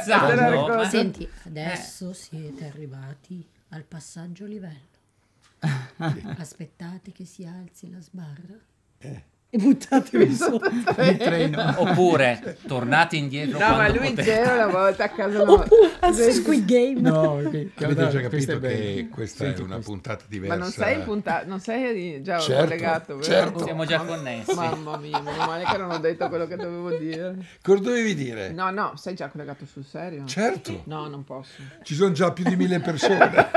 scherzando. Eh, Senti, adesso eh. siete arrivati al passaggio livello. Aspettate che si alzi la sbarra. Eh e buttatevi sotto il treno. Oppure tornate indietro. No, ma lui potete. zero la volta a casa Oppure anzi, Squid Game. No, okay. avete già capito che questa Senti, è una puntata diversa. Ma non sei, punta- non sei già certo, collegato, Certo. Siamo già connessi. Mamma mia, meno male che non ho detto quello che dovevo dire. Cosa dovevi dire? No, no, sei già collegato sul serio? Certo. No, non posso. Ci sono già più di mille persone.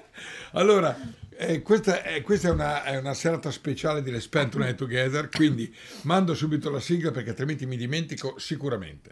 allora, eh, questa, è, questa è, una, è, una, serata speciale di Let's Spend Tonight Together, quindi mando subito la sigla perché altrimenti mi dimentico sicuramente.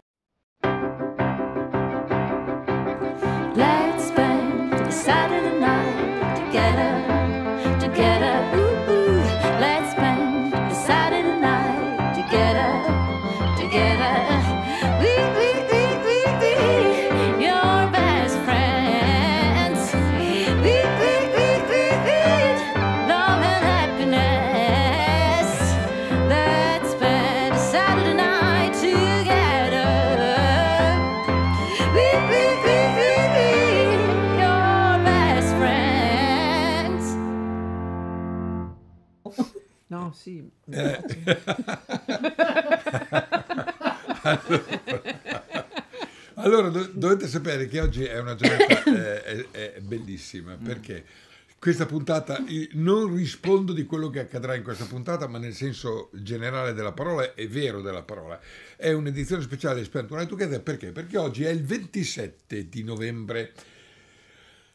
Sì. Eh. allora, do, dovete sapere che oggi è una giornata eh, è, è bellissima mm. perché questa puntata non rispondo di quello che accadrà in questa puntata, ma nel senso generale della parola è vero della parola. È un'edizione speciale di Spento Night Together perché? Perché oggi è il 27 di novembre.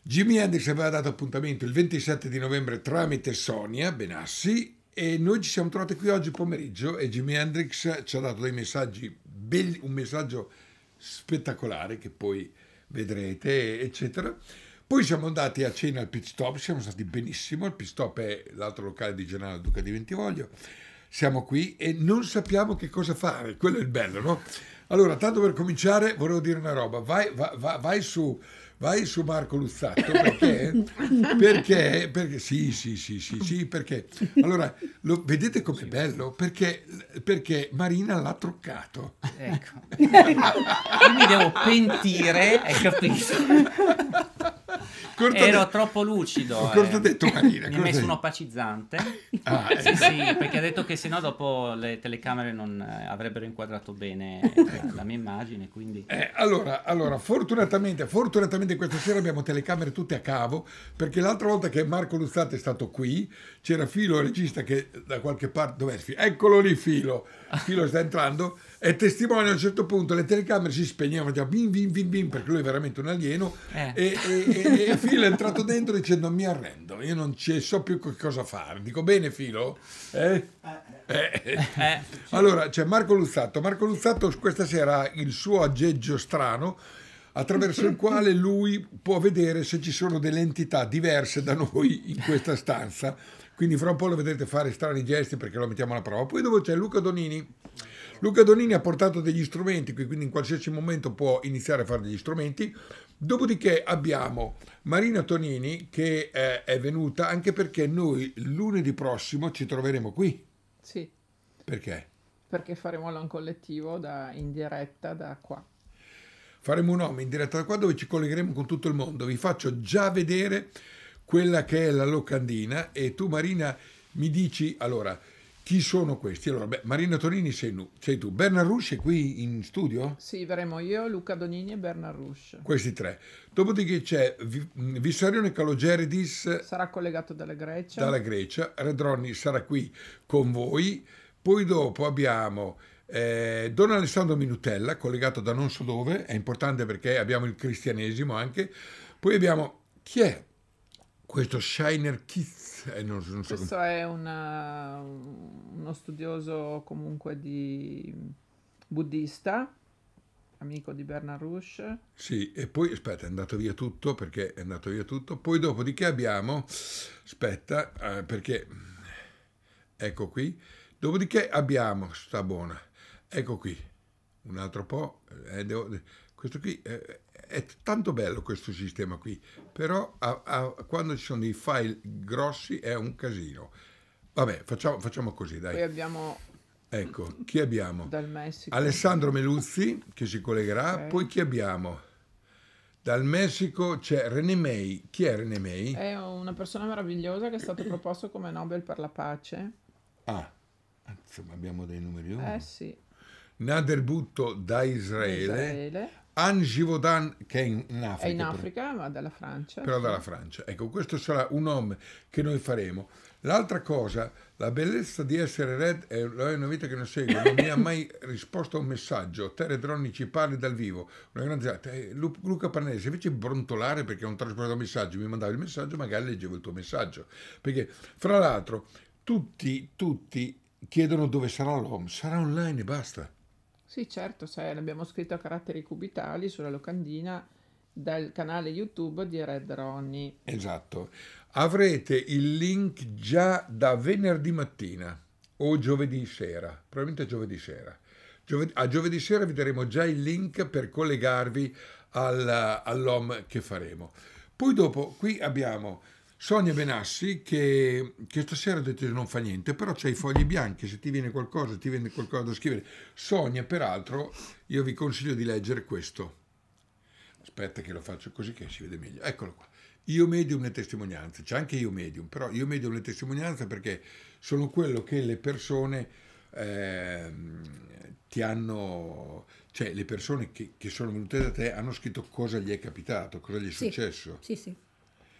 Jimmy Hendrix aveva dato appuntamento il 27 di novembre tramite Sonia Benassi e noi ci siamo trovati qui oggi pomeriggio e Jimi Hendrix ci ha dato dei messaggi belli, un messaggio spettacolare che poi vedrete, eccetera. Poi siamo andati a cena al pit stop, siamo stati benissimo, il pit stop è l'altro locale di Gennaro Duca di Ventivoglio, siamo qui e non sappiamo che cosa fare, quello è il bello, no? Allora, tanto per cominciare, volevo dire una roba, vai, va, va, vai su vai su Marco Luzzatto perché, perché, perché sì, sì, sì, sì, sì, perché. Allora, lo, vedete com'è bello? Perché, perché Marina l'ha truccato. Ecco. Io mi devo pentire, hai capito? Corto Ero detto. troppo lucido. Corto eh. detto, Marina. Mi ha messo un opacizzante. Ah, sì, eh. sì, perché ha detto che sennò dopo le telecamere non eh, avrebbero inquadrato bene eh, ecco. la mia immagine. Quindi... Eh, allora, allora fortunatamente, fortunatamente, questa sera abbiamo telecamere tutte a cavo, perché l'altra volta che Marco Luzzate è stato qui, c'era Filo, regista, che da qualche parte... Dov'è Filo? Eccolo lì Filo. Filo sta entrando è testimone a un certo punto le telecamere si spegnevano già bim bim bim bim perché lui è veramente un alieno eh. e, e, e, Filo è entrato dentro dicendo mi arrendo io non ci so più che cosa fare dico bene Filo eh? Eh. eh. eh. allora c'è Marco Luzzatto Marco Luzzatto questa sera ha il suo aggeggio strano attraverso il quale lui può vedere se ci sono delle entità diverse da noi in questa stanza quindi fra un po' lo vedrete fare strani gesti perché lo mettiamo alla prova poi dopo c'è Luca Donini Luca Donini ha portato degli strumenti, qui, quindi in qualsiasi momento può iniziare a fare degli strumenti. Dopodiché abbiamo Marina Tonini che eh, è venuta anche perché noi lunedì prossimo ci troveremo qui. Sì. Perché? Perché faremo l'on collettivo da, in diretta da qua. Faremo un home in diretta da qua dove ci collegheremo con tutto il mondo. Vi faccio già vedere quella che è la locandina e tu Marina mi dici allora chi sono questi? Allora, beh, Marina Tonini sei, sei, tu. Bernard Rush è qui in studio? Sì, verremo io, Luca Donini e Bernard Rush. Questi tre. Dopodiché c'è mm, Vissarione Calogeridis. Sarà collegato dalla Grecia. Dalla Grecia. Redroni sarà qui con voi. Poi dopo abbiamo eh, Don Alessandro Minutella, collegato da non so dove. È importante perché abbiamo il cristianesimo anche. Poi abbiamo... Chi è questo Shiner Kiss? Eh, non, non so Questo come... è una, eh, uno studioso comunque di buddista, amico di Bernard Rush. Sì, e poi aspetta, è andato via tutto perché è andato via tutto. Poi dopodiché abbiamo, aspetta, eh, perché ecco qui, dopodiché abbiamo, sta buona, ecco qui, un altro po', eh, devo, questo qui eh, è tanto bello questo sistema qui, però a, a, quando ci sono dei file grossi è un casino. Vabbè, facciamo, facciamo così, dai. Poi abbiamo... Ecco, chi abbiamo? Dal Messico. Alessandro Meluzzi, che si collegherà. Okay. Poi chi abbiamo? Dal Messico c'è René May. Chi è René May? È una persona meravigliosa che è stato proposto come Nobel per la pace. Ah, insomma abbiamo dei numeri uno. Oh. Eh sì. Nader Butto da Israele. Israele. Angivaudan che è in Africa. È in Africa, per... ma dalla Francia. Però dalla Francia. Ecco, questo sarà un nome che noi faremo. L'altra cosa, la bellezza di essere Red eh, è una vita che non segue, non mi ha mai risposto a un messaggio. Terre Droni ci parli dal vivo. Una grande Luca Pannese invece brontolare perché non ti ha risposto a un messaggio, mi mandavi il messaggio, magari leggevo il tuo messaggio. Perché, fra l'altro, tutti, tutti chiedono dove sarà l'OM. Sarà online e basta sì, certo, cioè, l'abbiamo scritto a caratteri cubitali sulla locandina dal canale YouTube di Red Ronnie. Esatto. Avrete il link già da venerdì mattina o giovedì sera, probabilmente giovedì sera. Giove- a giovedì sera vi daremo già il link per collegarvi al, all'OM che faremo. Poi dopo qui abbiamo Sonia Benassi che, che stasera ha detto che non fa niente, però c'è i fogli bianchi, se ti viene qualcosa, ti viene qualcosa da scrivere. Sonia, peraltro, io vi consiglio di leggere questo. Aspetta che lo faccio così che si vede meglio. Eccolo qua. Io medium le testimonianze, c'è anche io medium, però io medium le testimonianze perché sono quello che le persone eh, ti hanno, cioè le persone che, che, sono venute da te hanno scritto cosa gli è capitato, cosa gli è sì, successo. Sì, sì.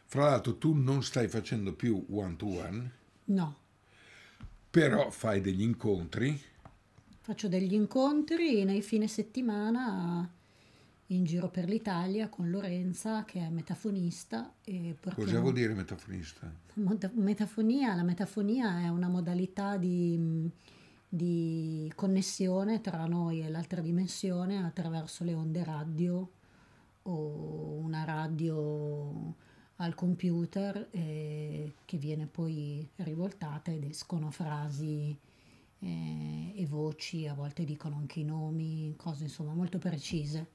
Fra l'altro tu non stai facendo più one to one. No. Però fai degli incontri. Faccio degli incontri nei fine settimana in giro per l'Italia con Lorenza che è metafonista. Cosa vuol dire metafonista? Metafonia, la metafonia è una modalità di, di connessione tra noi e l'altra dimensione attraverso le onde radio o una radio al computer eh, che viene poi rivoltata ed escono frasi eh, e voci, a volte dicono anche i nomi, cose insomma molto precise.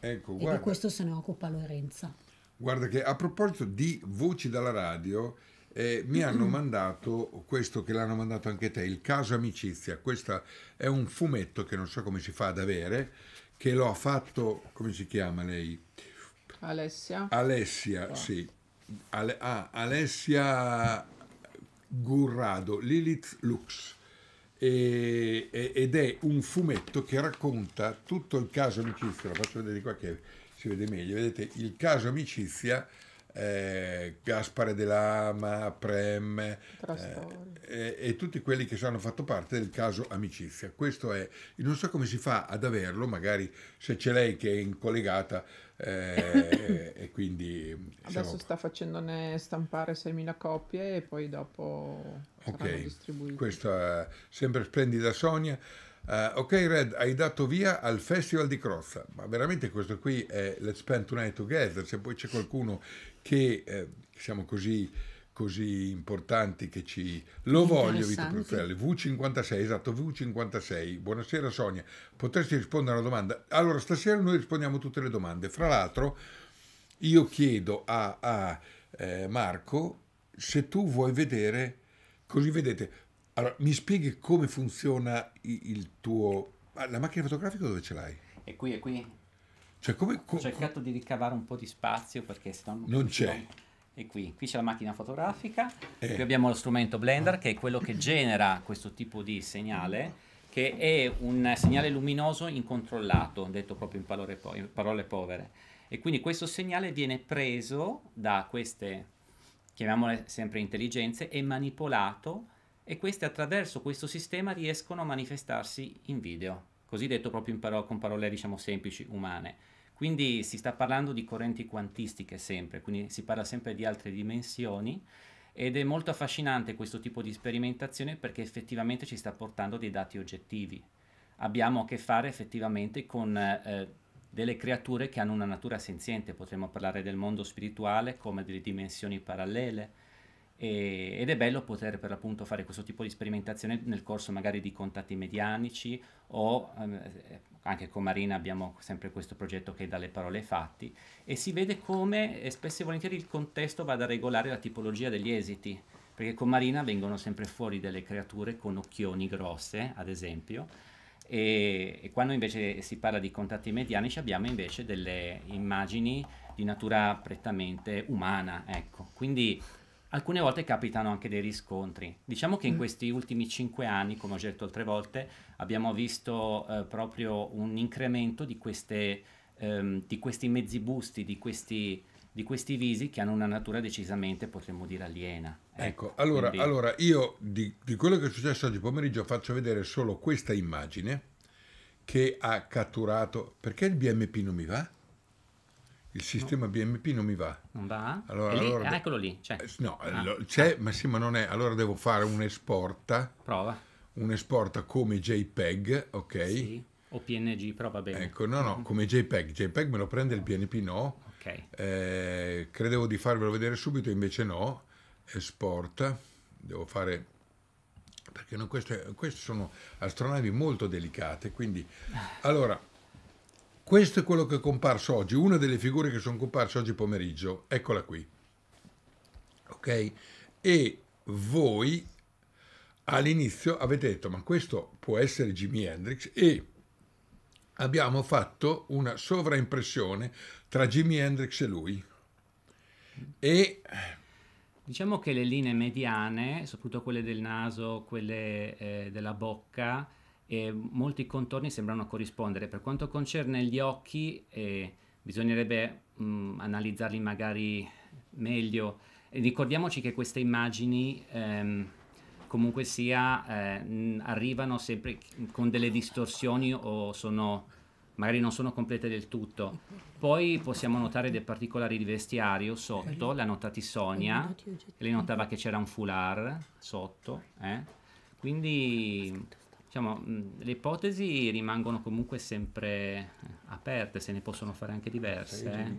Ecco, e guarda, di questo se ne occupa Lorenza. Guarda che a proposito di voci dalla radio, eh, mi hanno mandato questo che l'hanno mandato anche te, il caso amicizia. Questo è un fumetto che non so come si fa ad avere, che lo ha fatto, come si chiama lei? Alessia. Alessia, oh. sì. Ale, ah, Alessia Gurrado, Lilith Lux, e, ed è un fumetto che racconta tutto il caso amicizia, lo faccio vedere qua che si vede meglio, vedete il caso amicizia eh, Gaspare De Lama, Prem eh, e, e, tutti quelli che hanno fatto parte del caso Amicizia. Questo è, non so come si fa ad averlo, magari se c'è lei che è incollegata. collegata eh, e quindi diciamo... adesso sta facendone stampare 6.000 copie e poi dopo ok distribuite. questa sempre splendida Sonia uh, ok Red hai dato via al festival di Crozza ma veramente questo qui è Let's Spend Tonight Together se poi c'è qualcuno che eh, diciamo così così importanti che ci... Lo voglio Vito Prufelli, V56, esatto, V56. Buonasera Sonia, potresti rispondere a una domanda? Allora, stasera noi rispondiamo a tutte le domande. Fra l'altro, io chiedo a, a eh, Marco se tu vuoi vedere, così vedete, allora, mi spieghi come funziona il tuo... La macchina fotografica dove ce l'hai? E qui, e qui. Cioè, come, co ho cercato di ricavare un po' di spazio perché sennò... Non, non c'è. E qui, qui c'è la macchina fotografica, eh. qui abbiamo lo strumento Blender che è quello che genera questo tipo di segnale che è un segnale luminoso incontrollato, detto proprio in parole, po in parole povere. E quindi questo segnale viene preso da queste, chiamiamole sempre intelligenze, e manipolato e queste attraverso questo sistema riescono a manifestarsi in video, così detto proprio paro con parole diciamo semplici, umane. Quindi si sta parlando di correnti quantistiche sempre, quindi si parla sempre di altre dimensioni ed è molto affascinante questo tipo di sperimentazione perché effettivamente ci sta portando dei dati oggettivi. Abbiamo a che fare effettivamente con eh, delle creature che hanno una natura senziente, potremmo parlare del mondo spirituale come delle dimensioni parallele, ed è bello poter per l'appunto fare questo tipo di sperimentazione nel corso magari di contatti medianici o ehm, anche con Marina abbiamo sempre questo progetto che è dalle parole ai fatti, e si vede come spesso e volentieri il contesto vada a regolare la tipologia degli esiti, perché con Marina vengono sempre fuori delle creature con occhioni grosse, ad esempio, e, e quando invece si parla di contatti medianici abbiamo invece delle immagini di natura prettamente umana, ecco. Quindi alcune volte capitano anche dei riscontri. Diciamo che in mm. questi ultimi cinque anni, come ho già detto altre volte, abbiamo visto eh, proprio un incremento di, queste, ehm, di questi mezzi busti, di questi, di questi, visi che hanno una natura decisamente, potremmo dire, aliena. Ecco, ecco allora, quindi... allora, io di, di quello che è successo oggi pomeriggio faccio vedere solo questa immagine che ha catturato... Perché il BMP non mi va? il sistema no. BMP non mi va. Non va? Allora, lì, allora ah, eccolo lì, c'è. Eh, no, ah. c'è, ma sì, ma non è. Allora devo fare un'esporta. Prova. Un'esporta come JPEG, ok? Sì. O PNG, però va bene. Ecco, no, no, mhm. come JPEG. JPEG me lo prende il PNP no. Ok. Eh, credevo di farvelo vedere subito, invece no. Esporta. Devo fare... Perché no, queste, queste sono astronavi molto delicate, quindi... Allora... Questo è quello che è comparso oggi, una delle figure che sono comparse oggi pomeriggio, eccola qui. Ok? E voi all'inizio avete detto ma questo può essere Jimi Hendrix e abbiamo fatto una sovraimpressione tra Jimi Hendrix e lui. E diciamo che le linee mediane, soprattutto quelle del naso, quelle eh, della bocca, e molti contorni sembrano corrispondere. Per quanto concerne gli occhi, eh, bisognerebbe mh, mm, analizzarli magari meglio. E ricordiamoci che queste immagini ehm, comunque sia eh, arrivano sempre con delle distorsioni o sono magari non sono complete del tutto. Poi possiamo notare dei particolari di vestiario sotto, l'ha notati Sonia, lei notava che c'era un foulard sotto, eh? quindi diciamo, le ipotesi rimangono comunque sempre eh, aperte, se ne possono fare anche diverse. Eh.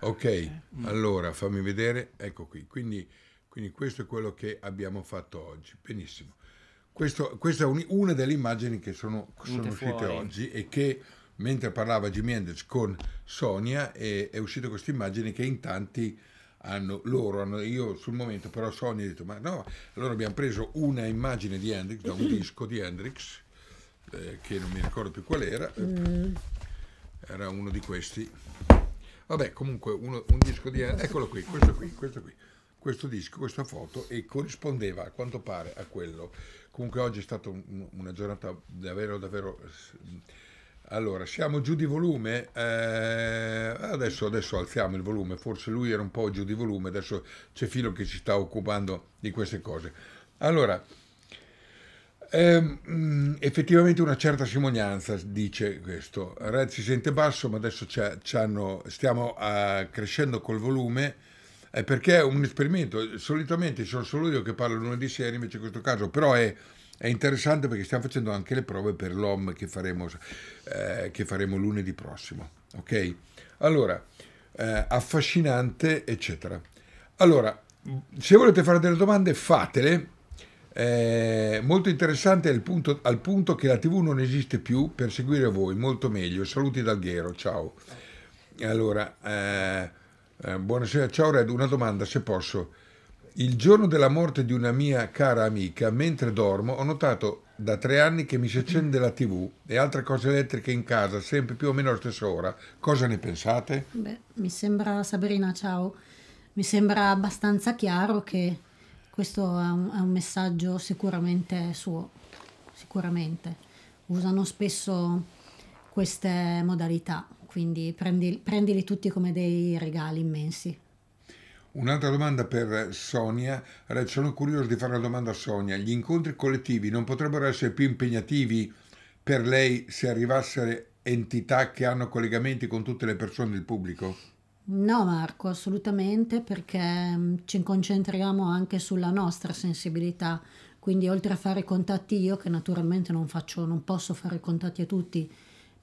Ok, mm. allora fammi vedere, ecco qui, quindi, quindi, questo è quello che abbiamo fatto oggi, benissimo. Questo, questa è un, una delle immagini che sono, sono uscite oggi e che mentre parlava Jimi Hendrix con Sonia è, è uscita questa immagine che in tanti hanno, loro hanno, io sul momento però Sony ha detto ma no, allora abbiamo preso una immagine di Hendrix, da un disco di Hendrix, eh, che non mi ricordo più qual era, eh, mm. era uno di questi, vabbè comunque uno, un disco di Hendrix, eccolo qui, questo qui, questo qui, questo disco, questa foto e corrispondeva a quanto pare a quello. Comunque oggi è stata un, una giornata davvero davvero allora, siamo giù di volume, eh, adesso, adesso, alziamo il volume, forse lui era un po' giù di volume, adesso c'è Filo che ci sta occupando di queste cose. Allora, ehm, mm, effettivamente una certa simonianza dice questo, Red si sente basso ma adesso ci hanno, stiamo a, eh, crescendo col volume eh, perché è un esperimento, solitamente sono solo io che parlo lunedì sera invece in questo caso, però è è interessante perché stiamo facendo anche le prove per l'OM che faremo, eh, che faremo lunedì prossimo. Ok? Allora, eh, affascinante, eccetera. Allora, se volete fare delle domande, fatele. Eh, molto interessante al punto, al punto che la TV non esiste più per seguire voi, molto meglio. Saluti dal Ghero, ciao. Allora, eh, eh buonasera, ciao Red, una domanda se posso. Il giorno della morte di una mia cara amica, mentre dormo, ho notato da tre anni che mi si accende la tv e altre cose elettriche in casa, sempre più o meno alla stessa ora. Cosa ne pensate? Beh, mi sembra, Sabrina, ciao, mi sembra abbastanza chiaro che questo è un, è un messaggio sicuramente suo, sicuramente. Usano spesso queste modalità, quindi prendi, prendili tutti come dei regali immensi. Un'altra domanda per Sonia. Sono curioso di fare una domanda a Sonia. Gli incontri collettivi non potrebbero essere più impegnativi per lei se arrivassero entità che hanno collegamenti con tutte le persone del pubblico? No Marco, assolutamente perché mm, ci concentriamo anche sulla nostra sensibilità, quindi oltre a fare contatti io, che naturalmente non, faccio, non posso fare contatti a tutti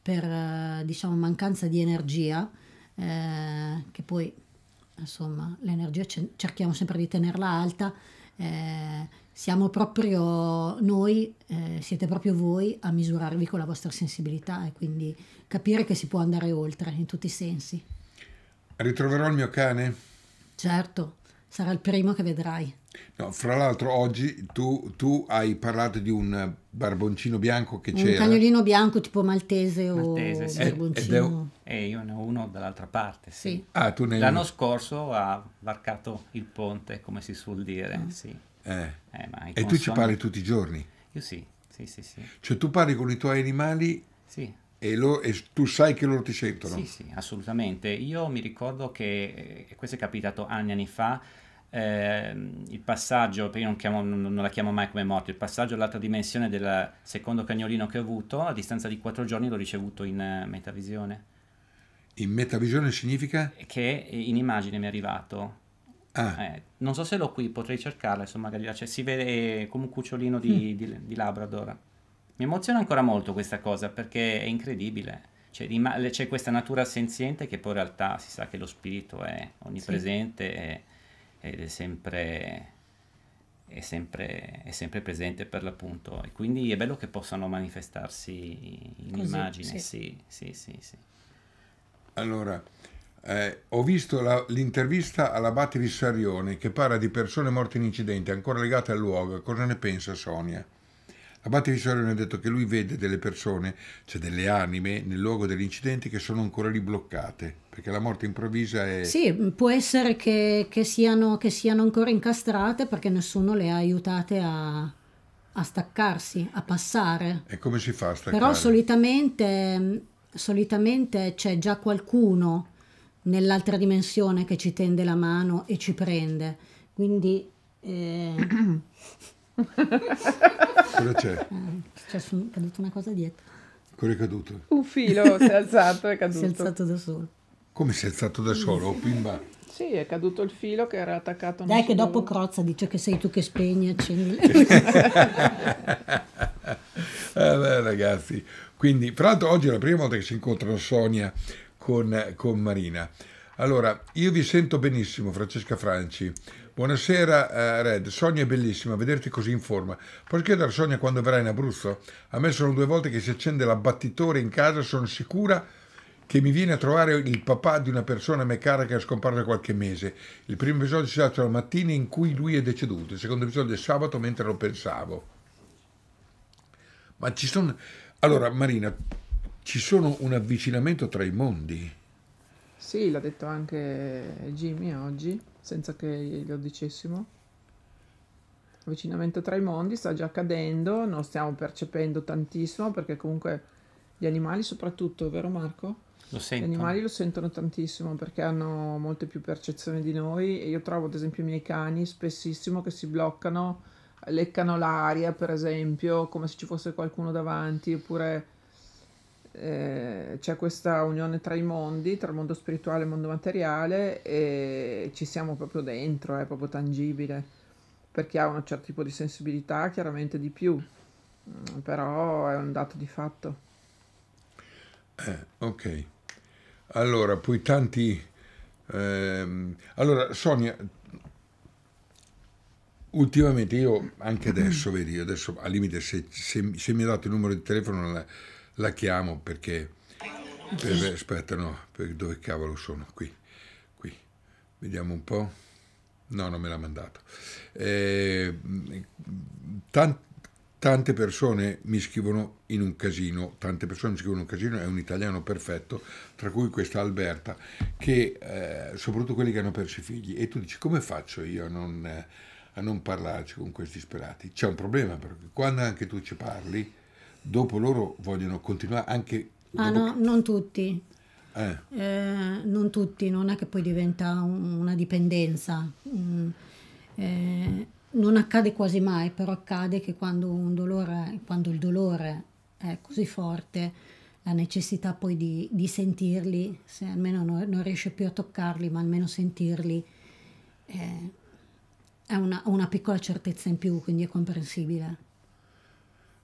per eh, diciamo, mancanza di energia, eh, che poi insomma l'energia cerchiamo sempre di tenerla alta, eh, siamo proprio noi, eh, siete proprio voi a misurarvi con la vostra sensibilità e quindi capire che si può andare oltre in tutti i sensi. Ritroverò il mio cane? Certo, sarà il primo che vedrai. No, fra l'altro oggi tu, tu, hai parlato di un barboncino bianco che un c'era. Un cagnolino bianco tipo maltese o sì. barboncino. E eh, io ne ho uno dall'altra parte, sì. sì. Ah, L'anno uno. scorso ha varcato il ponte, come si suol dire, ah. sì. eh. Eh, e tu ci parli tutti i giorni? Io sì, sì, sì, sì. Cioè tu parli con i tuoi animali? Sì. E, loro, e, tu sai che loro ti sentono? Sì, sì, assolutamente. Io mi ricordo che, e eh, questo è capitato anni anni fa, eh, il passaggio, perché non, chiamo, non, non, la chiamo mai come morto, il passaggio all'altra dimensione del secondo cagnolino che ho avuto, a distanza di quattro giorni l'ho ricevuto in eh, metavisione. In metavisione significa? Che in immagine mi è arrivato. Ah. Eh, non so se l'ho qui, potrei cercarla, insomma, magari cioè, si vede eh, come un cucciolino di, mm. di, di Labrador. Mi emoziona ancora molto questa cosa perché è incredibile. C'è, cioè, c'è questa natura senziente che poi in realtà si sa che lo spirito è onnipresente. Sì. E ed è sempre, è sempre, è sempre presente per l'appunto e quindi è bello che possano manifestarsi in Così, immagine, sì. Sì, sì, sì, Allora, eh, ho visto la, l'intervista all'abate Vissarione che parla di persone morte in incidente ancora legate al luogo, cosa ne pensa Sonia? Abate Visuale mi ha detto che lui vede delle persone, cioè delle anime, nel luogo dell'incidente che sono ancora lì bloccate, perché la morte improvvisa è... Sì, può essere che, che, siano, che siano ancora incastrate perché nessuno le ha aiutate a, a staccarsi, a passare. E come si fa a staccare? Però solitamente, solitamente c'è già qualcuno nell'altra dimensione che ci tende la mano e ci prende. Quindi... Eh... Cosa c'è? C'è è caduta una cosa dietro. Cosa è caduto? Un filo si è alzato è caduto. Si è alzato da solo. Come si è alzato da solo? Oh, Sì, è caduto il filo che era attaccato. Dai, che dopo Crozza dice che sei tu che spegni, e accendi. allora, eh ragazzi, quindi, tra l'altro, oggi è la prima volta che si incontrano Sonia con, con Marina. Allora, io vi sento benissimo, Francesca Franci. Buonasera eh, Red, Sonia è bellissima, vederti così in forma. Posso chiedere a Sonia quando verrà in Abruzzo? A me sono due volte che si accende l'abbattitore in casa, sono sicura che mi viene a trovare il papà di una persona a me cara che è scomparsa qualche mese. Il primo episodio è stato la mattina in cui lui è deceduto, il secondo episodio è sabato mentre lo pensavo. Ma ci sono... Allora Marina, ci sono un avvicinamento tra i mondi. Sì, l'ha detto anche Jimmy oggi senza che glielo dicessimo. Avvicinamento tra i mondi sta già accadendo, non stiamo percependo tantissimo perché comunque gli animali soprattutto, vero Marco? Lo sentono. Gli animali lo sentono tantissimo perché hanno molte più percezioni di noi e io trovo ad esempio i miei cani spessissimo che si bloccano, leccano l'aria per esempio come se ci fosse qualcuno davanti oppure eh, c'è questa unione tra i mondi, tra il mondo spirituale e il mondo materiale e ci siamo proprio dentro, è proprio tangibile, per chi ha un certo tipo di sensibilità chiaramente di più, mm, però è un dato di fatto. Eh, ok, allora poi tanti... Ehm, allora Sonia, ultimamente io anche adesso, vedi, adesso al limite se, se, se mi ha dato il numero di telefono... La, la chiamo perché... Per, aspetta, no, per dove cavolo sono? Qui, qui. Vediamo un po'. No, non me l'ha mandato. Eh, tanti tante persone mi scrivono in un casino, tante persone mi scrivono in un casino, è un italiano perfetto, tra cui questa Alberta, che eh, soprattutto quelli che hanno perso i figli, e tu dici come faccio io a non, a non parlarci con questi sperati? C'è un problema perché quando anche tu ci parli, dopo loro vogliono continuare anche... Ah no, che... non tutti. Eh. Eh, non tutti, non è che poi diventa un, una dipendenza. Mm, eh, non accade quasi mai, però accade che quando, un dolore, quando, il dolore è così forte, la necessità poi di, di sentirli, se almeno non, non, riesce più a toccarli, ma almeno sentirli, eh, è una, una piccola certezza in più, quindi è comprensibile.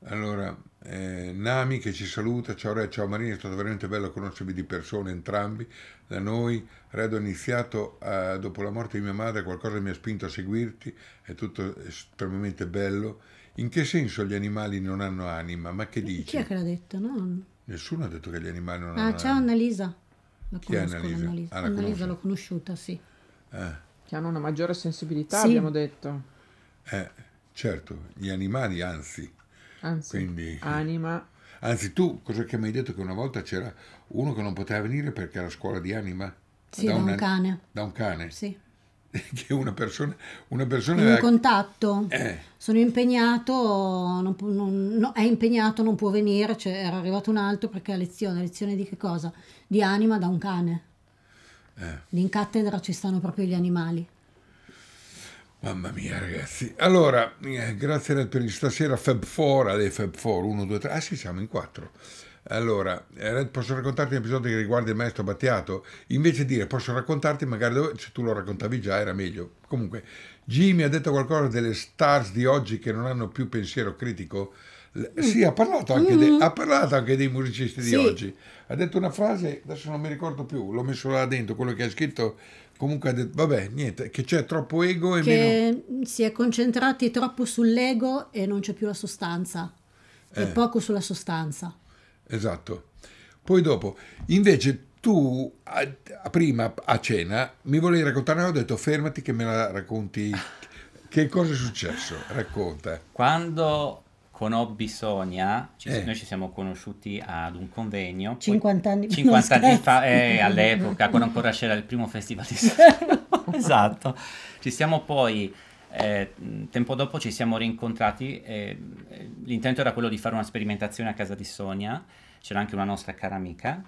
Allora, eh, Nami che ci saluta, ciao Re, ciao Marina, è stato veramente bello conoscervi di persona entrambi. Da noi, Redo, ho iniziato a, eh, dopo la morte di mia madre, qualcosa mi ha spinto a seguirti, è tutto estremamente bello. In che senso gli animali non hanno anima? Ma che eh, dici? Chi è che l'ha detto? No. Nessuno ha detto che gli animali non ah, hanno anima. Ah, ciao Annalisa. La Chi conosco, è Annalisa? Annalisa, ah, Annalisa l'ho conosciuta, sì. Eh. Che hanno una maggiore sensibilità, sì. abbiamo detto. Eh, certo, gli animali anzi Anzi, Quindi, anima. Anzi, tu cosa che mi hai detto che una volta c'era uno che non poteva venire perché era a scuola di anima? Sì, da, da un, un cane. Da un cane? Sì che una persona, una persona in aveva... contatto eh. sono impegnato non, non, no, è impegnato non può venire cioè era arrivato un altro perché ha lezione lezione di che cosa di anima da un cane eh. in cattedra ci stanno proprio gli animali Mamma mia, ragazzi. Allora, eh, grazie per stasera Fab 4, alle Fab 4, 1, 2, 3. Ah sì, siamo in 4. Allora, eh, posso raccontarti un episodio che riguarda il maestro Battiato? Invece di dire posso raccontarti, magari se tu lo raccontavi già era meglio. Comunque, Jimmy ha detto qualcosa delle stars di oggi che non hanno più pensiero critico? Mm. Sì, ha parlato anche, mm-hmm. de, ha parlato anche dei musicisti sì. di oggi. Ha detto una frase, adesso non mi ricordo più, l'ho messo là dentro, quello che ha scritto comunque ha detto vabbè niente che c'è troppo ego e che meno... si è concentrati troppo sull'ego e non c'è più la sostanza eh. poco sulla sostanza esatto poi dopo invece tu a, a prima a cena mi volevi raccontare ho detto fermati che me la racconti che cosa è successo racconta quando conobbi Sonia, ci, eh. noi ci siamo conosciuti ad un convegno. 50 anni, 50 anni fa, eh, all'epoca, quando ancora c'era il primo festival di Sanremo. esatto. Ci siamo poi, eh, tempo dopo ci siamo rincontrati, eh, l'intento era quello di fare una sperimentazione a casa di Sonia, c'era anche una nostra cara amica,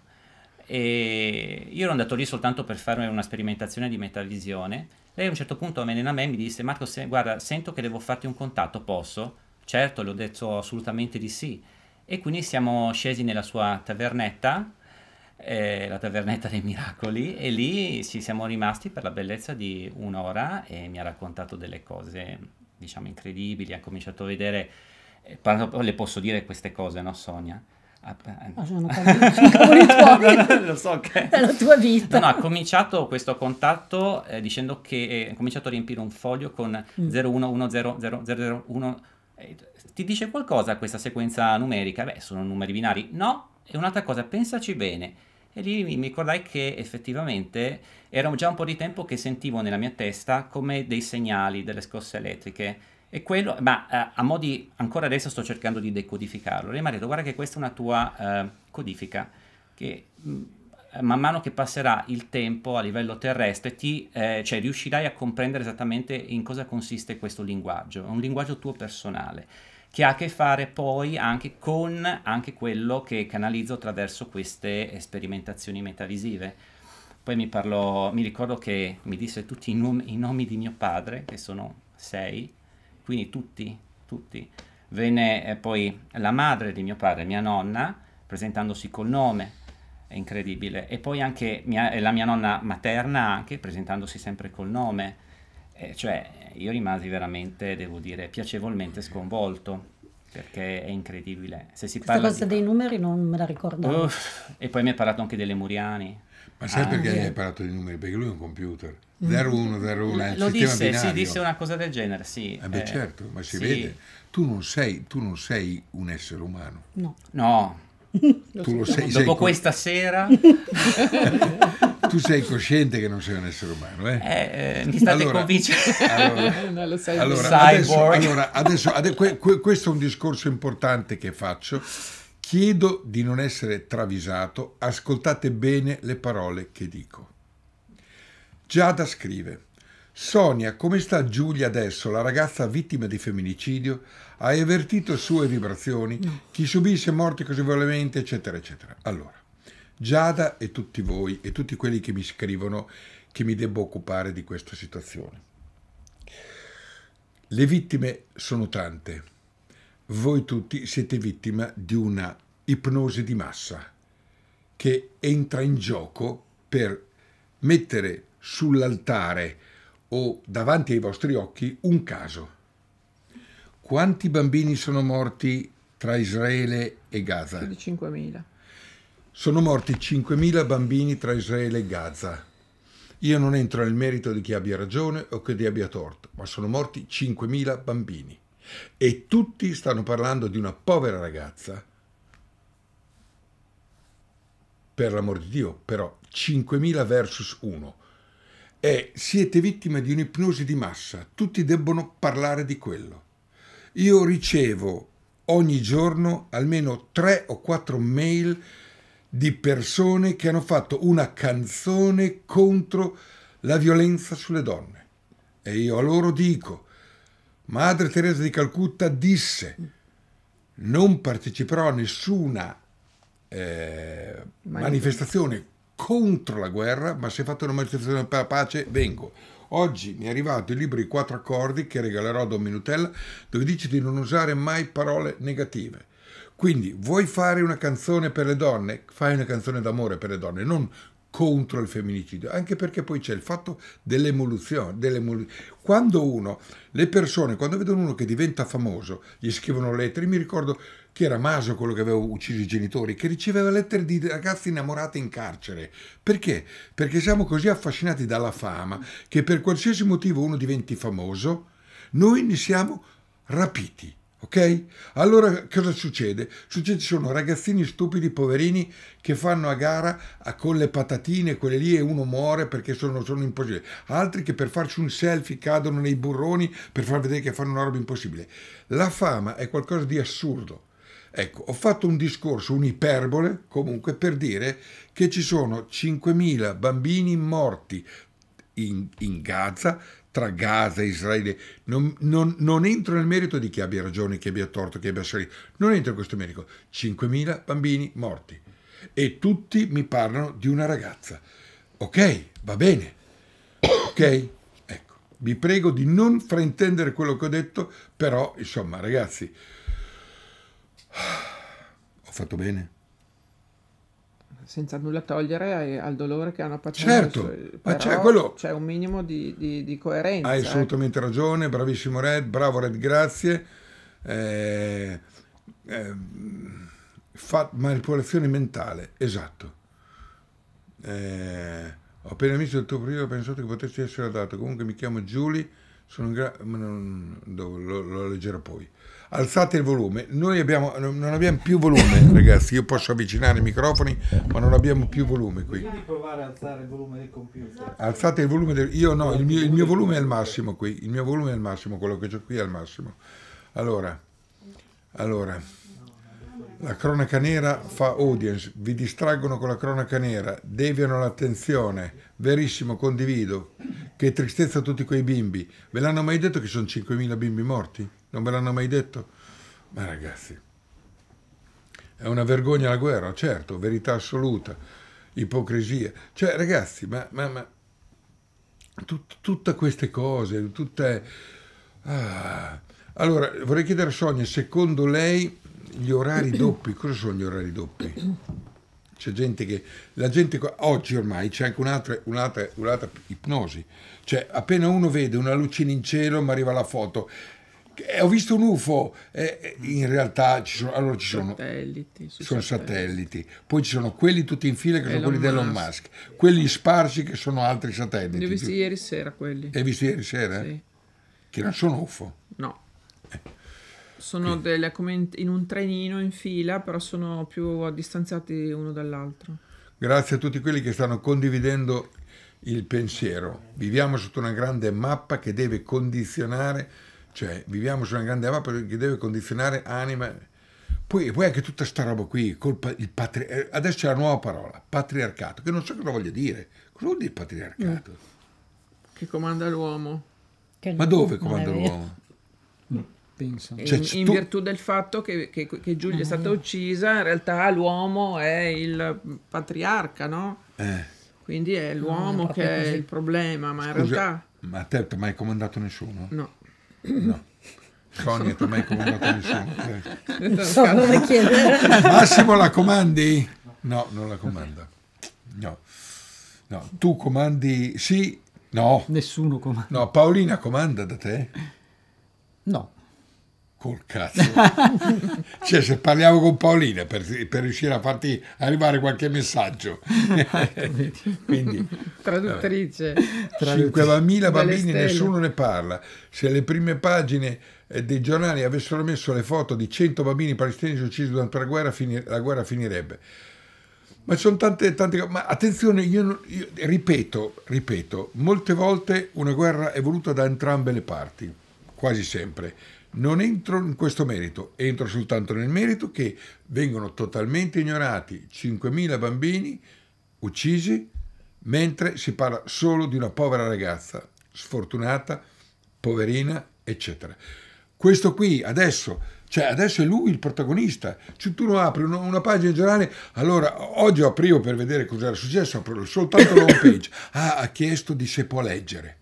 e io ero andato lì soltanto per fare una sperimentazione di metallisione. Lei a un certo punto a me e a me mi disse, Marco, se, guarda, sento che devo farti un contatto, posso? Certo, le ho detto assolutamente di sì. E quindi siamo scesi nella sua tavernetta, eh, la tavernetta dei miracoli, e lì ci siamo rimasti per la bellezza di un'ora e mi ha raccontato delle cose, diciamo, incredibili. Ha cominciato a vedere, eh, le posso dire queste cose, no Sonia? Ah, eh. no, sono cavoli tuoi no, lo so che... della tua vita no, no, ha cominciato questo contatto eh, dicendo che eh, ha cominciato a riempire un foglio con mm. 01100001 eh, ti dice qualcosa questa sequenza numerica? Beh, sono numeri binari? No. E un'altra cosa, pensaci bene. E lì mi ricordai che effettivamente era già un po' di tempo che sentivo nella mia testa come dei segnali, delle scosse elettriche. E quello, ma eh, a modi, ancora adesso sto cercando di decodificarlo. Lei mi ha detto, guarda che questa è una tua eh, codifica, che mh, mm, eh, man mano che passerà il tempo a livello terrestre, ti, eh, cioè, riuscirai a comprendere esattamente in cosa consiste questo linguaggio. È un linguaggio tuo personale, che ha a che fare poi anche con anche quello che canalizzo attraverso queste sperimentazioni metavisive. Poi mi, parlò, mi ricordo che mi disse tutti i nomi, i nomi di mio padre, che sono sei, quindi tutti, tutti. Venne eh, poi la madre di mio padre, mia nonna, presentandosi col nome, è incredibile. E poi anche mia, eh, la mia nonna materna, anche presentandosi sempre col nome, eh, cioè io rimasi veramente, devo dire, piacevolmente sconvolto perché è incredibile. Se si Questa parla cosa di... dei numeri non me la ricordo. e poi mi ha parlato anche delle Muriani. Ma sai ah, perché mi hai parlato di numeri? Perché lui è un computer. 0101 mm. è il Lo disse, binario. si disse una cosa del genere, sì. Eh beh, eh, certo, ma si sì. vede. Tu non, sei, tu non sei un essere umano. No. No, lo tu lo sei, Dopo sei questa co- sera... tu sei cosciente che non sei un essere umano, eh? eh, eh mi state allora, convincendo. Allora, eh, sai, allora, adesso, allora adesso, adesso que, que, questo è un discorso importante che faccio. Chiedo di non essere travisato, ascoltate bene le parole che dico. Giada scrive, Sonia, come sta Giulia adesso, la ragazza vittima di femminicidio? hai avvertito sue vibrazioni, no. chi subisce morte così violentemente, eccetera, eccetera. Allora, Giada e tutti voi e tutti quelli che mi scrivono che mi debbo occupare di questa situazione. Le vittime sono tante. Voi tutti siete vittima di una ipnosi di massa che entra in gioco per mettere sull'altare o davanti ai vostri occhi un caso quanti bambini sono morti tra Israele e Gaza? Più di 5.000. Sono morti 5.000 bambini tra Israele e Gaza. Io non entro nel merito di chi abbia ragione o chi abbia torto, ma sono morti 5.000 bambini. E tutti stanno parlando di una povera ragazza. Per l'amor di Dio, però, 5.000 versus 1. E siete vittime di un'ipnosi di massa, tutti debbono parlare di quello. Io ricevo ogni giorno almeno 3 o 4 mail di persone che hanno fatto una canzone contro la violenza sulle donne. E io a loro dico, Madre Teresa di Calcutta disse, non parteciperò a nessuna eh, manifestazione contro la guerra, ma se fate una manifestazione per la pace vengo. Oggi mi è arrivato il libro I quattro accordi che regalerò a Don Minutella, dove dice di non usare mai parole negative. Quindi vuoi fare una canzone per le donne? Fai una canzone d'amore per le donne, non contro il femminicidio, anche perché poi c'è il fatto dell'emoluzione, dell'emoluzione. Quando uno, le persone, quando vedono uno che diventa famoso, gli scrivono lettere, mi ricordo che era Maso quello che aveva ucciso i genitori, che riceveva lettere di ragazze innamorate in carcere. Perché? Perché siamo così affascinati dalla fama che per qualsiasi motivo uno diventi famoso, noi ne siamo rapiti. Ok? Allora cosa succede? Succede ci sono ragazzini stupidi, poverini, che fanno a gara con le patatine, quelle lì, e uno muore perché sono, sono impossibili. Altri che per farci un selfie cadono nei burroni per far vedere che fanno una roba impossibile. La fama è qualcosa di assurdo Ecco, ho fatto un discorso, un'iperbole comunque, per dire che ci sono 5.000 bambini morti in, in Gaza, tra Gaza e Israele. Non, non, non, entro nel merito di chi abbia ragione, chi abbia torto, chi abbia salito. Non entro in questo merito. 5.000 bambini morti. E tutti mi parlano di una ragazza. Ok, va bene. Ok? Ecco, vi prego di non fraintendere quello che ho detto, però, insomma, ragazzi ho fatto bene? Senza nulla togliere al dolore che hanno passato. Certo, su, ma c'è quello... C'è un minimo di, di, di coerenza. Hai eh. assolutamente eh. ragione, bravissimo Red, bravo Red, grazie. Eh, eh, fa, manipolazione mentale, esatto. Eh, ho appena visto il tuo primo, ho pensato che potessi essere adatto. Comunque mi chiamo Giulio, sono un gra- non, lo, lo leggerò poi alzate il volume. Noi abbiamo, non abbiamo più volume, ragazzi. Io posso avvicinare i microfoni, ma non abbiamo più volume qui. Devi provare a alzare il volume del computer. Esatto. Alzate il volume del. Io no, il mio, il mio volume è al massimo qui. Il mio volume è al massimo, quello che c'è qui è il massimo. Allora, allora. La cronaca nera fa audience, vi distraggono con la cronaca nera, deviano l'attenzione, verissimo, condivido. Che tristezza a tutti quei bimbi. Ve l'hanno mai detto che sono 5.000 bimbi morti? non me l'hanno mai detto. Ma ragazzi, è una vergogna la guerra, certo, verità assoluta, ipocrisia. Cioè, ragazzi, ma, ma, ma tut, tutte queste cose, tutte... Ah. Allora, vorrei chiedere a Sonia, secondo lei gli orari doppi, cosa sono gli orari doppi? C'è gente che, la gente, oggi ormai c'è anche un'altra, un'altra, un'altra ipnosi, cioè appena uno vede una lucina in cielo mi arriva la foto, eh, ho visto un UFO, eh, eh, in realtà ci sono, allora ci sono, satelliti, sono satelliti. satelliti, poi ci sono quelli tutti in fila che Elon sono quelli Musk. di Elon Musk, quelli sparsi che sono altri satelliti. Li ho visti ieri sera quelli. Li hai visti ieri sera? Sì. Che non sono UFO. No. Eh. Sono delle, come in, in un trenino in fila, però sono più distanziati uno dall'altro. Grazie a tutti quelli che stanno condividendo il pensiero. Viviamo sotto una grande mappa che deve condizionare cioè, viviamo su una grande mappa che deve condizionare anima. Poi, poi anche tutta sta roba qui, colpa, il patri- eh, adesso c'è la nuova parola, patriarcato, che non so cosa voglia dire. Cosa vuol dire patriarcato? Mm. Che comanda l'uomo. Ma dove comanda l'uomo? Penso. Cioè, in, in tu... virtù del fatto che, che, che Giulia no. è eh. stata uccisa, in realtà l'uomo è il patriarca, no? Eh. Quindi è l'uomo no, che così. è il problema, ma in realtà... Ma te non hai comandato nessuno? No. No. Sonia, tu mai comandato nessuno. Non so come chiedere. Massimo la comandi? No, non la comanda. No. no. Tu comandi? Sì? No. Nessuno comanda. No, Paolina comanda da te? No. Col cazzo. cioè, se parliamo con Paolina per, per, riuscire a farti arrivare qualche messaggio. Quindi, Traduttrice. 5.000 bambini, nessuno ne parla. Se le prime pagine eh, dei giornali avessero messo le foto di 100 bambini palestinesi uccisi durante la guerra, la guerra finirebbe. Ma sono tante, tante cose. Ma attenzione, io, non, io ripeto, ripeto, molte volte una guerra è voluta da entrambe le parti, quasi sempre non entro in questo merito, entro soltanto nel merito che vengono totalmente ignorati 5.000 bambini uccisi mentre si parla solo di una povera ragazza, sfortunata, poverina, eccetera. Questo qui adesso, cioè adesso è lui il protagonista. Se tu lo apri una, una pagina in generale, allora oggi aprivo per vedere cosa era successo, apro soltanto la home page. Ah, ha chiesto di se può leggere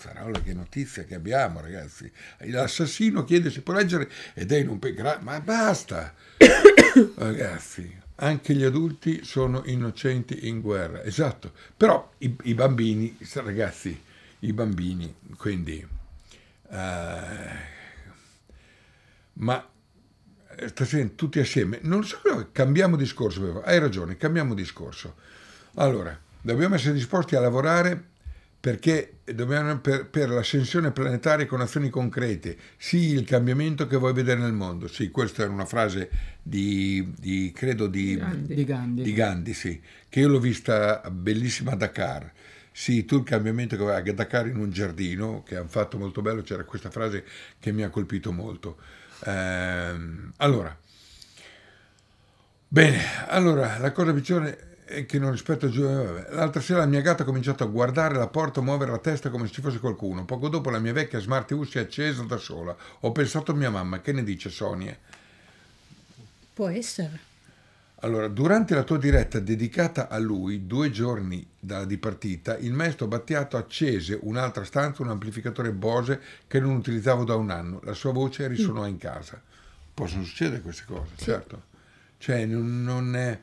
sarà la che notizia che abbiamo, ragazzi. L'assassino chiede se può leggere ed è in un peccato. Ma basta, ragazzi. Anche gli adulti sono innocenti in guerra, esatto. Però i, i bambini, ragazzi, i bambini, quindi... Uh, ma eh, stasera tutti assieme, non so, cambiamo discorso, hai ragione, cambiamo discorso. Allora, dobbiamo essere disposti a lavorare perché dobbiamo per, per l'ascensione planetaria con azioni concrete, sì il cambiamento che vuoi vedere nel mondo, sì questa era una frase di, di credo di Gandhi, di Gandhi, di Gandhi sì, che io l'ho vista bellissima a Dakar, sì tu il cambiamento che vuoi a Dakar in un giardino che hanno fatto molto bello, c'era questa frase che mi ha colpito molto. Ehm, allora, bene, allora la cosa peggiore che non rispetto giù. L'altra sera la mia gatta ha cominciato a guardare la porta, a muovere la testa come se ci fosse qualcuno. Poco dopo la mia vecchia Smart TV si è accesa da sola. Ho pensato a mia mamma, che ne dice Sonia? Può essere. Allora, durante la tua diretta dedicata a lui, due giorni dalla dipartita, il maestro Battiato accese un'altra stanza, un amplificatore Bose che non utilizzavo da un anno. La sua voce risuonò mm. in casa. Possono succedere queste cose, sì. certo. Cioè, non, non è...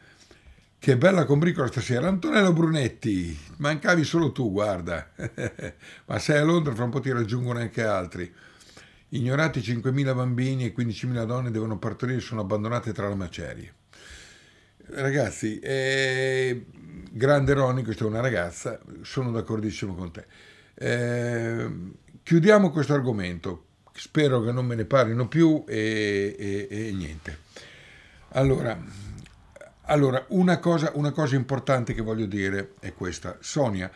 Che bella combricola stasera. Antonello Brunetti, mancavi solo tu, guarda. Ma sei a Londra, fra un po' ti raggiungono anche altri. Ignorati 5.000 bambini e 15.000 donne devono partorire, sono abbandonate tra le macerie. Ragazzi, eh, grande Ronnie, questa è una ragazza, sono d'accordissimo con te. Eh, chiudiamo questo argomento, spero che non me ne parlino più e, e, e niente. Allora, allora, una cosa, una cosa importante che voglio dire è questa. Sonia,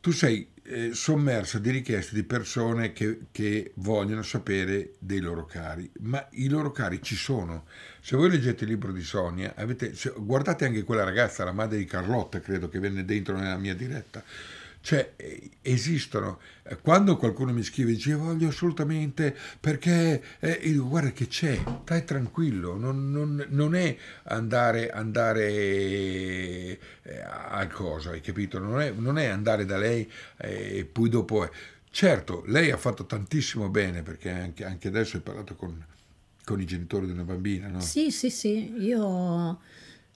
tu sei eh, sommersa di richieste di persone che, che, vogliono sapere dei loro cari, ma i loro cari ci sono. Se voi leggete il libro di Sonia, avete, se, guardate anche quella ragazza, la madre di Carlotta, credo che venne dentro nella mia diretta, cioè, eh, esistono. Eh, quando qualcuno mi scrive e dice voglio assolutamente perché, eh, dico, guarda che c'è, stai tranquillo, non, non, non è andare, andare eh, al coso, hai capito? Non è, non è andare da lei eh, e poi dopo... È. Certo, lei ha fatto tantissimo bene perché anche, anche adesso hai parlato con, con i genitori di una bambina, no? Sì, sì, sì, io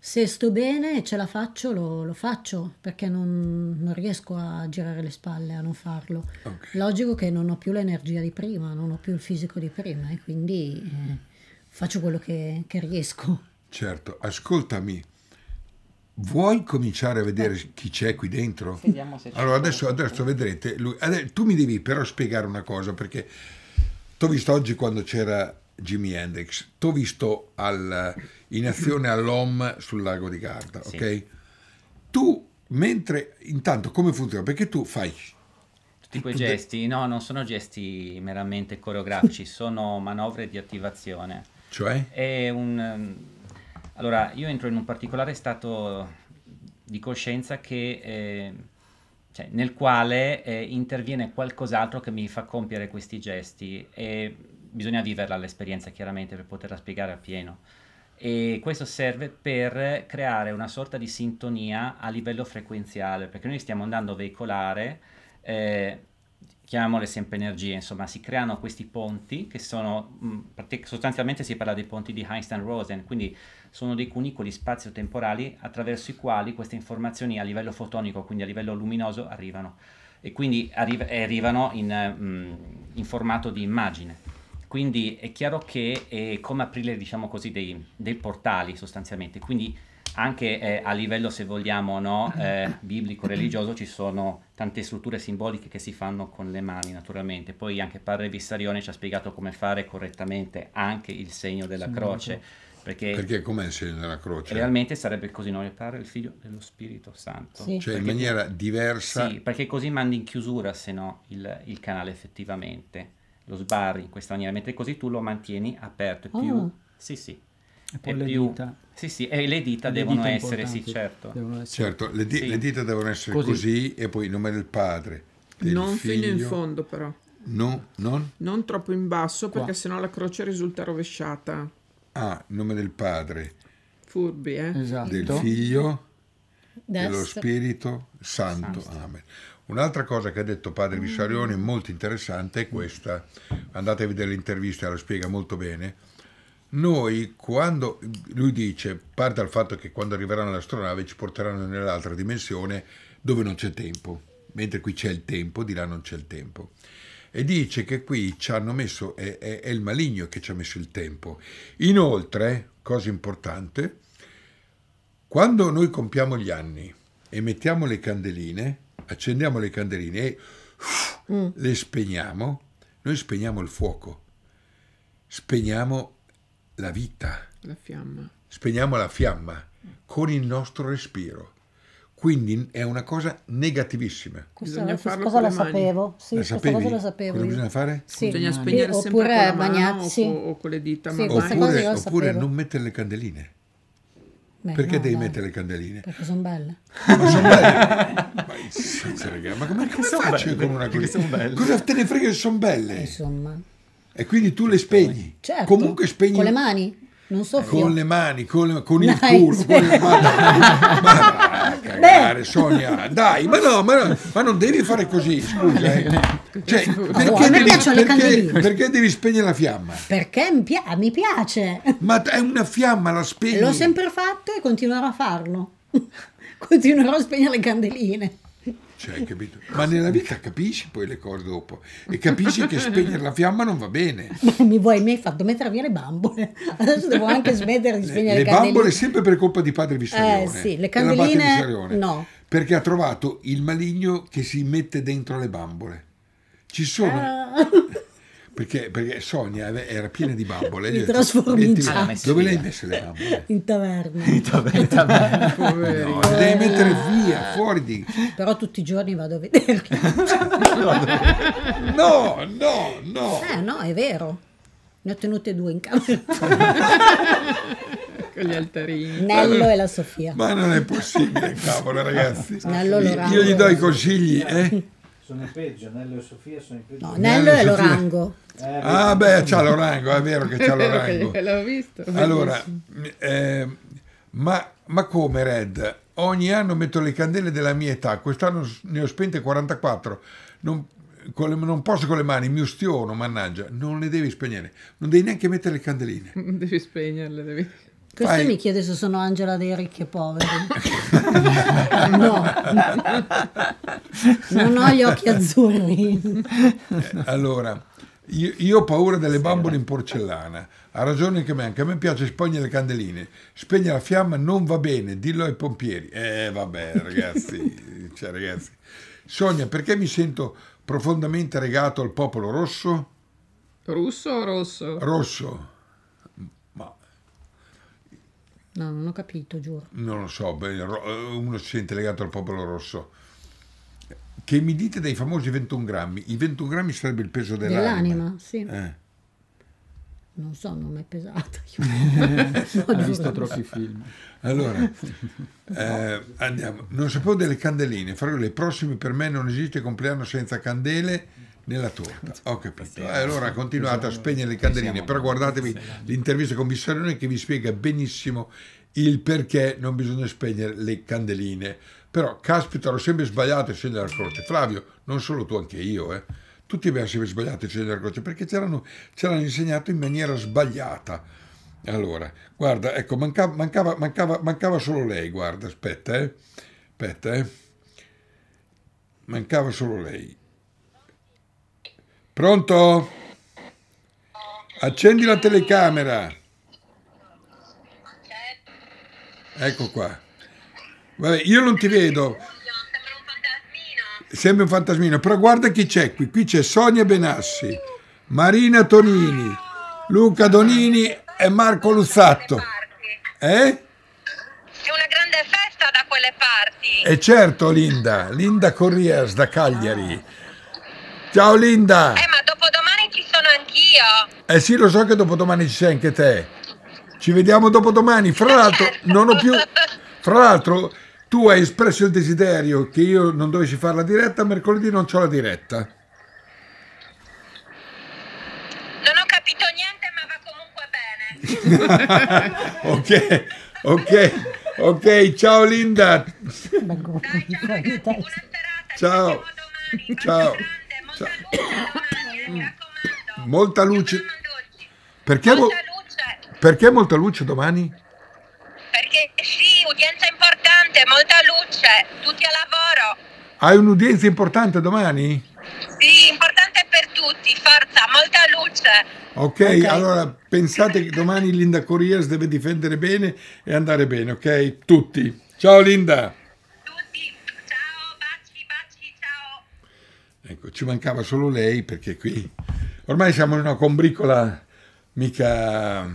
se sto bene e ce la faccio, lo, lo faccio perché non, non, riesco a girare le spalle, a non farlo. Okay. Logico che non ho più l'energia di prima, non ho più il fisico di prima e quindi eh, faccio quello che, che, riesco. Certo, ascoltami. Vuoi cominciare a vedere Beh. chi c'è qui dentro? Vediamo se c'è. Allora adesso, adesso vedrete. Lui, adesso, tu mi devi però spiegare una cosa perché t'ho visto oggi quando c'era Jimi Hendrix, t'ho visto al in azione all'OM sul lago di Garda, sì. ok? Tu, mentre, intanto come funziona? Perché tu fai... Tutti quei gesti, no, non sono gesti meramente coreografici, sono manovre di attivazione. Cioè? È un... Ehm, allora, io entro in un particolare stato di coscienza che... Eh, cioè, nel quale eh, interviene qualcos'altro che mi fa compiere questi gesti e bisogna viverla l'esperienza chiaramente per poterla spiegare appieno. pieno e questo serve per creare una sorta di sintonia a livello frequenziale, perché noi stiamo andando a veicolare, eh, chiamiamole sempre energie, insomma, si creano questi ponti che sono, mh, mm, sostanzialmente si parla dei ponti di Einstein-Rosen, quindi sono dei cunicoli spazio-temporali attraverso i quali queste informazioni a livello fotonico, quindi a livello luminoso, arrivano e quindi arri- arrivano in, mh, mm, in formato di immagine. Quindi è chiaro che è come aprire diciamo così, dei, dei, portali sostanzialmente, quindi anche eh, a livello se vogliamo no, eh, biblico, religioso ci sono tante strutture simboliche che si fanno con le mani naturalmente, poi anche Padre Vissarione ci ha spiegato come fare correttamente anche il segno della sì, croce. Perché, perché com'è il segno della croce? Realmente sarebbe così, noi Il Padre, il Figlio dello Spirito Santo. Sì. Cioè perché, in maniera diversa. Sì, perché così mandi in chiusura se no il, il canale effettivamente lo sbarri in questa maniera, mentre così tu lo mantieni aperto. È più, oh. sì, sì. E poi e le più, dita. Sì, sì, e le dita le devono dita essere, sì, certo. Essere. Certo, le, di sì. le, dita devono essere così. così. e poi il nome del padre. Del non figlio. fino in fondo però. No, non? non troppo in basso Qua. perché sennò la croce risulta rovesciata. Ah, nome del padre. Furbi, eh? Esatto. Del figlio. Dello Spirito Santo. Santo. Amen. Un'altra cosa che ha detto padre mm. Vissarione molto interessante è questa, andate a vedere l'intervista, la spiega molto bene. Noi quando, lui dice, parte dal fatto che quando arriveranno l'astronave ci porteranno nell'altra dimensione dove non c'è tempo, mentre qui c'è il tempo, di là non c'è il tempo e dice che qui ci hanno messo, è, è, è, il maligno che ci ha messo il tempo. Inoltre, cosa importante, quando noi compiamo gli anni e mettiamo le candeline, accendiamo le candeline e mm. le spegniamo, noi spegniamo il fuoco, spegniamo la vita, la fiamma. spegniamo la fiamma con il nostro respiro. Quindi è una cosa negativissima. Questa, bisogna questa cosa la sapevo. Sì, la questa cosa la sapevo. Cosa bisogna fare? Sì. Bisogna spegnere sì, sempre con la mano bagnarsi. o, con, le dita. Sì, oppure, oppure non mettere le candeline. Beh, perché no, devi dai. mettere le candeline? Perché sono belle. Ma sono belle. ma, senza, come, come faccio belle, con una cosa? Cosa te ne frega che sono belle? Insomma. E quindi tu le spegni. Certo. Comunque spegni. Con le mani? non so soffio. Con le mani, con, le, con il culo, nice. con le mani. ma, ma cagare, Sonia, dai, ma no, ma no, ma, non devi fare così, scusa. Eh. Cioè, perché, oh, devi, perché, perché, devi, spegnere la fiamma? Perché mi, pia mi piace. Ma è una fiamma, la spegni. L'ho sempre fatto e continuerò a farlo. continuerò a spegnere le candeline. Cioè, Ma nella vita capisci poi le cose dopo e capisci che spegnere la fiamma non va bene. Ma mi, vuoi, mi hai fatto mettere via le bambole. Adesso devo anche smettere di spegnere le, candeline. Le bambole sempre per colpa di padre Vissarione. Eh sì, le candeline no. Perché ha trovato il maligno che si mette dentro le bambole. Ci sono... Ah. Perché, perché, Sonia era piena di bambole. Li in Ti... Dove le hai messe le bambole? In taverna. In taverna. In taverna. no, le devi mettere via, fuori di... Però tutti i giorni vado a vederle. no, no, no. Eh, no, è vero. Ne ho tenute due in camera. Con gli altarini. Nello ma, e la Sofia. Ma non è possibile, cavolo, ragazzi. Nello io, io gli do i consigli, eh? Sono i peggio, Nello e Sofia sono in peggio. No, Nello, Nello è l'orango. Eh, ah, beh, c'ha l'orango, è vero che c'ha l'orango. L'ho visto. Allora, eh, ma, ma come Red? Ogni anno metto le candele della mia età, quest'anno ne ho spente 44. Non, le, non posso con le mani, mi ustiono, mannaggia, non le devi spegnere, non devi neanche mettere le candeline. Non devi spegnerle, devi... Questo Fai... mi chiede se sono Angela dei ricchi e poveri. no, non ho gli occhi azzurri. Eh, allora, io, io, ho paura delle bambole in porcellana. Ha ragione anche me, anche a me piace spegnere le candeline. Spegne la fiamma non va bene, dillo ai pompieri. Eh vabbè ragazzi, cioè ragazzi. Sonia, perché mi sento profondamente regato al popolo rosso? Russo o rosso? Rosso. No, non ho capito, giuro. Non lo so, eh, uno si sente legato al popolo rosso. Che mi dite dei famosi 21 grammi? I 21 grammi sarebbe il peso dell'anima. Dell'anima, sì. Eh. Non so, non mi è pesato. Ho visto troppi film. Allora, eh, andiamo. Non sapevo delle candeline. Fra le prossime per me non esiste compleanno senza candele nella torta, ho capito. Eh, allora continuate a spegnere le candeline, però guardatevi l'intervista con Bissarone che vi spiega benissimo il perché non bisogna spegnere le candeline. Però, caspita, l'ho sempre sbagliato a scegliere la croce. Flavio, non solo tu, anche io, eh. Tutti abbiamo sempre sbagliato a scegliere la croce perché ci hanno insegnato in maniera sbagliata. Allora, guarda, ecco, mancava, mancava, mancava, mancava solo lei, guarda, aspetta, eh. Aspetta, eh. Mancava solo lei. Pronto? Accendi la telecamera. Ecco qua. Vabbè, io non ti vedo. Sembra un fantasmino. Sembra un fantasmino, però guarda chi c'è qui. Qui c'è Sonia Benassi, Marina Tonini, Luca Donini e Marco Luzzatto. Eh? È una grande festa da quelle parti. E eh, certo, Linda, Linda Corriers da Cagliari Ciao Linda. Eh, ma dopodomani ci sono anch'io. Eh sì, lo so che dopodomani ci sei anche te. Ci vediamo dopodomani. Fra l'altro, certo. non ho più. Fra l'altro, tu hai espresso il desiderio che io non dovessi fare la diretta, mercoledì non ho la diretta. Non ho capito niente, ma va comunque bene. ok, ok. Ok, ciao Linda. Dai, ciao, serata. ciao. Ciao. Cioè, mi raccomando. Mm, molta luce. Perché, molta luce. Perché molta luce domani? Perché sì, udienza importante, molta luce, tutti a lavoro. Hai un'udienza importante domani? Sì, importante per tutti, forza, molta luce. Ok, okay. allora pensate che domani Linda Corias deve difendere bene e andare bene, ok? Tutti. Ciao Linda. Ecco, ci mancava solo lei perché qui ormai siamo in una combricola mica...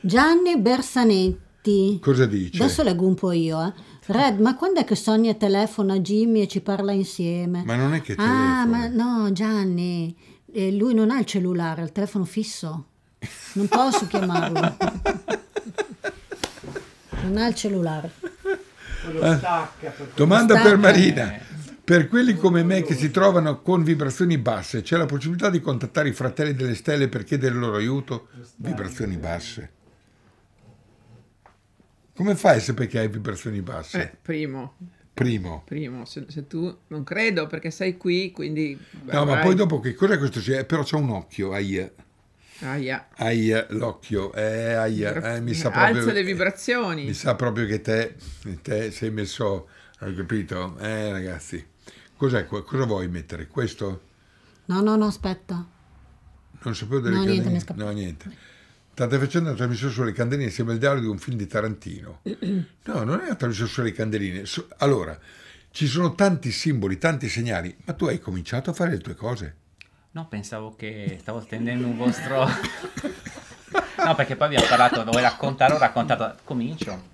Gianni Bersanetti. Cosa dice? Adesso leggo un po' io, eh. Red, ma quando è che Sonia telefona a Jimmy e ci parla insieme? Ma non è che ah, telefona. Ah, ma no, Gianni, eh, lui non ha il cellulare, ha il telefono fisso. Non posso chiamarlo. non ha il cellulare. Stacca, Domanda stacca. per Marina. Per quelli come me che si trovano con vibrazioni basse, c'è la possibilità di contattare i fratelli delle stelle per chiedere il loro aiuto? Vibrazioni basse. Come fai a sapere che hai vibrazioni basse? Eh, primo. Primo. Primo, se, se, tu non credo perché sei qui, quindi... no, vai. ma poi dopo che cos'è questo? C'è, però c'è un occhio, aia. Aia. Aia, l'occhio, eh, aia. Eh, mi sa proprio, Alza le vibrazioni. Eh, mi sa proprio che te, te sei messo, hai capito? Eh, ragazzi. Cos'è? Cosa vuoi mettere? Questo? No, no, no, aspetta. Non sapevo delle no, candeline. Niente, no, niente. State facendo una trasmissione sulle candeline, sembra il dialogo di un film di Tarantino. No, non è una trasmissione sulle candeline. Allora, ci sono tanti simboli, tanti segnali, ma tu hai cominciato a fare le tue cose. No, pensavo che stavo stendendo un vostro... no, perché poi abbiamo parlato, dove raccontare, ho raccontato... Comincio.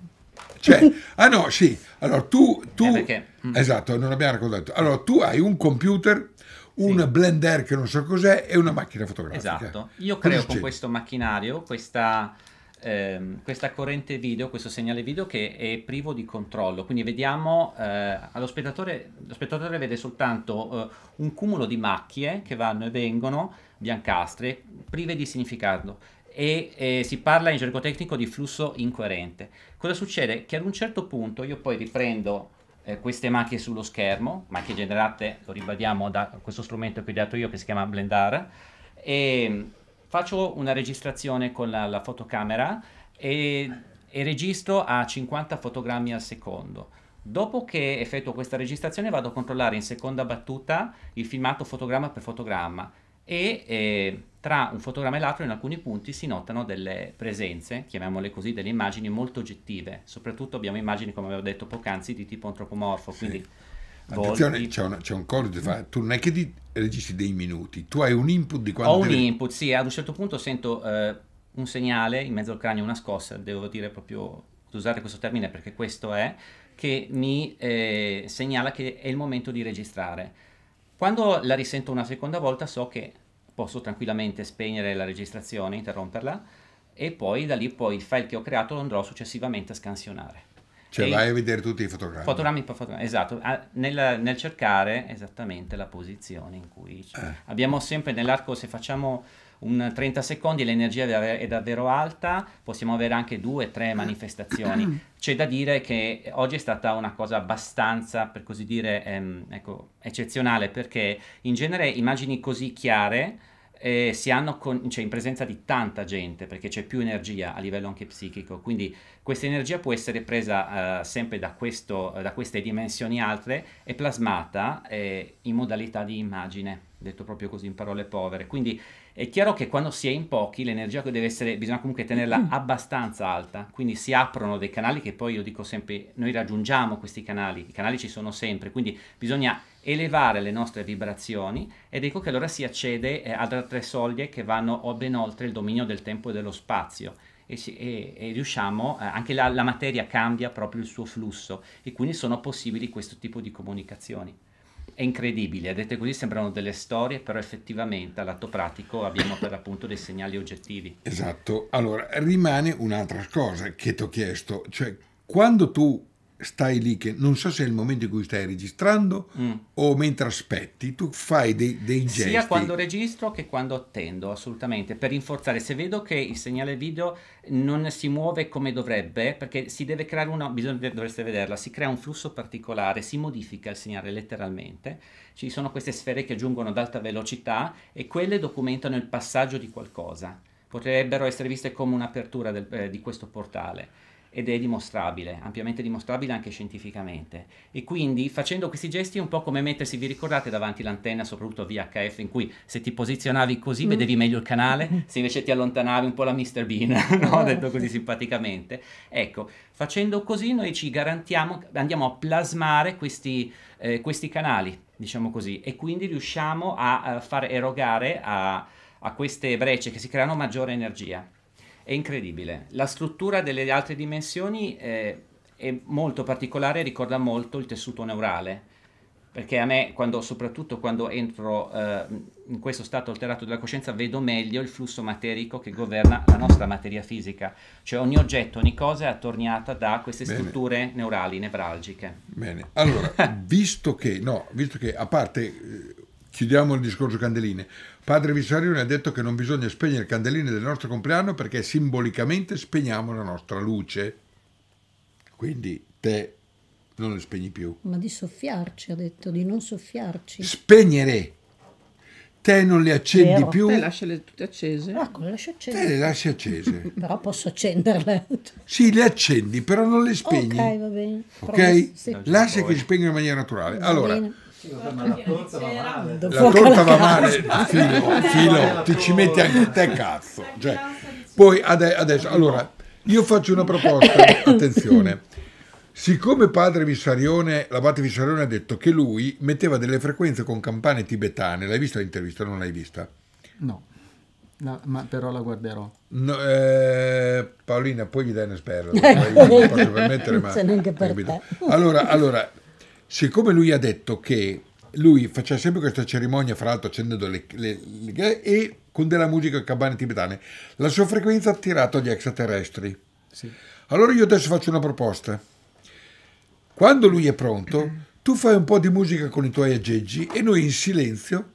Cioè, ah no, sì, allora tu, tu eh perché... Mm. esatto, non abbiamo raccontato. Allora tu hai un computer, un sì. blender che non so cos'è e una macchina fotografica. Esatto, io Cosa creo succede? con questo macchinario questa, ehm, questa, corrente video, questo segnale video che è privo di controllo, quindi vediamo, eh, allo spettatore, lo spettatore vede soltanto eh, un cumulo di macchie che vanno e vengono, biancastre, prive di significato e eh, si parla in gergo tecnico di flusso incoerente. Cosa succede? Che ad un certo punto io poi riprendo eh, queste macchie sullo schermo, macchie generate, lo ribadiamo, da questo strumento che ho dato io che si chiama Blendar, e mm, faccio una registrazione con la, la fotocamera e, e registro a 50 fotogrammi al secondo. Dopo che effettuo questa registrazione vado a controllare in seconda battuta il filmato fotogramma per fotogramma e eh, tra un fotogramma e l'altro in alcuni punti si notano delle presenze, chiamiamole così, delle immagini molto oggettive. Soprattutto abbiamo immagini, come avevo detto poc'anzi, di tipo antropomorfo, quindi... Sì. Attenzione, volti... c'è, una, c'è, un codice, fa, tu non è che ti registri dei minuti, tu hai un input di quanto... Ho deve... un input, sì, ad un certo punto sento eh, un segnale in mezzo al cranio, una scossa, devo dire proprio, usare questo termine perché questo è, che mi eh, segnala che è il momento di registrare. Quando la risento una seconda volta so che posso tranquillamente spegnere la registrazione, interromperla e poi da lì poi il file che ho creato lo andrò successivamente a scansionare. Cioè e vai a vedere tutti i fotogrammi. Fotogrammi per fotogrammi, esatto, a, ah, nel, nel, cercare esattamente la posizione in cui... Eh. Abbiamo sempre nell'arco, se facciamo un 30 secondi l'energia è davvero alta, possiamo avere anche due, tre manifestazioni. C'è da dire che oggi è stata una cosa abbastanza, per così dire, ehm, ecco, eccezionale, perché in genere immagini così chiare eh, si hanno con, cioè in presenza di tanta gente perché c'è più energia a livello anche psichico quindi questa energia può essere presa eh, sempre da, questo, da, queste dimensioni altre e plasmata eh, in modalità di immagine detto proprio così in parole povere quindi è chiaro che quando si è in pochi l'energia deve essere bisogna comunque tenerla abbastanza alta quindi si aprono dei canali che poi io dico sempre noi raggiungiamo questi canali i canali ci sono sempre quindi bisogna elevare le nostre vibrazioni ed ecco che allora si accede eh, ad altre soglie che vanno ben oltre il dominio del tempo e dello spazio e, si, e, e riusciamo, eh, anche la, la materia cambia proprio il suo flusso e quindi sono possibili questo tipo di comunicazioni è incredibile, dette così sembrano delle storie, però effettivamente all'atto pratico abbiamo per l'appunto dei segnali oggettivi. Esatto, allora rimane un'altra cosa che ti ho chiesto, cioè quando tu stai lì che non so se è il momento in cui stai registrando mm. o mentre aspetti, tu fai dei, dei gesti. Sia quando registro che quando attendo, assolutamente, per rinforzare. Se vedo che il segnale video non si muove come dovrebbe, perché si deve creare una, bisogna, dovreste vederla, si crea un flusso particolare, si modifica il segnale letteralmente, ci sono queste sfere che giungono ad alta velocità e quelle documentano il passaggio di qualcosa. Potrebbero essere viste come un'apertura del, eh, di questo portale ed è dimostrabile, ampiamente dimostrabile anche scientificamente. E quindi facendo questi gesti è un po' come mettersi, vi ricordate, davanti l'antenna, soprattutto VHF, in cui se ti posizionavi così mm. vedevi meglio il canale, mm. se invece ti allontanavi un po' la Mr. Bean, no? Esatto. detto così simpaticamente. Ecco, facendo così noi ci garantiamo, andiamo a plasmare questi, eh, questi canali, diciamo così, e quindi riusciamo a, a far erogare a, a queste brecce che si creano maggiore energia. È incredibile. La struttura delle altre dimensioni eh, è molto particolare, ricorda molto il tessuto neurale, perché a me, quando, soprattutto quando entro eh, in questo stato alterato della coscienza, vedo meglio il flusso materico che governa la nostra materia fisica, cioè ogni oggetto, ogni cosa è attorniata da queste Bene. strutture neurali, nevralgiche. Bene, allora, visto che, no, visto che a parte, eh, chiudiamo il discorso candeline, Padre Vissarione ha detto che non bisogna spegnere le candeline del nostro compleanno perché simbolicamente spegniamo la nostra luce. Quindi te non le spegni più. Ma di soffiarci, ha detto, di non soffiarci. Spegnere! Te non le accendi Vero. più. Te lasciale tutte accese. Ah, le lascio accese. Te le lasci accese. però posso accenderle. sì, le accendi, però non le spegni. Ok, va bene. Ok? Lascia che spengano in maniera naturale. Va allora, bene sì, ma la torta va male. La torta va male, filo, filo, ti ci metti anche te cazzo. Cioè, poi adesso, allora, io faccio una proposta, attenzione. Siccome padre Vissarione, l'abate Vissarione ha detto che lui metteva delle frequenze con campane tibetane, l'hai vista l'intervista? Non l'hai vista? No, no ma però la guarderò. No, eh, Paolina, poi gli dai una sperla, ecco, non posso permettere, ma... Se neanche per te. Allora, allora, siccome lui ha detto che lui faceva sempre questa cerimonia, fra l'altro accendendo le, le, le e con della musica cabane tibetane, la sua frequenza ha attirato gli extraterrestri. Sì. Allora io adesso faccio una proposta. Quando lui è pronto, tu fai un po' di musica con i tuoi aggeggi e noi in silenzio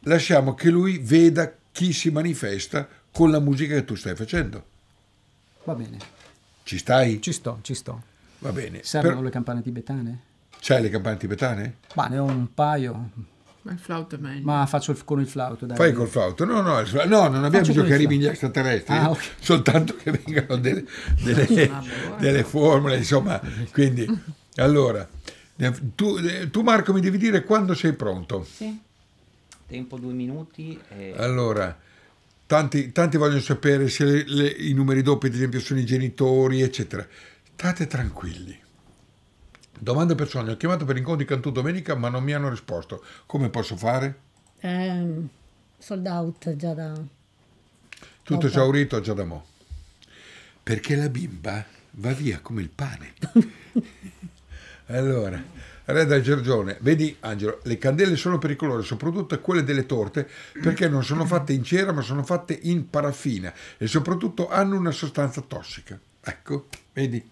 lasciamo che lui veda chi si manifesta con la musica che tu stai facendo. Va bene. Ci stai? Ci sto, ci sto. Va bene. Servono Però... le campane tibetane? C'hai le campane tibetane? Ma ne ho un paio. Ma il flauto è meglio. Ma faccio il, con il flauto, dai. Fai col flauto? No, no, no non abbiamo bisogno che arrivi gli extraterrestri, ah, okay. soltanto che vengano delle, delle, ah, delle formule, insomma. Quindi, allora, tu, tu, Marco mi devi dire quando sei pronto. Sì. Tempo due minuti. E... Allora, tanti, tanti, vogliono sapere se le, le, i numeri doppi, ad esempio, sono i genitori, eccetera. State tranquilli Domanda personale, ho chiamato per incontri Cantù domenica ma non mi hanno risposto. Come posso fare? Um, sold out già da... Tutto esaurito già da mo'. Perché la bimba va via come il pane. allora, Re dal Giorgione, vedi Angelo, le candele sono pericolose, soprattutto quelle delle torte, perché non sono fatte in cera ma sono fatte in paraffina e soprattutto hanno una sostanza tossica. Ecco, vedi?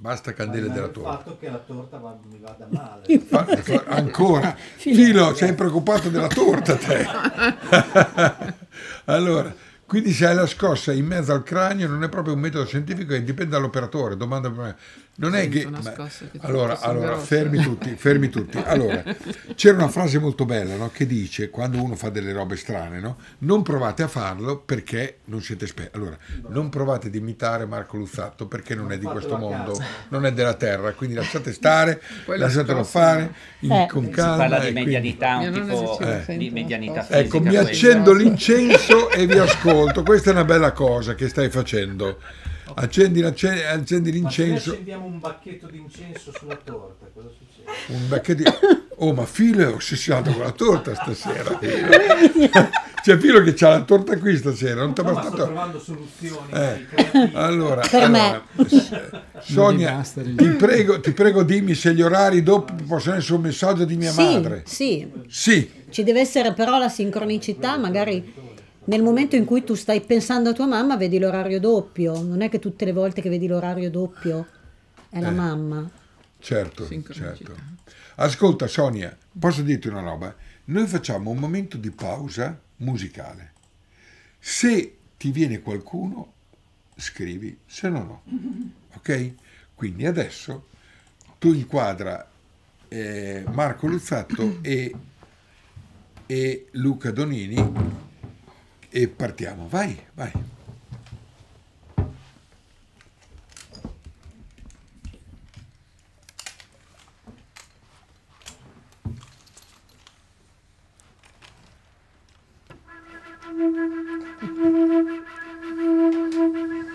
Basta candele della torta. Il fatto che la torta va, mi vada male. Infatti, ancora. Filo, sei preoccupato della torta te. allora, quindi se hai la scossa in mezzo al cranio non è proprio un metodo scientifico e dipende dall'operatore. Domanda per me. Non è che... Ma, che allora, allora fermi tutti, fermi tutti. Allora, c'era una frase molto bella no? che dice, quando uno fa delle robe strane, no? non provate a farlo perché non siete esperti. Allora, non provate ad imitare Marco Luzzatto perché non, non è di questo mondo, casa. non è della terra, quindi lasciate stare, lasciatelo fare in, eh. con calma. Si parla di medianità, quindi... un tipo eh. di medianità fisica. Ecco, mi accendo l'incenso e vi ascolto. Questa è una bella cosa che stai facendo. Okay. Accendi, accendi, accendi l'incenso. Ma accendiamo un bacchetto di incenso sulla torta, cosa succede? Un bacchetto di... Oh, ma Filo è ossessionato con la torta stasera. C'è Filo che ha la torta qui stasera, non ti ha no, bastato. Sto trovando soluzioni. Eh. Allora, per allora, eh, me. Sonia, ti, prego, ti prego, dimmi se gli orari dopo possono essere un messaggio di mia sì, madre. Sì, sì. Ci deve essere però la sincronicità, magari nel momento in cui tu stai pensando a tua mamma vedi l'orario doppio, non è che tutte le volte che vedi l'orario doppio è la eh, mamma. Certo, certo. Ascolta Sonia, posso dirti una roba? Noi facciamo un momento di pausa musicale. Se ti viene qualcuno, scrivi, se no no. Ok? Quindi adesso tu inquadra eh, Marco Luzzatto e, e Luca Donini e partiamo. Vai, vai.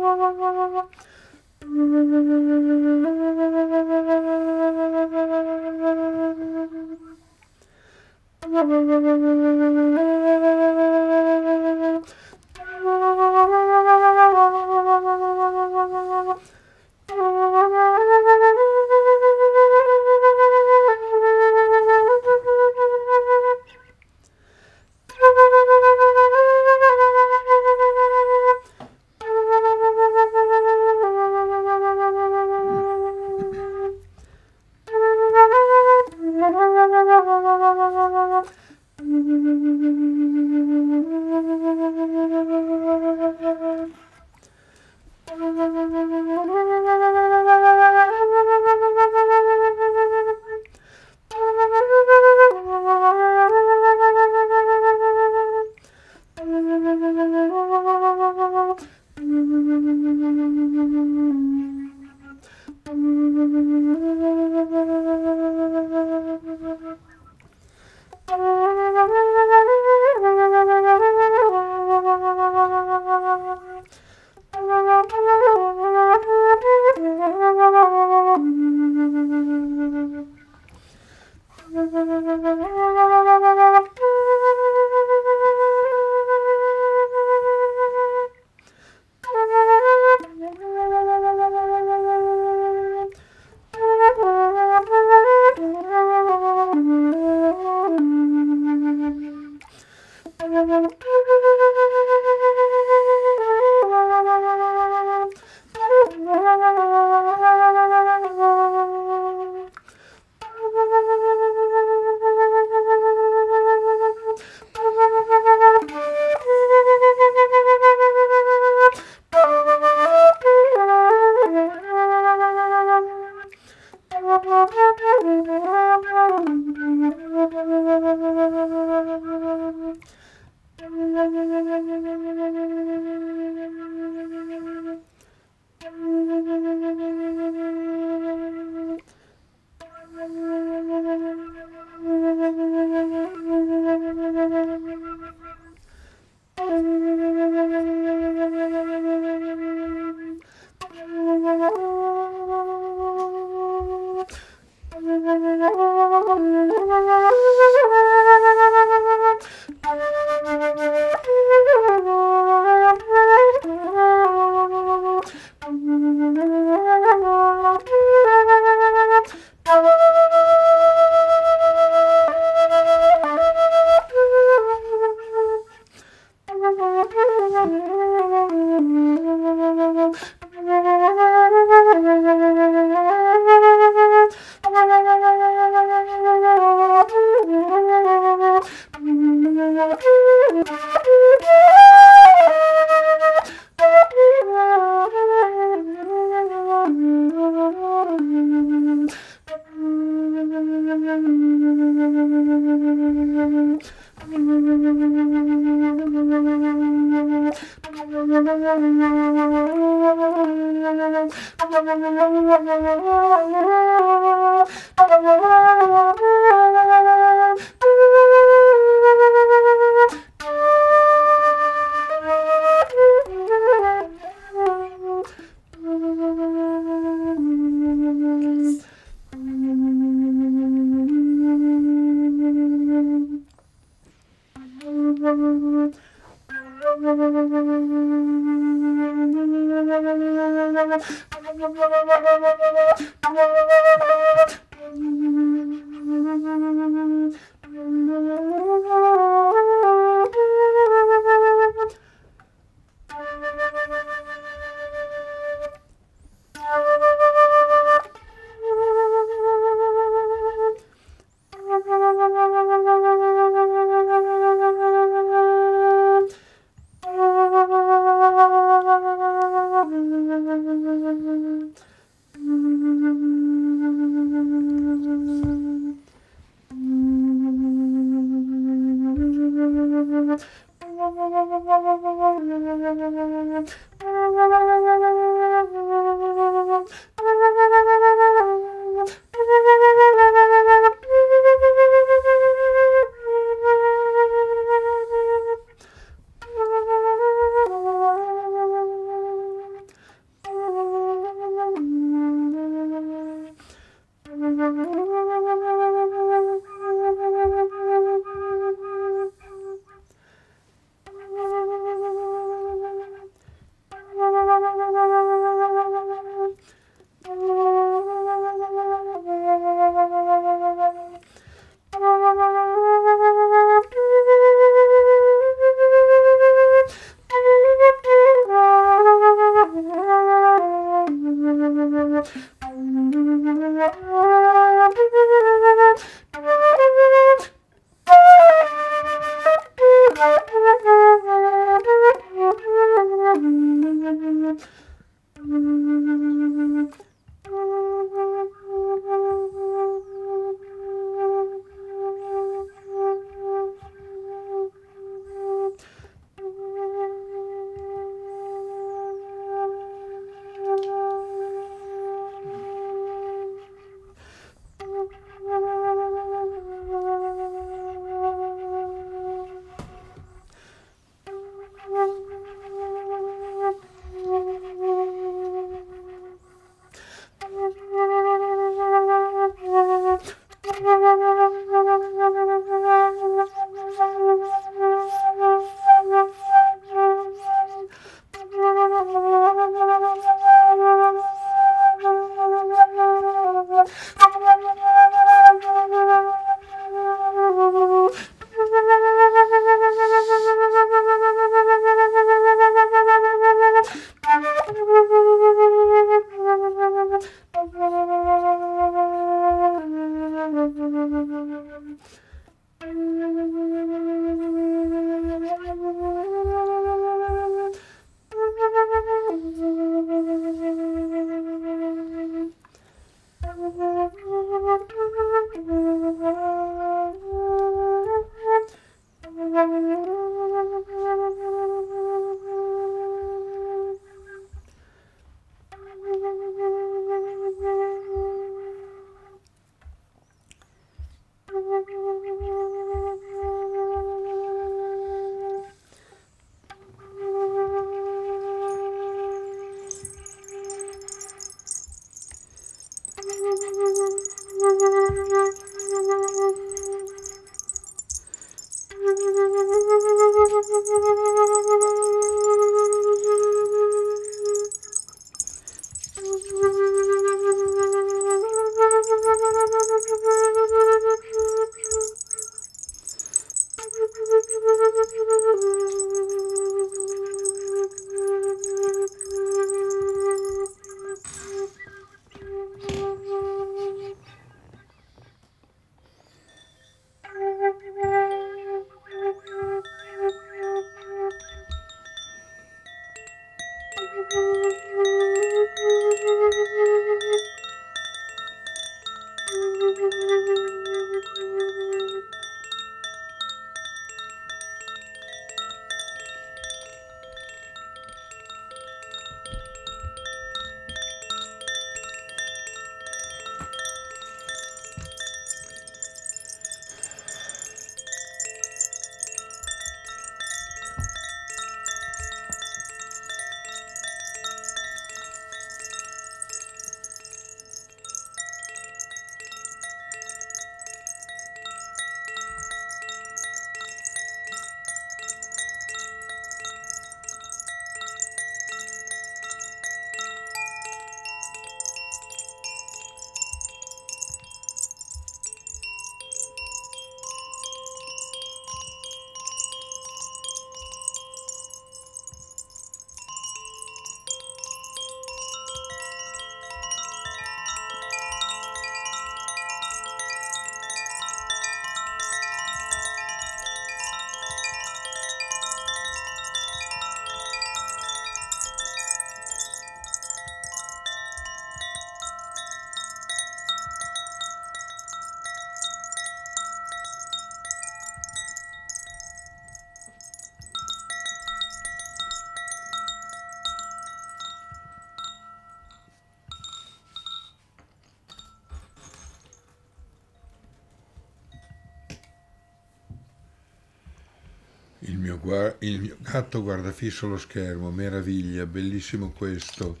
il mio gatto guarda fisso lo schermo, meraviglia, bellissimo questo,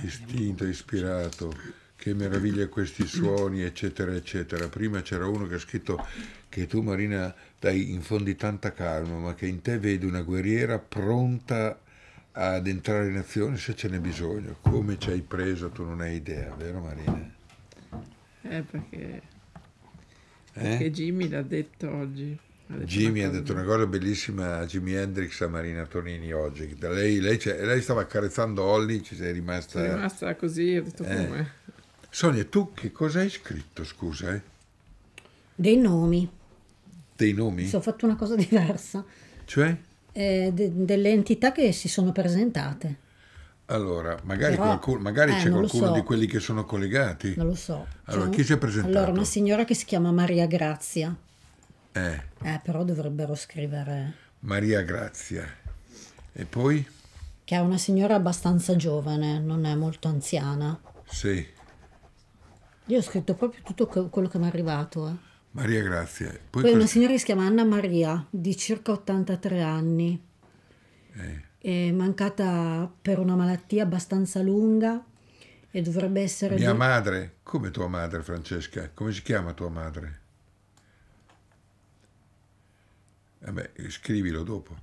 distinto, ispirato, che meraviglia questi suoni, eccetera, eccetera. Prima c'era uno che ha scritto che tu Marina dai in fondi tanta calma, ma che in te vedi una guerriera pronta ad entrare in azione se ce n'è bisogno. Come ci hai preso tu non hai idea, vero Marina? Eh, perché, eh? perché Jimmy l'ha detto oggi. Jimmy ha detto una cosa bellissima a Jimi Hendrix a Marina Tonini oggi. Lei, lei, lei, stava accarezzando Holly, ci sei rimasta... Sei rimasta così, ho detto eh. come. Sonia, tu che cosa hai scritto, scusa? Eh? Dei nomi. Dei nomi? Sì, ho fatto una cosa diversa. Cioè? Eh, de- delle entità che si sono presentate. Allora, magari, Però, qualcuno, magari eh, c'è qualcuno so. di quelli che sono collegati. Non lo so. Allora, cioè, chi si è presentato? Allora, una signora che si chiama Maria Grazia eh. eh, però dovrebbero scrivere... Maria Grazia. E poi? Che è una signora abbastanza giovane, non è molto anziana. Sì. Io ho scritto proprio tutto quello che mi è arrivato. Eh. Maria Grazia. Poi, Poi una signora che si chiama Anna Maria, di circa 83 anni. Eh. È mancata per una malattia abbastanza lunga e dovrebbe essere... Mia madre? Come tua madre, Francesca? Come si chiama tua madre? Vabbè, eh scrivilo dopo.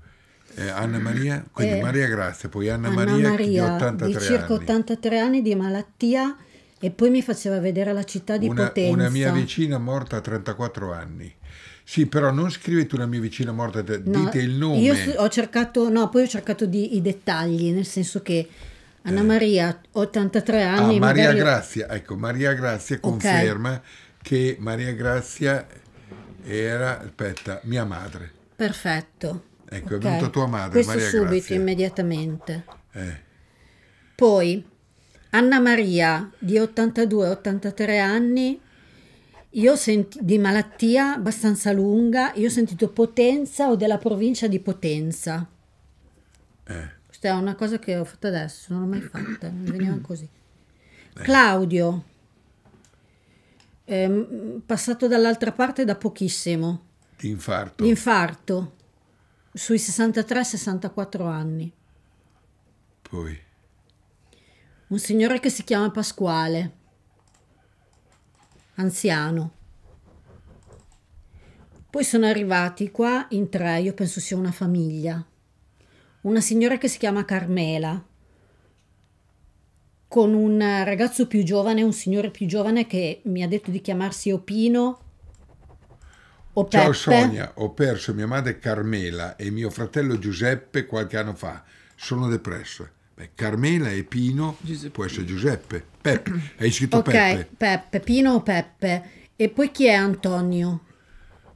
Eh, Anna Maria, quindi eh, Maria Grazia, poi Anna, Anna Maria, Maria, di 83 di circa 83 anni. anni di malattia e poi mi faceva vedere la città di una, Potenza. Una mia vicina morta a 34 anni. Sì, però non scrivete una mia vicina morta, dite no, il nome. Io ho cercato, no, poi ho cercato di, i dettagli, nel senso che Anna eh. Maria, 83 ah, anni. Ah, Maria magari... Grazia, ecco, Maria Grazia conferma okay. che Maria Grazia era, aspetta, mia madre. Perfetto. Ecco, okay. è venuta tua madre. Questo Maria subito, Grazia. immediatamente. Eh. Poi Anna Maria, di 82-83 anni, senti, di malattia abbastanza lunga, io ho sentito Potenza o della provincia di Potenza. Eh. Questa è una cosa che ho fatto adesso, non l'ho mai fatta, mi venivano così. Eh. Claudio, eh, passato dall'altra parte da pochissimo. L'infarto. infarto, sui 63-64 anni. Poi. Un signore che si chiama Pasquale, anziano. Poi sono arrivati qua in tre, io penso sia una famiglia. Una signora che si chiama Carmela, con un ragazzo più giovane, un signore più giovane che mi ha detto di chiamarsi Opino o Ciao Peppe. Sonia, ho perso mia madre Carmela e mio fratello Giuseppe qualche anno fa. Sono depressa. Beh, Carmela e Pino Giuseppe. può essere Giuseppe. Peppe, hai scritto okay, Peppe. Peppe, Pino o Peppe. E poi chi è Antonio?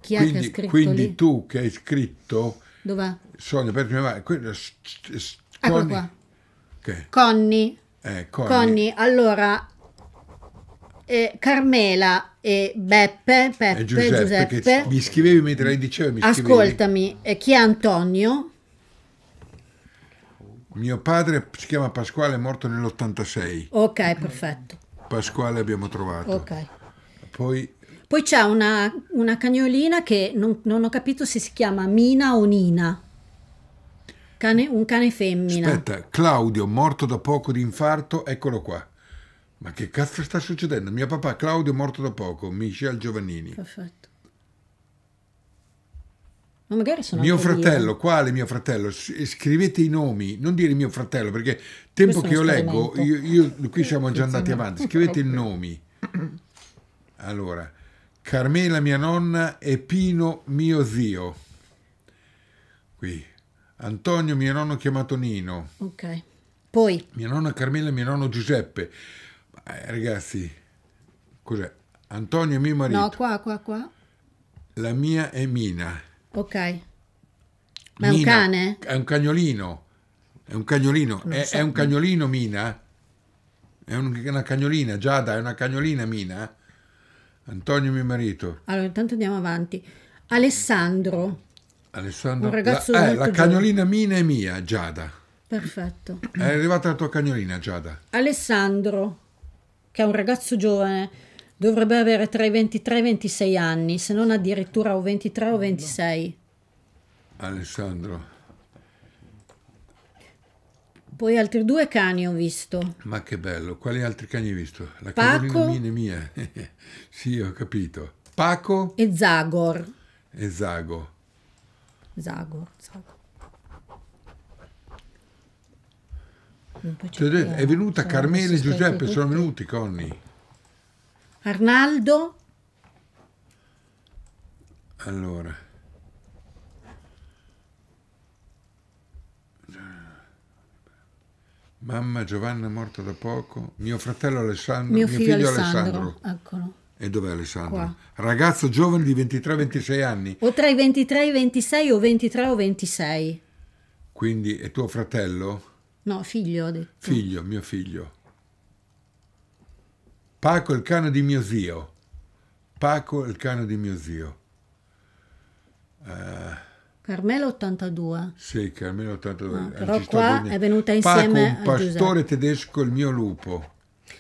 Chi quindi, è che ha scritto Quindi lì? tu che hai scritto... Dov'è? Sonia, per mia madre... Quello, ecco Conny. qua. Okay. Conny. Eh, Conny. Conny. Allora, eh, Carmela e Beppe, Peppe, e Giuseppe, Giuseppe. mi scrivevi mentre lei diceva, mi Ascoltami, scrivevi. chi è Antonio? Mio padre si chiama Pasquale, è morto nell'86. Ok, perfetto. Pasquale abbiamo trovato. Ok. Poi, Poi c'è una, una, cagnolina che non, non, ho capito se si chiama Mina o Nina. Cane, un cane femmina. Aspetta, Claudio, morto da poco di infarto, eccolo qua. Ma che cazzo sta succedendo? Mio papà Claudio è morto da poco, Michel Giovannini. Perfetto. Ma magari sono mio fratello, io. quale mio fratello? Scrivete i nomi, non dire mio fratello, perché tempo Questo che io leggo, io, io, qui siamo già andati avanti, scrivete i nomi. Allora, Carmela mia nonna e Pino mio zio. Qui. Antonio mio nonno chiamato Nino. Ok. Poi. Mia nonna Carmela e mio nonno Giuseppe. Eh, ragazzi, cos'è? Antonio è mio marito. No, qua, qua, qua. La mia è Mina. Ok. Ma Mina, è un cane? È un cagnolino. È un cagnolino. È, so. è, un cagnolino Mina. È una cagnolina, Giada, è una cagnolina Mina. Antonio mio marito. Allora, intanto andiamo avanti. Alessandro. Alessandro. Un ragazzo la, eh, la cagnolina giovane. Mina è mia, Giada. Perfetto. È arrivata la tua cagnolina, Giada. Alessandro che è un ragazzo giovane, dovrebbe avere tra i 23 e i 26 anni, se non addirittura o 23 o 26. Alessandro. Poi altri due cani ho visto. Ma che bello, quali altri cani hai visto? La Paco. Carolina mia. sì, ho capito. Paco. E Zagor. E Zago. Zagor, Zagor. Detto, è venuta cioè, Carmela e Giuseppe, tutti. sono venuti conni. Arnaldo? Allora. Mamma Giovanna è morta da poco, mio fratello Alessandro, mio, mio figlio, figlio, Alessandro. Alessandro. Eccolo. E dov'è Alessandro? Qua. Ragazzo giovane di 23-26 anni. O tra i 23 e i 26 o 23 o 26. Quindi è tuo fratello? No, figlio ho detto. Figlio, mio figlio. Paco il cane di mio zio. Paco il cane di mio zio. Uh, Carmelo 82. Sì, Carmelo 82. No, però qua è venuta insieme Paco, un pastore tedesco, il mio lupo.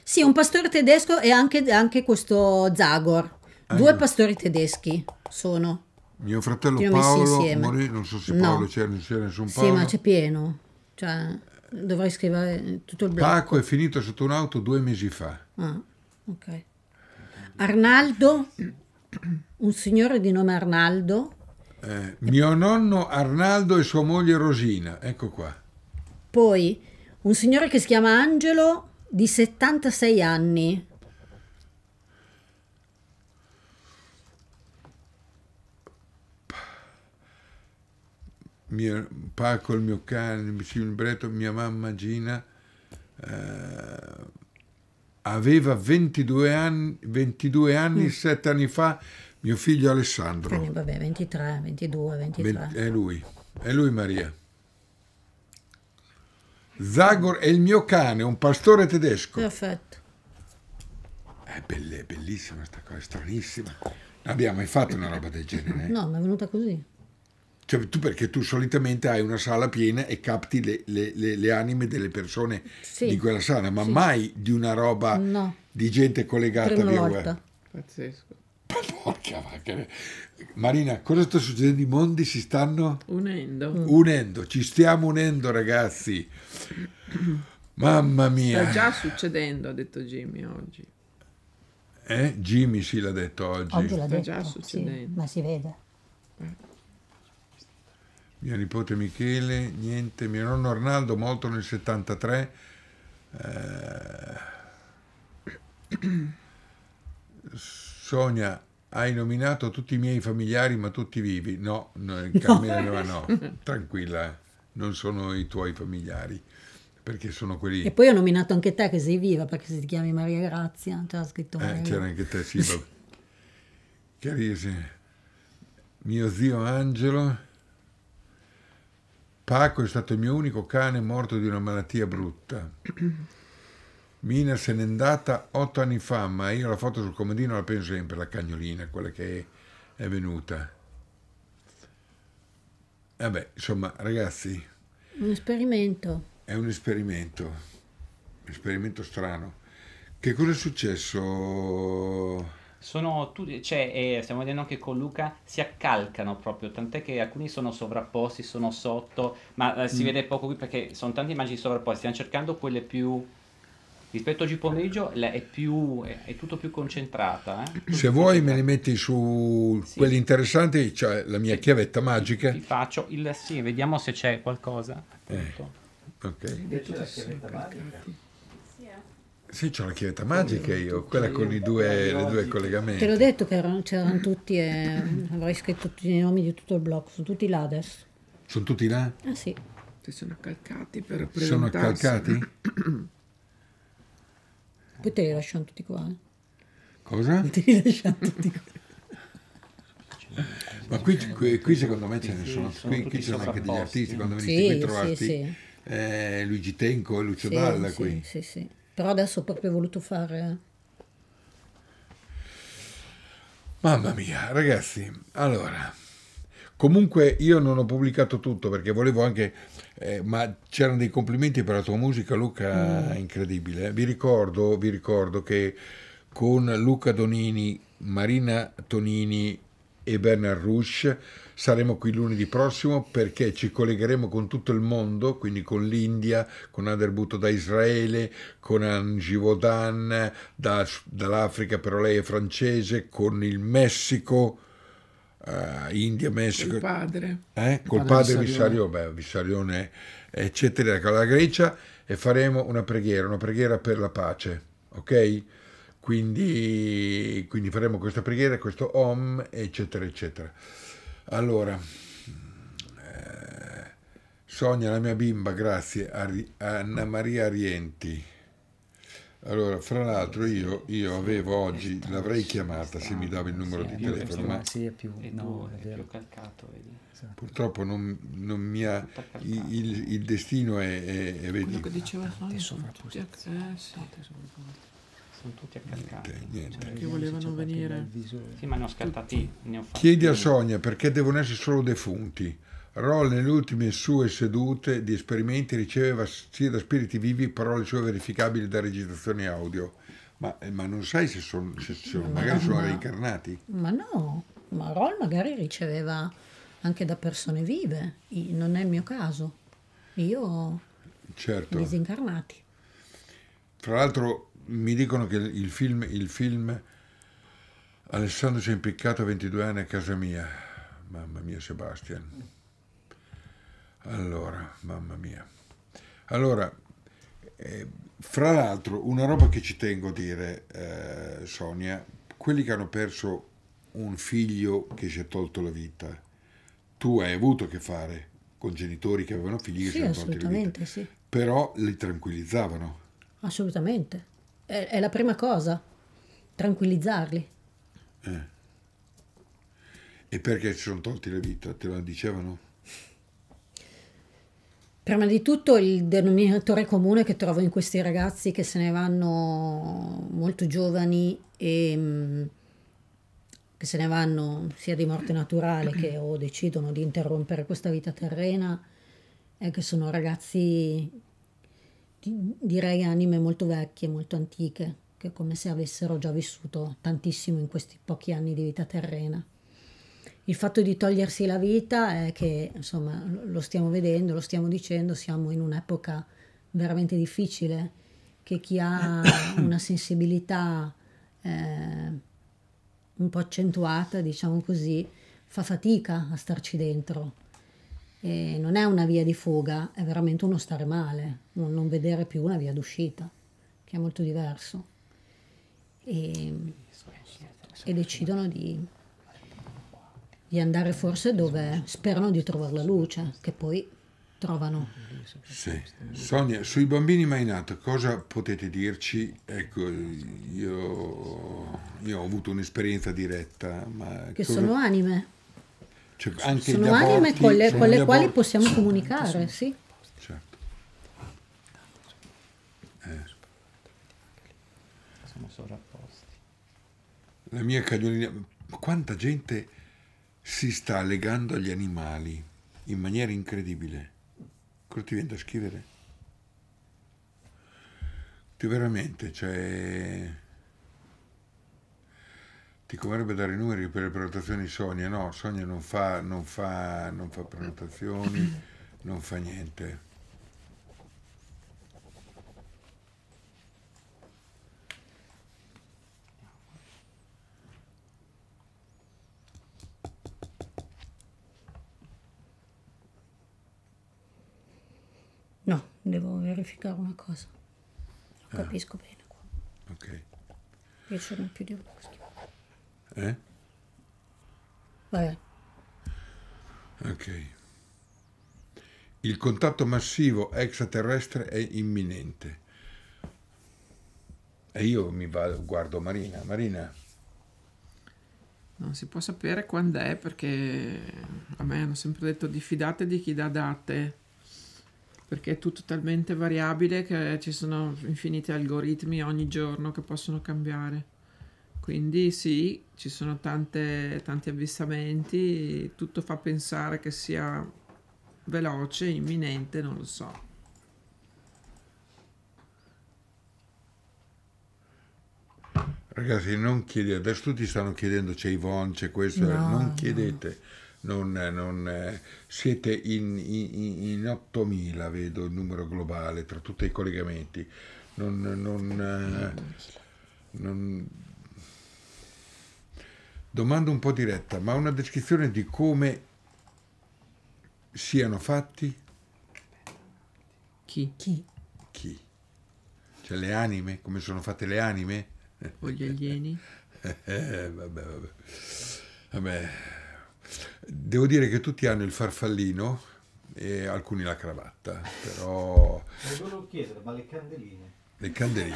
Sì, un pastore tedesco e anche, anche questo Zagor. Ah, Due pastori tedeschi sono. Mio fratello Paolo morì, non so se Paolo no. c'era, non c'è nessun Paolo. Sì, ma c'è pieno. Cioè, Dovrei scrivere tutto il blog. Paco è finito sotto un'auto due mesi fa. Ah, ok. Arnaldo, un signore di nome Arnaldo. Eh, mio nonno Arnaldo e sua moglie Rosina, ecco qua. Poi un signore che si chiama Angelo di 76 anni. mio Paco, il mio cane, il libretto, mia mamma Gina, eh, aveva 22 anni, 22 anni mm. 7 anni fa, mio figlio Alessandro. Anni, vabbè, 23, 22, 23. Ve è lui, è lui Maria. Zagor è il mio cane, un pastore tedesco. Perfetto. È, belle, è bellissima questa cosa, è stranissima. Abbiamo mai fatto una roba del genere? Eh? No, ma è venuta così cioè, tu perché tu solitamente hai una sala piena e capti le, le, le, le anime delle persone sì. di quella sala, ma sì. mai di una roba no. di gente collegata Prima via web. Pazzesco. Ma porca vacca. Marina, cosa sta succedendo? I mondi si stanno unendo. Mm. Unendo, ci stiamo unendo ragazzi. Mamma mia. Sta già succedendo, ha detto Jimmy oggi. Eh? Jimmy sì l'ha detto oggi. Oggi l'ha detto. già succedendo. Sì, ma si vede. Eh mio nipote Michele, niente, mio nonno Arnaldo, morto nel 73. Eh, Sonia, hai nominato tutti i miei familiari ma tutti vivi? No, no Carmela no. no, tranquilla, non sono i tuoi familiari perché sono quelli... E poi ho nominato anche te che sei viva perché se ti chiami Maria Grazia, c'era scritto eh, Maria. Eh, c'era anche te, sì, vabbè. Carissimo. Mio zio Angelo Paco è stato il mio unico cane morto di una malattia brutta. Mina se n'è andata otto anni fa, ma io la foto sul comodino la penso sempre, la cagnolina, quella che è, è venuta. Vabbè, insomma, ragazzi. Un esperimento. È un esperimento, un esperimento strano. Che cosa è successo? sono tutti, cioè, e eh, stiamo vedendo anche con Luca, si accalcano proprio, tant'è che alcuni sono sovrapposti, sono sotto, ma eh, si mm. vede poco qui perché sono tante immagini sovrapposte, stiamo cercando quelle più... Rispetto a oggi pomeriggio è, più, è, è tutto più concentrata. Eh? Se vuoi me ne metti su sì. quelli interessanti, cioè la mia sì. chiavetta magica. Ti faccio il sì, vediamo se c'è qualcosa. Eh, ok. Invece la chiavetta magica. Sì, c'è una chiavetta magica io, quella con i due, le due collegamenti. Te l'ho detto che erano, c'erano tutti, e eh, avrei scritto tutti i nomi di tutto il blocco, sono tutti là adesso. Sono tutti là? Ah sì. Si sono accalcati per Sono accalcati? Poi te li lasciano tutti qua. Eh? Cosa? Te li lasciano tutti qua. Ma qui, qui, qui, secondo me ce ne sono, qui, qui ci sono anche degli artisti, quando venite sì, qui trovate sì, sì. eh, Luigi Tenco e Lucio Dalla qui. Sì, sì però adesso ho proprio voluto fare... Eh. Mamma mia, ragazzi, allora, comunque io non ho pubblicato tutto perché volevo anche, eh, ma c'erano dei complimenti per la tua musica Luca, mm. incredibile. Vi ricordo, vi ricordo che con Luca Donini, Marina Tonini e Bernard Rush saremo qui lunedì prossimo perché ci collegheremo con tutto il mondo, quindi con l'India, con Aderbuto da Israele, con Angivodan da, dall'Africa, però lei è francese, con il Messico. Uh, India, Messico, col padre, eh? col padre, padre Vissarione. Beh, Vissarione, eccetera, con ecco, la Grecia e faremo una preghiera, una preghiera per la pace, ok? Quindi, quindi faremo questa preghiera, questo om, eccetera, eccetera. Allora, eh, Sonia, la mia bimba, grazie, Ari, Anna Maria Rienti. Allora, fra l'altro io, io avevo oggi, l'avrei chiamata se mi dava il numero di telefono, ma sì, è più, eh, no, è più calcato, vedi? purtroppo non, non, mi ha il, il destino è, è, è vedi quello che diceva Sonia eh, sì sono tutti accaccati. Cioè, niente, niente. Cioè, perché volevano venire? Sì, ma ne ho scattati. Ne ho Chiedi a Sonia perché devono essere solo defunti. Roll nelle ultime sue sedute di esperimenti riceveva sia da spiriti vivi parole sue verificabili da registrazioni audio. Ma, eh, ma, non sai se, son, se sono, ma, magari sono ma, reincarnati? Ma no, ma Roll magari riceveva anche da persone vive, non è il mio caso. Io certo. disincarnati. Tra l'altro mi dicono che il film, il film Alessandro si è impiccato a 22 anni a casa mia. Mamma mia Sebastian. Allora, mamma mia. Allora, eh, fra l'altro, una roba che ci tengo a dire, eh, Sonia, quelli che hanno perso un figlio che si è tolto la vita, tu hai avuto a che fare con genitori che avevano figli che sì, si erano tolti la vita. Sì. Però li tranquillizzavano. Assolutamente è, è la prima cosa, tranquillizzarli. Eh. E perché ci sono tolti la vita? Te la dicevano? Prima di tutto il denominatore comune che trovo in questi ragazzi che se ne vanno molto giovani e mm, che se ne vanno sia di morte naturale che o decidono di interrompere questa vita terrena è che sono ragazzi direi anime molto vecchie, molto antiche, che come se avessero già vissuto tantissimo in questi pochi anni di vita terrena. Il fatto di togliersi la vita è che, insomma, lo stiamo vedendo, lo stiamo dicendo, siamo in un'epoca veramente difficile, che chi ha una sensibilità eh, un po' accentuata, diciamo così, fa fatica a starci dentro eh, non è una via di fuga, è veramente uno stare male, un non vedere più una via d'uscita, che è molto diverso. E, e decidono di, di, andare forse dove sperano di trovare la luce, che poi trovano. Sì. Sonia, sui bambini mai nati, cosa potete dirci? Ecco, io, io ho avuto un'esperienza diretta. Ma che cosa... sono anime cioè, anche sono anime con le, con le quali possiamo sono, comunicare, sì. Certo. Eh. Sono sovrapposti. La mia cagnolina... Quanta gente si sta legando agli animali in maniera incredibile. Cosa ti viene da scrivere? Ti cioè, veramente, cioè ti converrebbe dare i numeri per le prenotazioni Sonia? No, Sonia non fa, non fa, non fa prenotazioni, non fa niente. No, devo verificare una cosa. Lo ah. capisco bene qua. Ok. Io sono più di un uno. Eh? Vabbè. Ok. Il contatto massivo extraterrestre è imminente. E io mi vado, guardo Marina. Marina. Non si può sapere quando è perché a me hanno sempre detto diffidate di chi dà date perché è tutto talmente variabile che ci sono infiniti algoritmi ogni giorno che possono cambiare. Quindi sì, ci sono tante, tanti avvistamenti, tutto fa pensare che sia veloce, imminente, non lo so. Ragazzi, non chiedete, adesso tutti stanno chiedendo c'è Yvonne, c'è questo, no, non chiedete, no. non, non, siete in, in, in 8000, vedo il numero globale tra tutti i collegamenti, non, non eh, Domanda un po' diretta, ma una descrizione di come siano fatti? Chi? Chi? Chi? Cioè le anime, come sono fatte le anime? O gli alieni? Eh, vabbè, vabbè. Vabbè. Devo dire che tutti hanno il farfallino e alcuni la cravatta, però... Volevo chiedere, ma le candeline? Le candeline,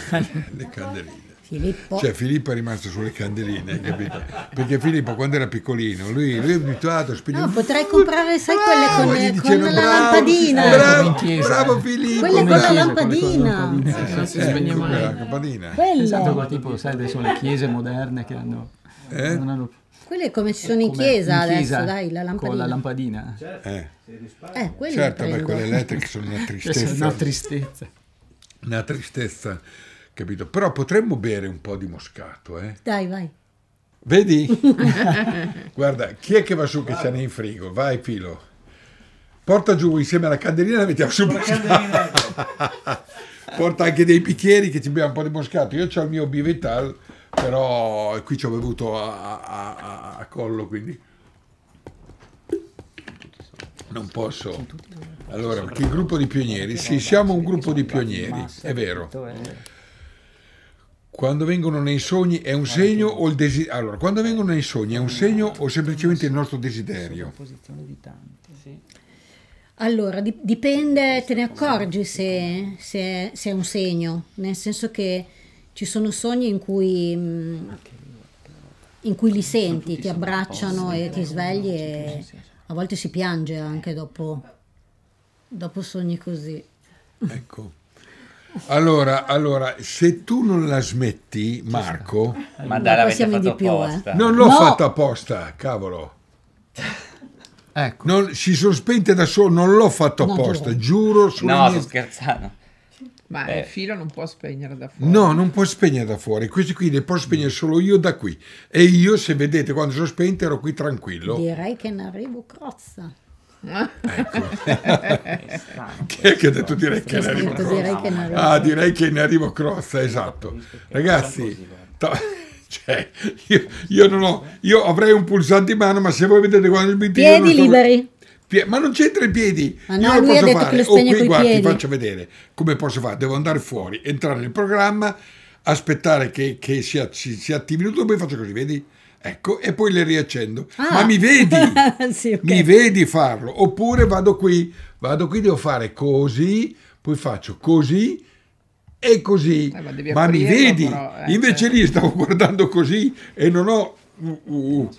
le candeline. Filippo. Cioè Filippo è rimasto sulle candeline, capito? Perché Filippo quando era piccolino, lui, lui è abituato a spingere... No, potrei comprare, sai, bravo, quelle ah, con, diceva, con la bravo, lampadina. Bravo, eh, bravo Filippo. Quelle con la lampadina. Eh, si spegne mai. La campanina. Quello. Esatto, qua tipo, sai, adesso le chiese moderne che hanno... Eh? Non hanno quelle come ci eh, sono in chiesa, in chiesa adesso, dai, la lampadina. Con la lampadina. Certo, eh. eh certo, ma quelle elettriche sono una tristezza. una tristezza una tristezza, capito? Però potremmo bere un po' di moscato, eh? Dai, vai. Vedi? Guarda, chi è che va su che c'è in frigo? Vai, Filo. Porta giù insieme alla candelina e la mettiamo su. Ecco. Porta anche dei bicchieri che ci beviamo un po' di moscato. Io ho il mio Bivital, però qui ci ho bevuto a, a, a, a collo, quindi... Non posso. Allora, perché il gruppo di pionieri, sì, siamo un gruppo di pionieri, è vero. Quando vengono nei sogni è un segno o il desiderio? Allora, quando vengono nei sogni è un segno o semplicemente il nostro desiderio? Allora, dipende, te ne accorgi se, se, se è un segno, nel senso che ci sono sogni in cui... Mm, in cui li senti, ti abbracciano e ti svegli e cioè, a volte si piange anche dopo, dopo sogni così. Ecco. Allora, allora, se tu non la smetti, Marco... Ma dai, l'avete fatto apposta. Eh. Non l'ho no. fatto apposta, cavolo. Ecco. Non, si spente da solo, non l'ho fatto apposta, no, giuro. giuro no, mie... sto scherzando. Ma eh. il filo non può spegnere da fuori. No, non può spegnere da fuori. Questi qui li posso spegnere mm. solo io da qui. E io, se vedete, quando sono spente ero qui tranquillo. Direi che ne arrivo crozza. Ecco. Chi che ha detto direi che ne arrivo crozza? Ah, direi che ne arrivo crozza, esatto. Ragazzi, cioè, io, io, ho, io, avrei un pulsante in mano, ma se voi vedete quando il bittino... Piedi liberi. Pie- ma non c'entra i piedi. Ma no, Io lui posso fare. che lo oh, spegne oh, qui, guarda, piedi. ti faccio vedere come posso fare. Devo andare fuori, entrare nel programma, aspettare che, che si, si, si attivino tutto, poi faccio così, vedi? Ecco, e poi le riaccendo. Ah. Ma mi vedi? sì, okay. Mi vedi farlo. Oppure vado qui, vado qui, devo fare così, poi faccio così e così. Eh, ma, ma mi vedi? Però, eh, Invece eh. lì stavo guardando così e non ho... Uh, uh, uh.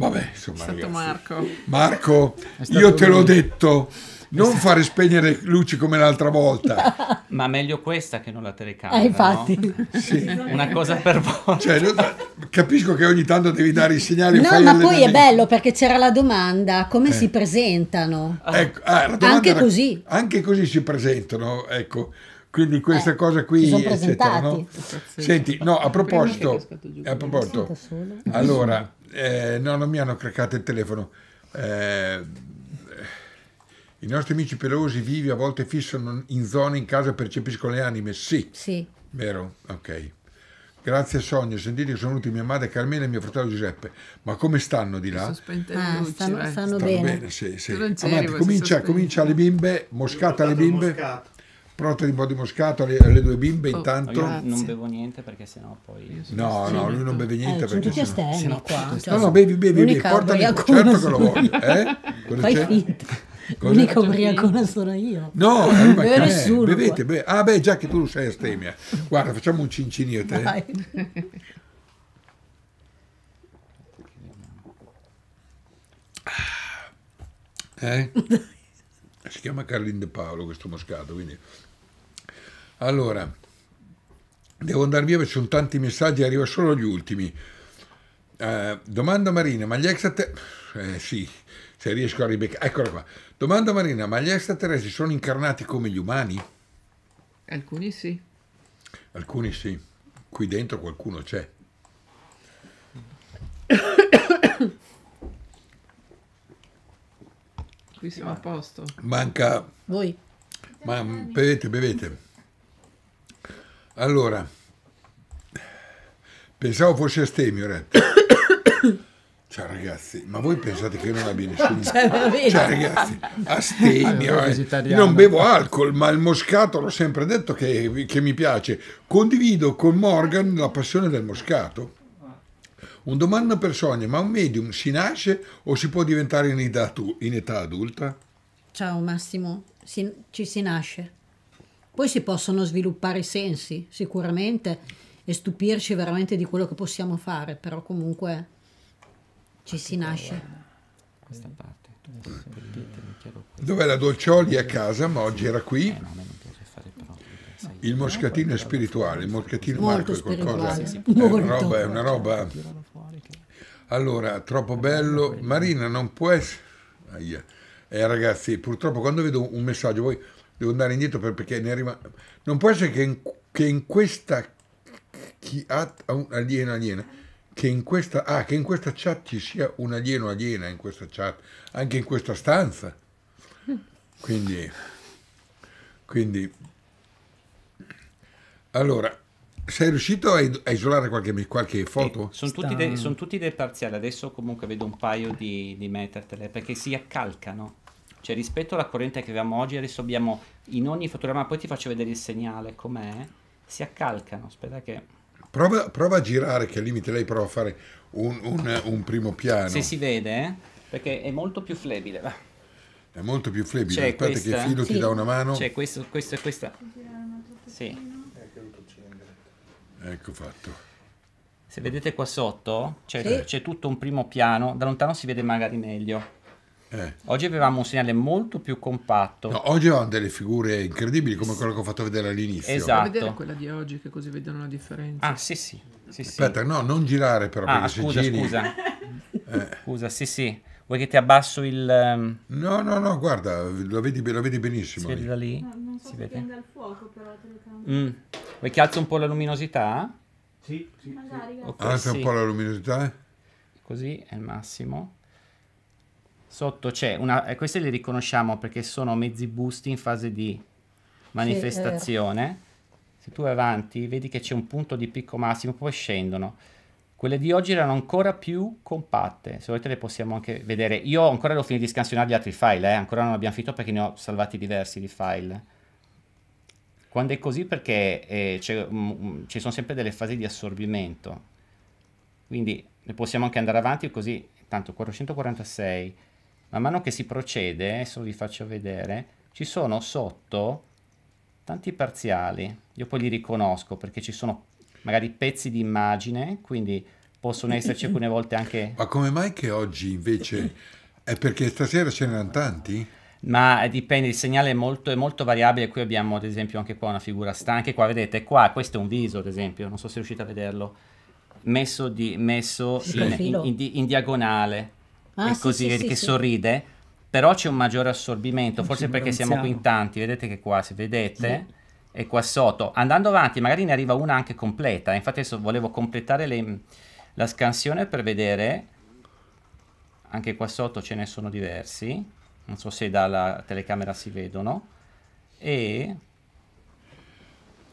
Vabbè, insomma, ragazzi. Marco. Marco, io te l'ho detto. Non fare spegnere luci come l'altra volta. Ma meglio questa che non la telecamera. Eh, infatti. No? Sì. Una cosa per volta. Cioè, capisco che ogni tanto devi dare i segnali. No, ma poi è bello perché c'era la domanda come eh. si presentano. Ecco, ah, anche era, così. Anche così si presentano, ecco. Quindi questa eh, cosa qui, eccetera, no? Senti, no, a proposito, a proposito allora, eh, no, non mi hanno craccato il telefono. Eh, I nostri amici pelosi vivi a volte fissano in zone in casa e percepiscono le anime. Sì. Sì. Vero? Ok. Grazie Sonia, sentite che sono venuti mia madre Carmela e mio fratello Giuseppe. Ma come stanno di là? Ah, luci, stanno, eh. stanno, stanno, bene. bene sì, sì. Avanti, comincia, comincia, le bimbe, moscata le bimbe. Moscato. Proto di Body Moscato alle, alle due bimbe oh, intanto. Io non bevo niente perché sennò poi... No, no, lui non beve niente eh, perché... Sono tutti sennò... qua. Cioè, no, no, bevi, bevi, bevi, portami, certo che lo voglio. Eh? Fai c'è? finta. Cosa? L'unica ubriacona sono io. No, eh, non beve nessuno. Bevete, bevete. Ah beh, già che tu sei astemia. Guarda, facciamo un cincinio te. Vai. Eh? Si chiama Carlin De Paolo questo moscato, quindi allora, devo andare via perché sono tanti messaggi, arriva solo gli ultimi. Uh, domanda Marina, ma gli extraterrestri... Eh, sì, se riesco a ribeccare... Eccola qua. Domanda Marina, ma gli extraterrestri sono incarnati come gli umani? Alcuni sì. Alcuni sì. Qui dentro qualcuno c'è. Qui siamo a posto. Manca... Voi. Ma bevete, bevete. Allora, pensavo fosse Stemio, Ciao ragazzi, ma voi pensate che io non abbia nessuno? Ciao cioè, cioè, ragazzi, astemio, eh. non bevo alcol, ma il moscato l'ho sempre detto che, che, mi piace. Condivido con Morgan la passione del moscato. Un domanda per Sonia, ma un medium si nasce o si può diventare in età, in età adulta? Ciao Massimo, si, ci si nasce. Poi si possono sviluppare i sensi, sicuramente, e stupirci veramente di quello che possiamo fare, però comunque ci si nasce. Eh, questa parte. Eh, Dov'è la Dolcioli a casa, ma oggi era qui. Eh, il moscatino è spirituale, il moscatino Marco è qualcosa, è una roba, è una roba. Allora, troppo bello. Marina non può essere... Eh, ragazzi, purtroppo quando vedo un messaggio, voi devo andare indietro perché ne arriva... Non può essere che in, che in questa chi ha un alieno aliena, che in questa, ah, che in questa chat ci sia un alieno aliena in questa chat, anche in questa stanza. Quindi, quindi allora, sei riuscito a, isolare qualche, qualche foto? Eh, sono, tutti dei, sono, tutti dei parziali, adesso comunque vedo un paio di, di meta perché si accalcano. Cioè rispetto alla corrente che avevamo oggi, adesso abbiamo in ogni fotogramma, poi ti faccio vedere il segnale com'è, si accalcano, aspetta che... Prova, prova, a girare, che al limite lei prova a fare un, un, un primo piano. Se si vede, eh, perché è molto più flebile. Va. È molto più flebile, c'è aspetta questa. che Filo sì. ti dà una mano. C'è questo, questo e questa. Sì. Eh, ecco fatto. Se vedete qua sotto c'è, sì. tutto un primo piano, da lontano si vede magari meglio. Eh. Oggi avevamo un segnale molto più compatto. No, oggi avevamo delle figure incredibili come quella che ho fatto vedere all'inizio. Esatto. Fai vedere quella di oggi che così vedono la differenza. Ah, sì, sì. sì Aspetta, sì. no, non girare però ah, perché scusa, se giri... scusa. Eh. Scusa, sì, sì. Vuoi che ti abbasso il... Ehm, no, no, no, guarda, lo vedi, lo vedi benissimo. Si vede da lì? No, non so si vede. dal fuoco però. Mm. Vuoi che alzi un po' la luminosità? Sì, sì. Magari, sì. Okay, alza un po' la luminosità? Eh. Così è il massimo sotto c'è una, eh, queste le riconosciamo perché sono mezzi busti in fase di eh. manifestazione. Sì, Se tu vai avanti vedi che c'è un punto di picco massimo, poi scendono. Quelle di oggi erano ancora più compatte, se volete le possiamo anche vedere. Io ancora devo finire di scansionare gli altri file, eh? ancora non abbiamo finito perché ne ho salvati diversi di file. Quando è così perché eh, mh, mm, mm, ci sono sempre delle fasi di assorbimento, quindi ne possiamo anche andare avanti così, tanto 446, man mano che si procede, adesso vi faccio vedere, ci sono sotto tanti parziali, io poi li riconosco perché ci sono magari pezzi di immagine, quindi possono esserci alcune volte anche... Ma come mai che oggi invece... è perché stasera ce n'erano tanti? Ma dipende, il segnale è molto, è molto, variabile, qui abbiamo ad esempio anche qua una figura stanca, qua vedete, qua questo è un viso ad esempio, non so se riuscite a vederlo, messo, di, messo in, in, in, in diagonale, ah, sì, così, sì, che sì, sorride, però c'è un maggiore assorbimento, forse perché siamo qui in tanti, vedete che qua, se vedete, è qua sotto. Andando avanti, magari ne arriva una anche completa, infatti adesso volevo completare le, la scansione per vedere, anche qua sotto ce ne sono diversi, non so se dalla telecamera si vedono, e...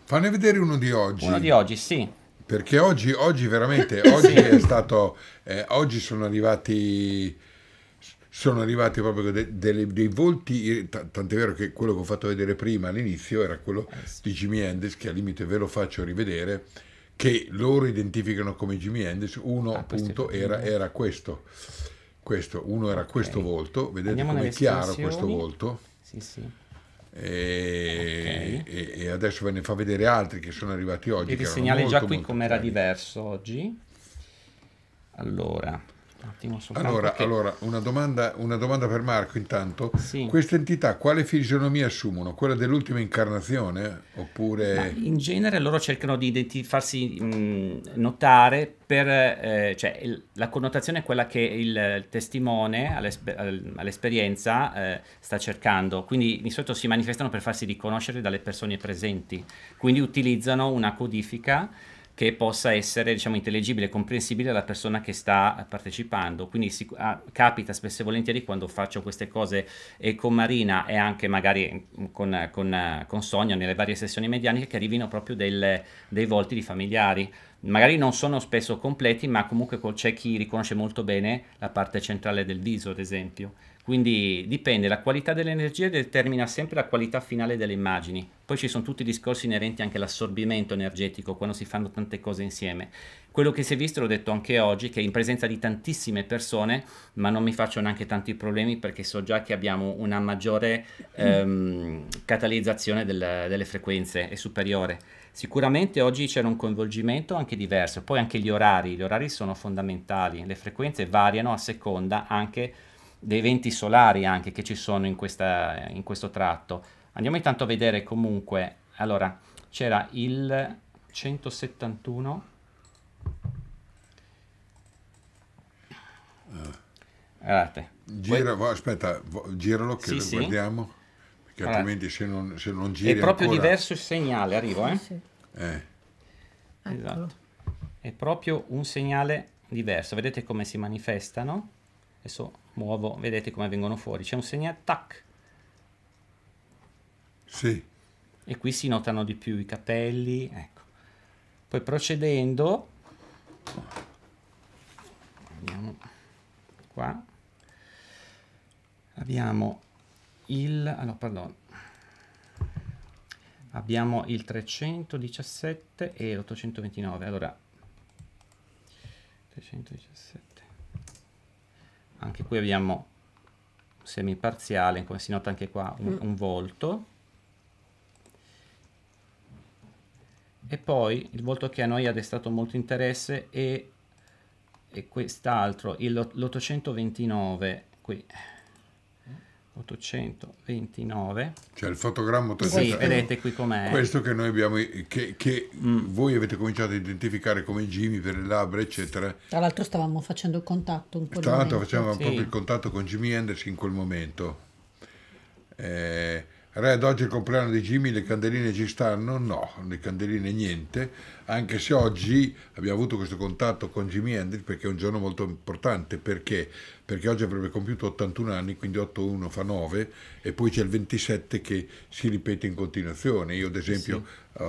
Fanne vedere uno di oggi. Uno di oggi, sì. Perché oggi, oggi veramente, oggi è stato, eh, oggi sono arrivati, sono arrivati proprio de, de, dei volti, tant'è vero che quello che ho fatto vedere prima all'inizio era quello eh, di Jimi Hendrix, che al limite ve lo faccio rivedere, che loro identificano come Jimi Hendrix, uno ah, appunto era, era questo. questo, uno era questo volto, vedete come è chiaro questo volto. Sì, sì. E, okay. e, adesso ve ne fa vedere altri che sono arrivati oggi. Vi segnali già qui com'era diverso oggi. Allora, un attimo soltanto. Allora, che... allora una, domanda, una, domanda, per Marco intanto. Sì. Queste entità quale fisionomia assumono? Quella dell'ultima incarnazione? Oppure... in genere loro cercano di farsi mh, notare per... Eh, cioè, il, la connotazione è quella che il testimone all'esperienza eh, sta cercando. Quindi di solito si manifestano per farsi riconoscere dalle persone presenti. Quindi utilizzano una codifica che possa essere diciamo, intelligibile e comprensibile alla persona che sta partecipando. Quindi si, ah, capita spesso e volentieri quando faccio queste cose e con Marina e anche magari mm, con, con, con Sonia nelle varie sessioni medianiche che arrivino proprio del, dei volti di familiari. Magari non sono spesso completi, ma comunque c'è chi riconosce molto bene la parte centrale del viso, ad esempio quindi dipende, la qualità dell'energia determina sempre la qualità finale delle immagini. Poi ci sono tutti i discorsi inerenti anche all'assorbimento energetico, quando si fanno tante cose insieme. Quello che si è visto, l'ho detto anche oggi, che in presenza di tantissime persone, ma non mi faccio neanche tanti problemi perché so già che abbiamo una maggiore ehm, catalizzazione del, delle frequenze, è superiore. Sicuramente oggi c'era un coinvolgimento anche diverso, poi anche gli orari, gli orari sono fondamentali, le frequenze variano a seconda anche dei venti solari anche che ci sono in, questa, in questo tratto. Andiamo intanto a vedere comunque, allora c'era il 171. Eh. Guardate. Gira, Voi... aspetta, giralo che sì, lo sì. guardiamo, perché allora. altrimenti se non, se non gira... È proprio ancora... diverso il segnale, arrivo, eh? Sì. eh. Esatto. È proprio un segnale diverso, vedete come si manifestano? Adesso muovo, vedete come vengono fuori, c'è un segnale, tac. Sì. E qui si notano di più i capelli, ecco. Poi procedendo, andiamo qua, abbiamo il, allora, ah pardon, abbiamo il 317 e l'829, allora, 317, anche qui abbiamo semi parziale come si nota anche qua, un, mm. un volto. E poi il volto che a noi ha destato molto interesse è, è quest'altro, l'829, qui 829. Cioè il fotogramma 829. Sì, vedete qui com'è. Questo che noi abbiamo, che, che mm. voi avete cominciato a identificare come Jimmy per le labbra, eccetera. Tra l'altro stavamo facendo il contatto in quel Tra l'altro facevamo sì. proprio il contatto con Jimmy Hendrix in quel momento. Eh, Re, ad oggi il compleanno di Jimmy, le candeline ci stanno? No, le candeline niente, anche se oggi abbiamo avuto questo contatto con Jimmy Hendrix perché è un giorno molto importante, perché? Perché oggi avrebbe compiuto 81 anni, quindi 8-1 fa 9 e poi c'è il 27 che si ripete in continuazione. Io ad esempio sì. uh,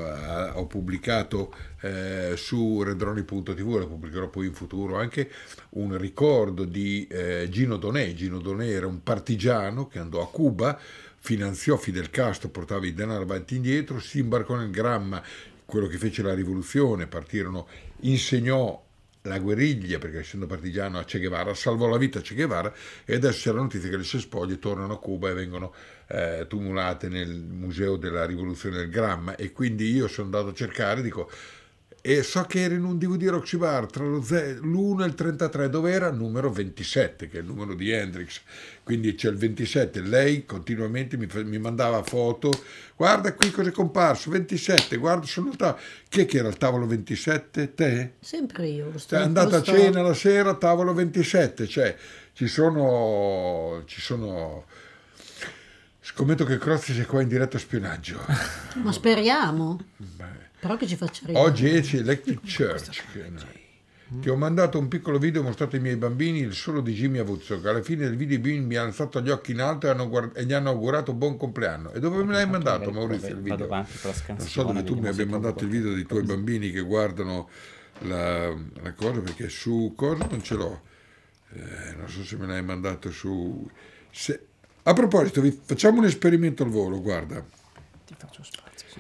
ho pubblicato uh, su redroni.tv, lo pubblicherò poi in futuro, anche un ricordo di uh, Gino Donè. Gino Donè era un partigiano che andò a Cuba finanziò Fidel Castro, portava il denaro avanti e indietro, si imbarcò nel Gramma, quello che fece la rivoluzione, partirono, insegnò la guerriglia, perché essendo partigiano a Che Guevara, salvò la vita a Che Guevara e adesso c'è la notizia che le sue spoglie tornano a Cuba e vengono eh, tumulate nel Museo della Rivoluzione del Gramma e quindi io sono andato a cercare, dico e so che era in un DVD Roxy Bar tra l'1 e il 33 dove era numero 27 che è il numero di Hendrix quindi c'è il 27 lei continuamente mi, mi mandava foto guarda qui cos'è comparso 27 guarda sono il tavolo Chi è che era il tavolo 27 te? sempre io è andata a cena la sera tavolo 27 cioè ci sono ci sono scommetto che Crozzi sia qua in diretto a spionaggio ma speriamo Beh. Però che ci faccia ridere. Oggi esce Electric Church. Ti ho mandato un piccolo video mostrato ai miei bambini, il solo di Jimmy Avuzzo, che alla fine del video i bambini mi hanno alzato gli occhi in alto e, guard- e gli hanno augurato buon compleanno. E dove no, me l'hai mandato, Maurizio, il video? Non so dove tu mi abbia mandato il video cioè, dei tuoi bambini che guardano la, la cosa, perché su cosa non ce l'ho. Eh, non so se me l'hai mandato su... Se... A proposito, facciamo un esperimento al volo, guarda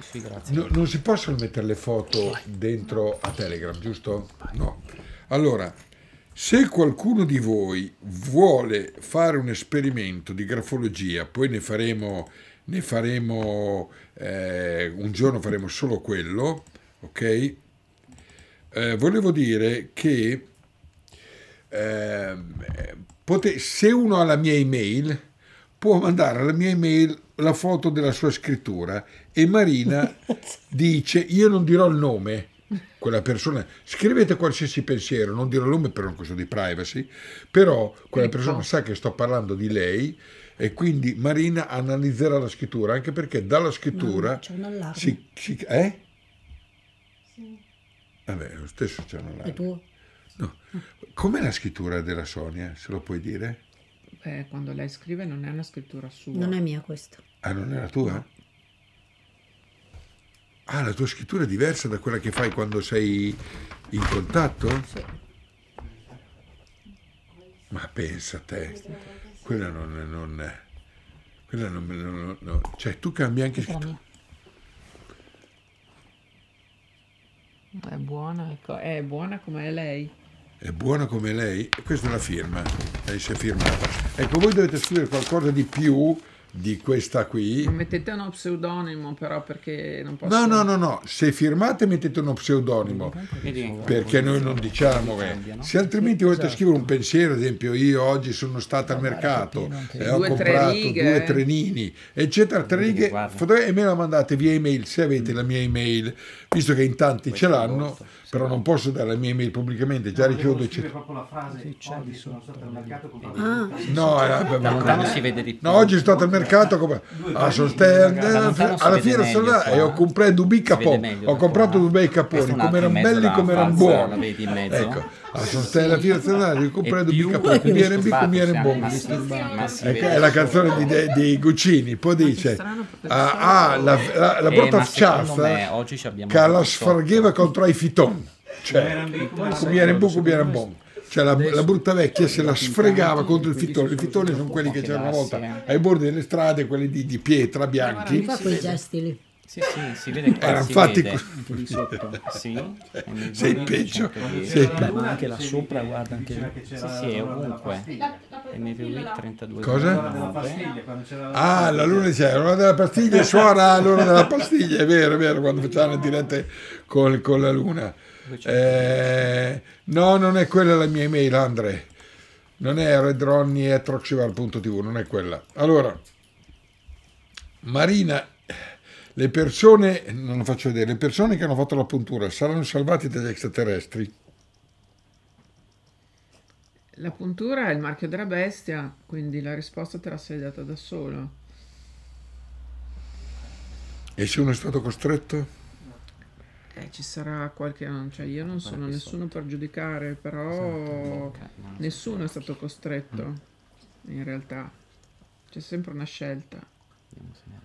sì, sì, grazie. No, non si possono mettere le foto dentro a Telegram, giusto? No. Allora, se qualcuno di voi vuole fare un esperimento di grafologia, poi ne faremo, ne faremo eh, un giorno faremo solo quello, ok? Eh, volevo dire che eh, se uno ha la mia email, può mandare alla mia email la foto della sua scrittura e Marina dice io non dirò il nome quella persona scrivete qualsiasi pensiero non dirò il nome per una questione di privacy però quella ecco. persona sa che sto parlando di lei e quindi Marina analizzerà la scrittura anche perché dalla scrittura no, si, si, eh? sì. vabbè lo stesso c'è un allarme è tuo? no com'è la scrittura della Sonia se lo puoi dire? Beh, quando lei scrive non è una scrittura sua. Non è mia questa. Ah, non è la tua? Ah, la tua scrittura è diversa da quella che fai quando sei in contatto? Sì. Ma pensa a te, quella non, non Quella non, non, non, Cioè, tu cambi anche scrittura. È buona, è buona come è lei è buona come lei, questa è la firma, lei si è firmata. Ecco, voi dovete scrivere qualcosa di più di questa qui. mettete uno pseudonimo però perché non posso... No, no, no, no, se firmate mettete uno pseudonimo perché noi non diciamo che... Se altrimenti volete esatto. scrivere un pensiero, ad esempio io oggi sono stato al mercato e ho comprato due eh. trenini, eccetera, tre righe, e me la mandate via email se avete la mia email, visto che in tanti ce l'hanno però non posso dare la mia email pubblicamente, già no, richiudo eccetera. proprio la frase, c'è oggi sono stato al mercato con Ah. No, vabbè, si vede di più. No, oggi sono stato al mercato come, a Solstern, alla fiera solare e ho comprato due bicapò, ho comprato due bei caponi, come erano belli, come erano buoni. Ecco. Ah, sono stati alla Fiera Stradale ricomprando più capote BRB con BRB è la canzone di, di Guccini poi dice ah, ah, la, la, la eh, brutta facciata che la sfargheva contro i fiton cioè BRB con BRB cioè la, la, brutta vecchia se la sfregava contro il fittone. I fitoni sono quelli che c'erano una volta ai bordi delle strade, quelli di, di pietra bianchi. Ma fa quei gesti lì. Sì, sì, si vede che Era infatti vede. Sì, sei peggio. Sei pe- ma anche là sopra, guarda anche sì, sì, è ovunque. MVV 32. Cosa? Ah, la luna dice, l'ora della pastiglia, suona l'ora della pastiglia, è vero, è vero, quando facciamo le dirette con, con la luna. Eh, no, non è quella la mia email, Andre. Non è redronny.troxivar.tv, non è quella. Allora, Marina le persone, non lo faccio vedere, le persone che hanno fatto la puntura saranno salvate dagli extraterrestri? La puntura è il marchio della bestia, quindi la risposta te la sei data da solo. E se uno è stato costretto? Eh, ci sarà qualche... Cioè io non sono nessuno per giudicare, però esatto, nessuno è stato costretto, in realtà. C'è sempre una scelta. Vediamo se ne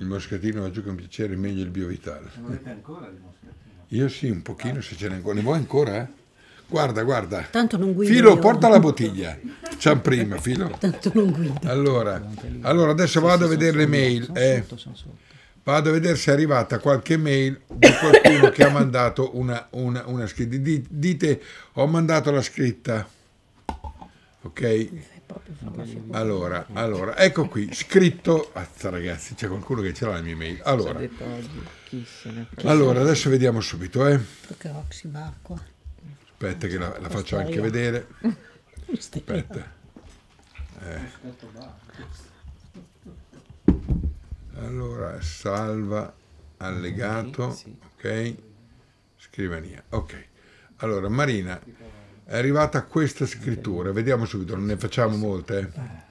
il moscatino va giù con piacere, meglio il biovitale. Non avete ancora il moscatino? Io sì, un pochino, ah. se ce n'è ancora. Ne vuoi ancora? Eh? Guarda, guarda. Tanto non guido. Filo, porta la bottiglia. C'è prima, Filo. Tanto non guido. Allora, allora adesso vado a vedere le mail. Eh. sono sotto, Vado a vedere se è arrivata qualche mail di qualcuno che ha mandato una, una, una scritta. Dite, ho mandato la scritta. Ok? Allora, allora, ecco qui, scritto, azza ragazzi, c'è qualcuno che ce l'ha la mia mail. Allora, allora adesso vediamo subito, eh. Aspetta che la, la faccio anche vedere. Aspetta. Eh. Allora, salva, allegato, ok, scrivania, ok. Allora, Marina, è arrivata questa scrittura, vediamo subito, non ne facciamo molte. Eh.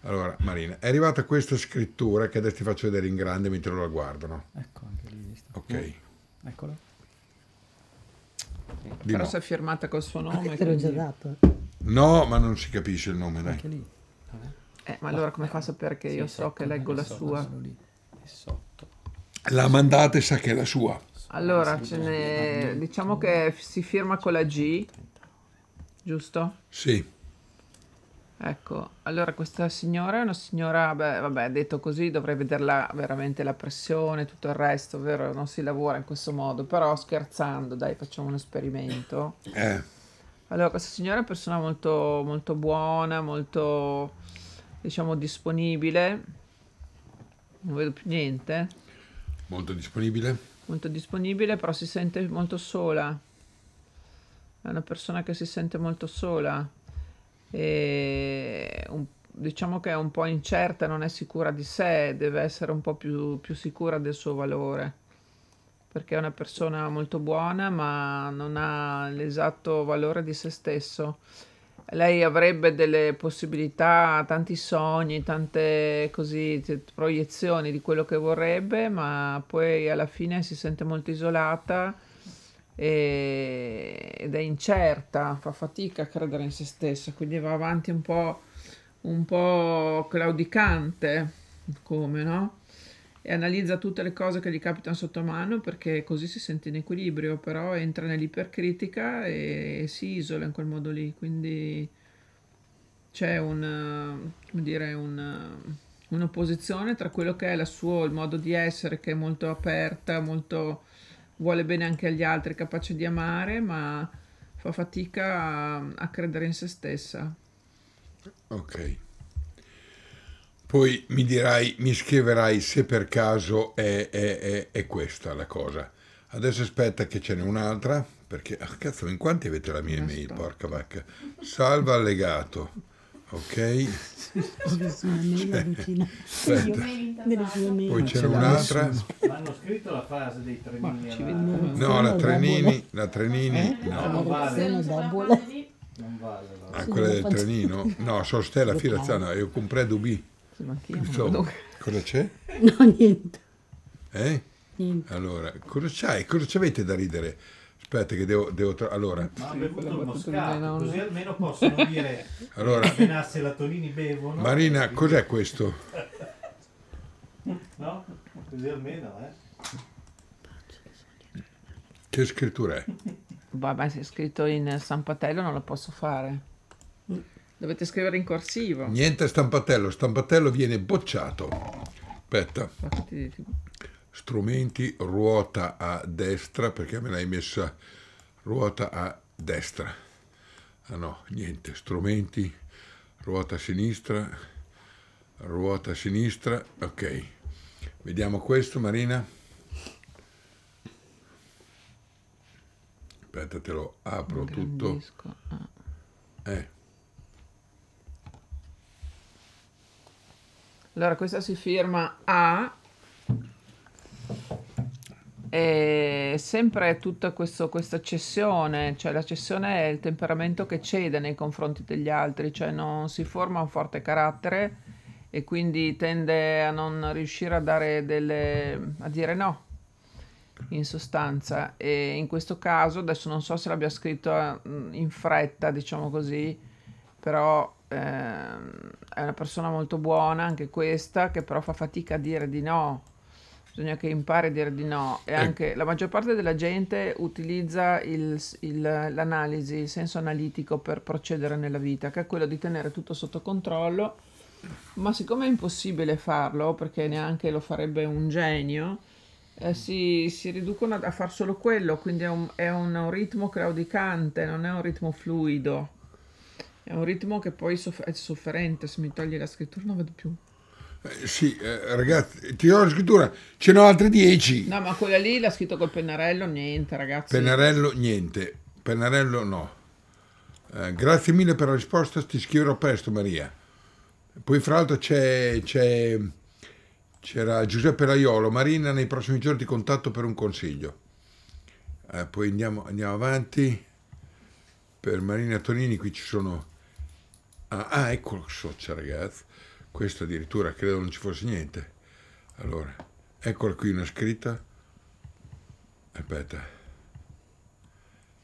Allora, Marina, è arrivata questa scrittura che adesso ti faccio vedere in grande mentre lo guardano. Ecco, anche lì. Ok. Mm. Eccolo. Di Però no. si è firmata col suo nome. Ma te l'ho già dato. No, ma non si capisce il nome, dai. Anche lì. Eh, ma allora come fa a eh, sapere che sì, io so che ecco, leggo eh, la sua? La mandate e sa che è la sua. Allora, ce ne... diciamo che si firma con la G giusto? Sì. Ecco, allora questa signora è una signora, beh, vabbè, detto così dovrei vederla veramente la pressione, tutto il resto, vero? Non si lavora in questo modo, però scherzando, dai, facciamo un esperimento. Eh. Allora, questa signora è una persona molto, molto buona, molto, diciamo, disponibile. Non vedo più niente. Molto disponibile. Molto disponibile, però si sente molto sola è una persona che si sente molto sola e un, diciamo che è un po' incerta, non è sicura di sé, deve essere un po' più, più sicura del suo valore perché è una persona molto buona ma non ha l'esatto valore di se stesso. Lei avrebbe delle possibilità, tanti sogni, tante così, proiezioni di quello che vorrebbe, ma poi alla fine si sente molto isolata e, ed è incerta, fa fatica a credere in se stessa, quindi va avanti un po', un po claudicante, come no? E analizza tutte le cose che gli capitano sotto mano perché così si sente in equilibrio, però entra nell'ipercritica e, e si isola in quel modo lì, quindi c'è un, come dire, un, un'opposizione tra quello che è la suo, il modo di essere che è molto aperta, molto vuole bene anche agli altri, è capace di amare, ma fa fatica a, a credere in se stessa. Ok. Poi mi dirai, mi scriverai se per caso è, è, è, è questa la cosa. Adesso aspetta che ce n'è un'altra, perché, ah, cazzo, in quanti avete la mia email, porca vacca. Salva allegato ok? Cioè, Poi c'era un'altra. Hanno scritto la fase dei Trenini. No, la Trenini, la eh? Trenini, no. Non vale. Ah, quella del trenino? No, sono fila, Firazzana, io comprei Dubi. cosa c'è? No, niente. Eh? Niente. Allora, cosa c'hai? Cosa c'avete da ridere? Aspetta che devo... devo tra... Allora... Ma così almeno possono dire allora, Benassi e la bevono. Marina, cos'è questo? no? Così almeno, eh? Che scrittura è? Vabbè, se è scritto in stampatello non lo posso fare. Dovete scrivere in corsivo. Niente stampatello, stampatello viene bocciato. Aspetta strumenti, ruota a destra, perché me l'hai messa ruota a destra. Ah no, niente, strumenti, ruota a sinistra, ruota a sinistra, ok. Vediamo questo Marina. Aspetta, te lo apro tutto. Ah. Eh. Allora, questa si firma A e sempre tutta questo, questa cessione, cioè la cessione è il temperamento che cede nei confronti degli altri, cioè non si forma un forte carattere e quindi tende a non riuscire a dare delle a dire no in sostanza e in questo caso adesso non so se l'abbia scritto mm, in fretta diciamo così però eh, è una persona molto buona anche questa che però fa fatica a dire di no bisogna che impari a dire di no e eh. anche la maggior parte della gente utilizza il, il, l'analisi, il senso analitico per procedere nella vita, che è quello di tenere tutto sotto controllo, ma siccome è impossibile farlo, perché neanche lo farebbe un genio, eh, si, si, riducono a far solo quello, quindi è un, è un ritmo claudicante, non è un ritmo fluido. È un ritmo che poi soff- è sofferente, se mi togli la scrittura non vedo più. Eh, sì, eh, ragazzi, ti do la scrittura, ce n'ho altre 10. No, ma quella lì l'ha scritto col pennarello, niente, ragazzi. Pennarello, niente. Pennarello, no. Eh, grazie mille per la risposta, ti scriverò presto, Maria. Poi, fra l'altro, c'è, c'è, c'era Giuseppe Laiolo. Marina, nei prossimi giorni ti contatto per un consiglio. Eh, poi andiamo, andiamo avanti. Per Marina Tonini, qui ci sono. Ah, ah ecco il socio, ragazzi questo addirittura credo non ci fosse niente. Allora, eccola qui una scritta. Aspetta.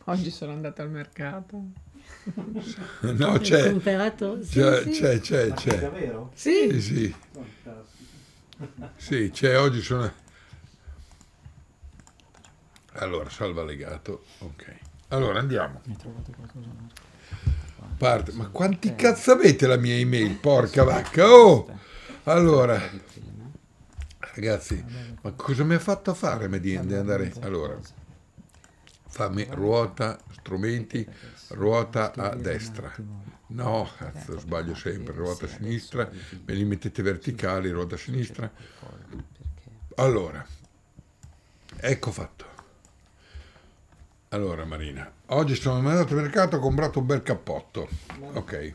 Oggi sono andata al mercato. No, c'è. Comperato? Sì, c'è, sì. c'è, c'è, c'è. Davvero? Sì. Sì, sì. sì c'è, oggi sono... Allora, salva legato. Ok. Allora, andiamo. Mi trovato qualcosa? parte. Ma quanti cazzo avete la mia email? Porca vacca! Oh! Allora, ragazzi, ma cosa mi ha fatto fare Mediende? Andare allora, fammi ruota, strumenti, ruota a destra. No, cazzo, sbaglio sempre, ruota a sinistra, me li mettete verticali, ruota a sinistra. Allora, ecco fatto. Allora Marina, oggi sono andato al mercato e ho comprato un bel cappotto. Ok.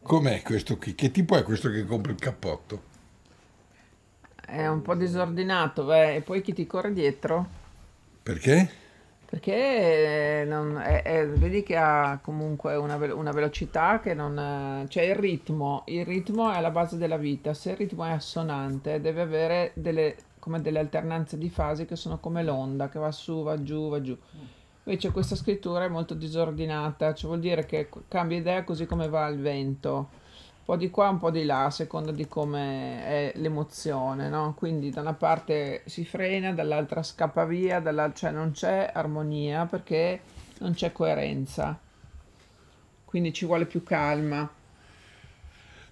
Com'è questo qui? Che tipo è questo che compra il cappotto? È un po' disordinato, beh. e poi chi ti corre dietro? Perché? Perché eh, non, è, è, vedi che ha comunque una, una velocità che non... Eh, cioè il ritmo, il ritmo è la base della vita, se il ritmo è assonante deve avere delle come delle alternanze di fasi che sono come l'onda che va su, va giù, va giù. Invece questa scrittura è molto disordinata, cioè vuol dire che cambia idea così come va il vento, un po' di qua, un po' di là, a seconda di come è l'emozione, no? Quindi da una parte si frena, dall'altra scappa via, dall'altra cioè non c'è armonia perché non c'è coerenza. Quindi ci vuole più calma.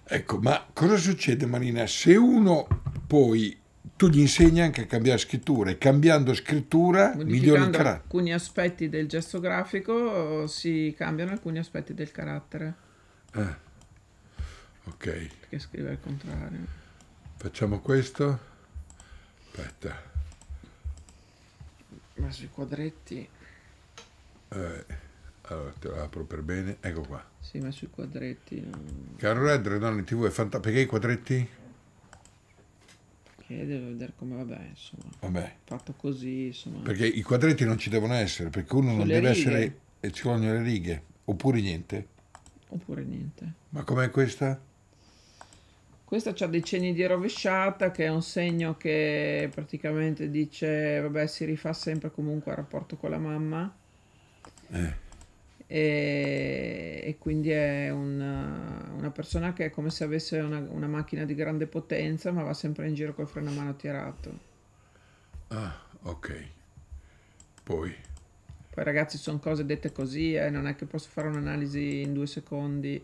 Ecco, ma cosa succede Marina? Se uno poi tu gli insegni anche a cambiare scrittura e cambiando scrittura migliori il carattere. alcuni aspetti del gesto grafico si cambiano alcuni aspetti del carattere. Ah, ok. Perché scrive al contrario. Facciamo questo. Aspetta. Ma sui quadretti... Eh, allora te lo apro per bene, ecco qua. Sì, ma sui quadretti... Mm. Caro Red, Redone TV è fantastico. Perché i quadretti? che devo vedere come vabbè insomma vabbè. fatto così insomma perché i quadretti non ci devono essere perché uno Sulle non deve righe. essere e ci vogliono le righe oppure niente oppure niente ma com'è questa? questa ha dei cenni di rovesciata che è un segno che praticamente dice vabbè si rifà sempre comunque il rapporto con la mamma eh e, e quindi è una, una, persona che è come se avesse una, una, macchina di grande potenza ma va sempre in giro col freno a mano tirato. Ah, ok. Poi... Poi ragazzi sono cose dette così, eh, non è che posso fare un'analisi in due secondi,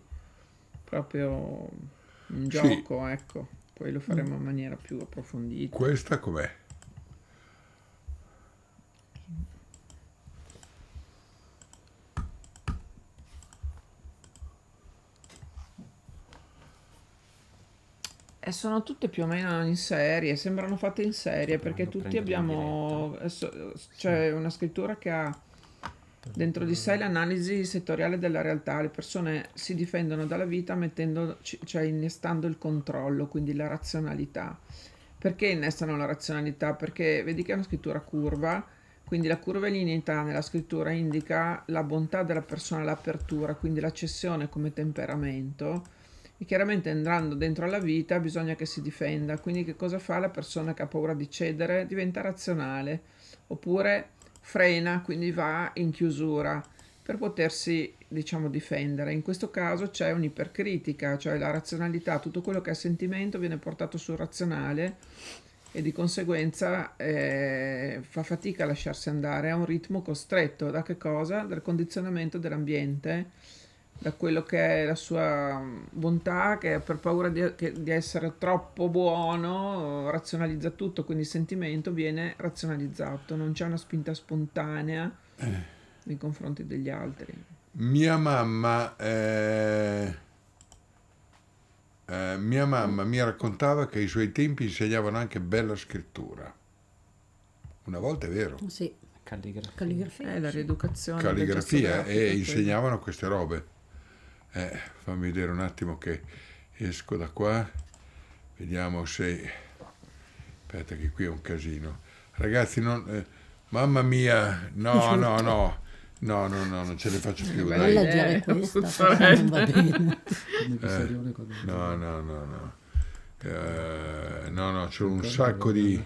proprio un gioco, sì. ecco. Poi lo faremo mm. in maniera più approfondita. Questa com'è? E sono tutte più o meno in serie, sembrano fatte in serie eh, eh, cioè, sì, perché tutti abbiamo cioè, una scrittura che ha dentro di sé l'analisi settoriale della realtà. Le persone si difendono dalla vita mettendo, cioè innestando il controllo, quindi la razionalità. Perché innestano la razionalità? Perché vedi che è una scrittura curva, quindi la curvelineità nella scrittura indica la bontà della persona, l'apertura, quindi la cessione come temperamento e chiaramente entrando dentro alla vita bisogna che si difenda, quindi che cosa fa la persona che ha paura di cedere? Diventa razionale oppure frena, quindi va in chiusura per potersi diciamo difendere. In questo caso c'è un'ipercritica, cioè la razionalità, tutto quello che è sentimento viene portato sul razionale e di conseguenza eh, fa fatica a lasciarsi andare a un ritmo costretto da che cosa? Dal condizionamento dell'ambiente da quello che è la sua mm, bontà, che per paura di, che, di, essere troppo buono razionalizza tutto, quindi il sentimento viene razionalizzato, non c'è una spinta spontanea eh. nei confronti degli altri. Mia mamma, eh, eh, mia mamma mi raccontava che i suoi tempi insegnavano anche bella scrittura. Una volta è vero. Sì. Calligrafia. Calligrafia. Eh, la rieducazione. Calligrafia e eh, insegnavano queste robe. Eh, fammi vedere un attimo che esco da qua. Vediamo se... Aspetta che qui è un casino. Ragazzi, non... Eh, mamma mia, no, no, no. No, no, no, non ce ne faccio più. Non dai. leggere eh, questa, non va bene. Eh, eh, no, no, no, no. Uh, no, no, c'è un sacco di,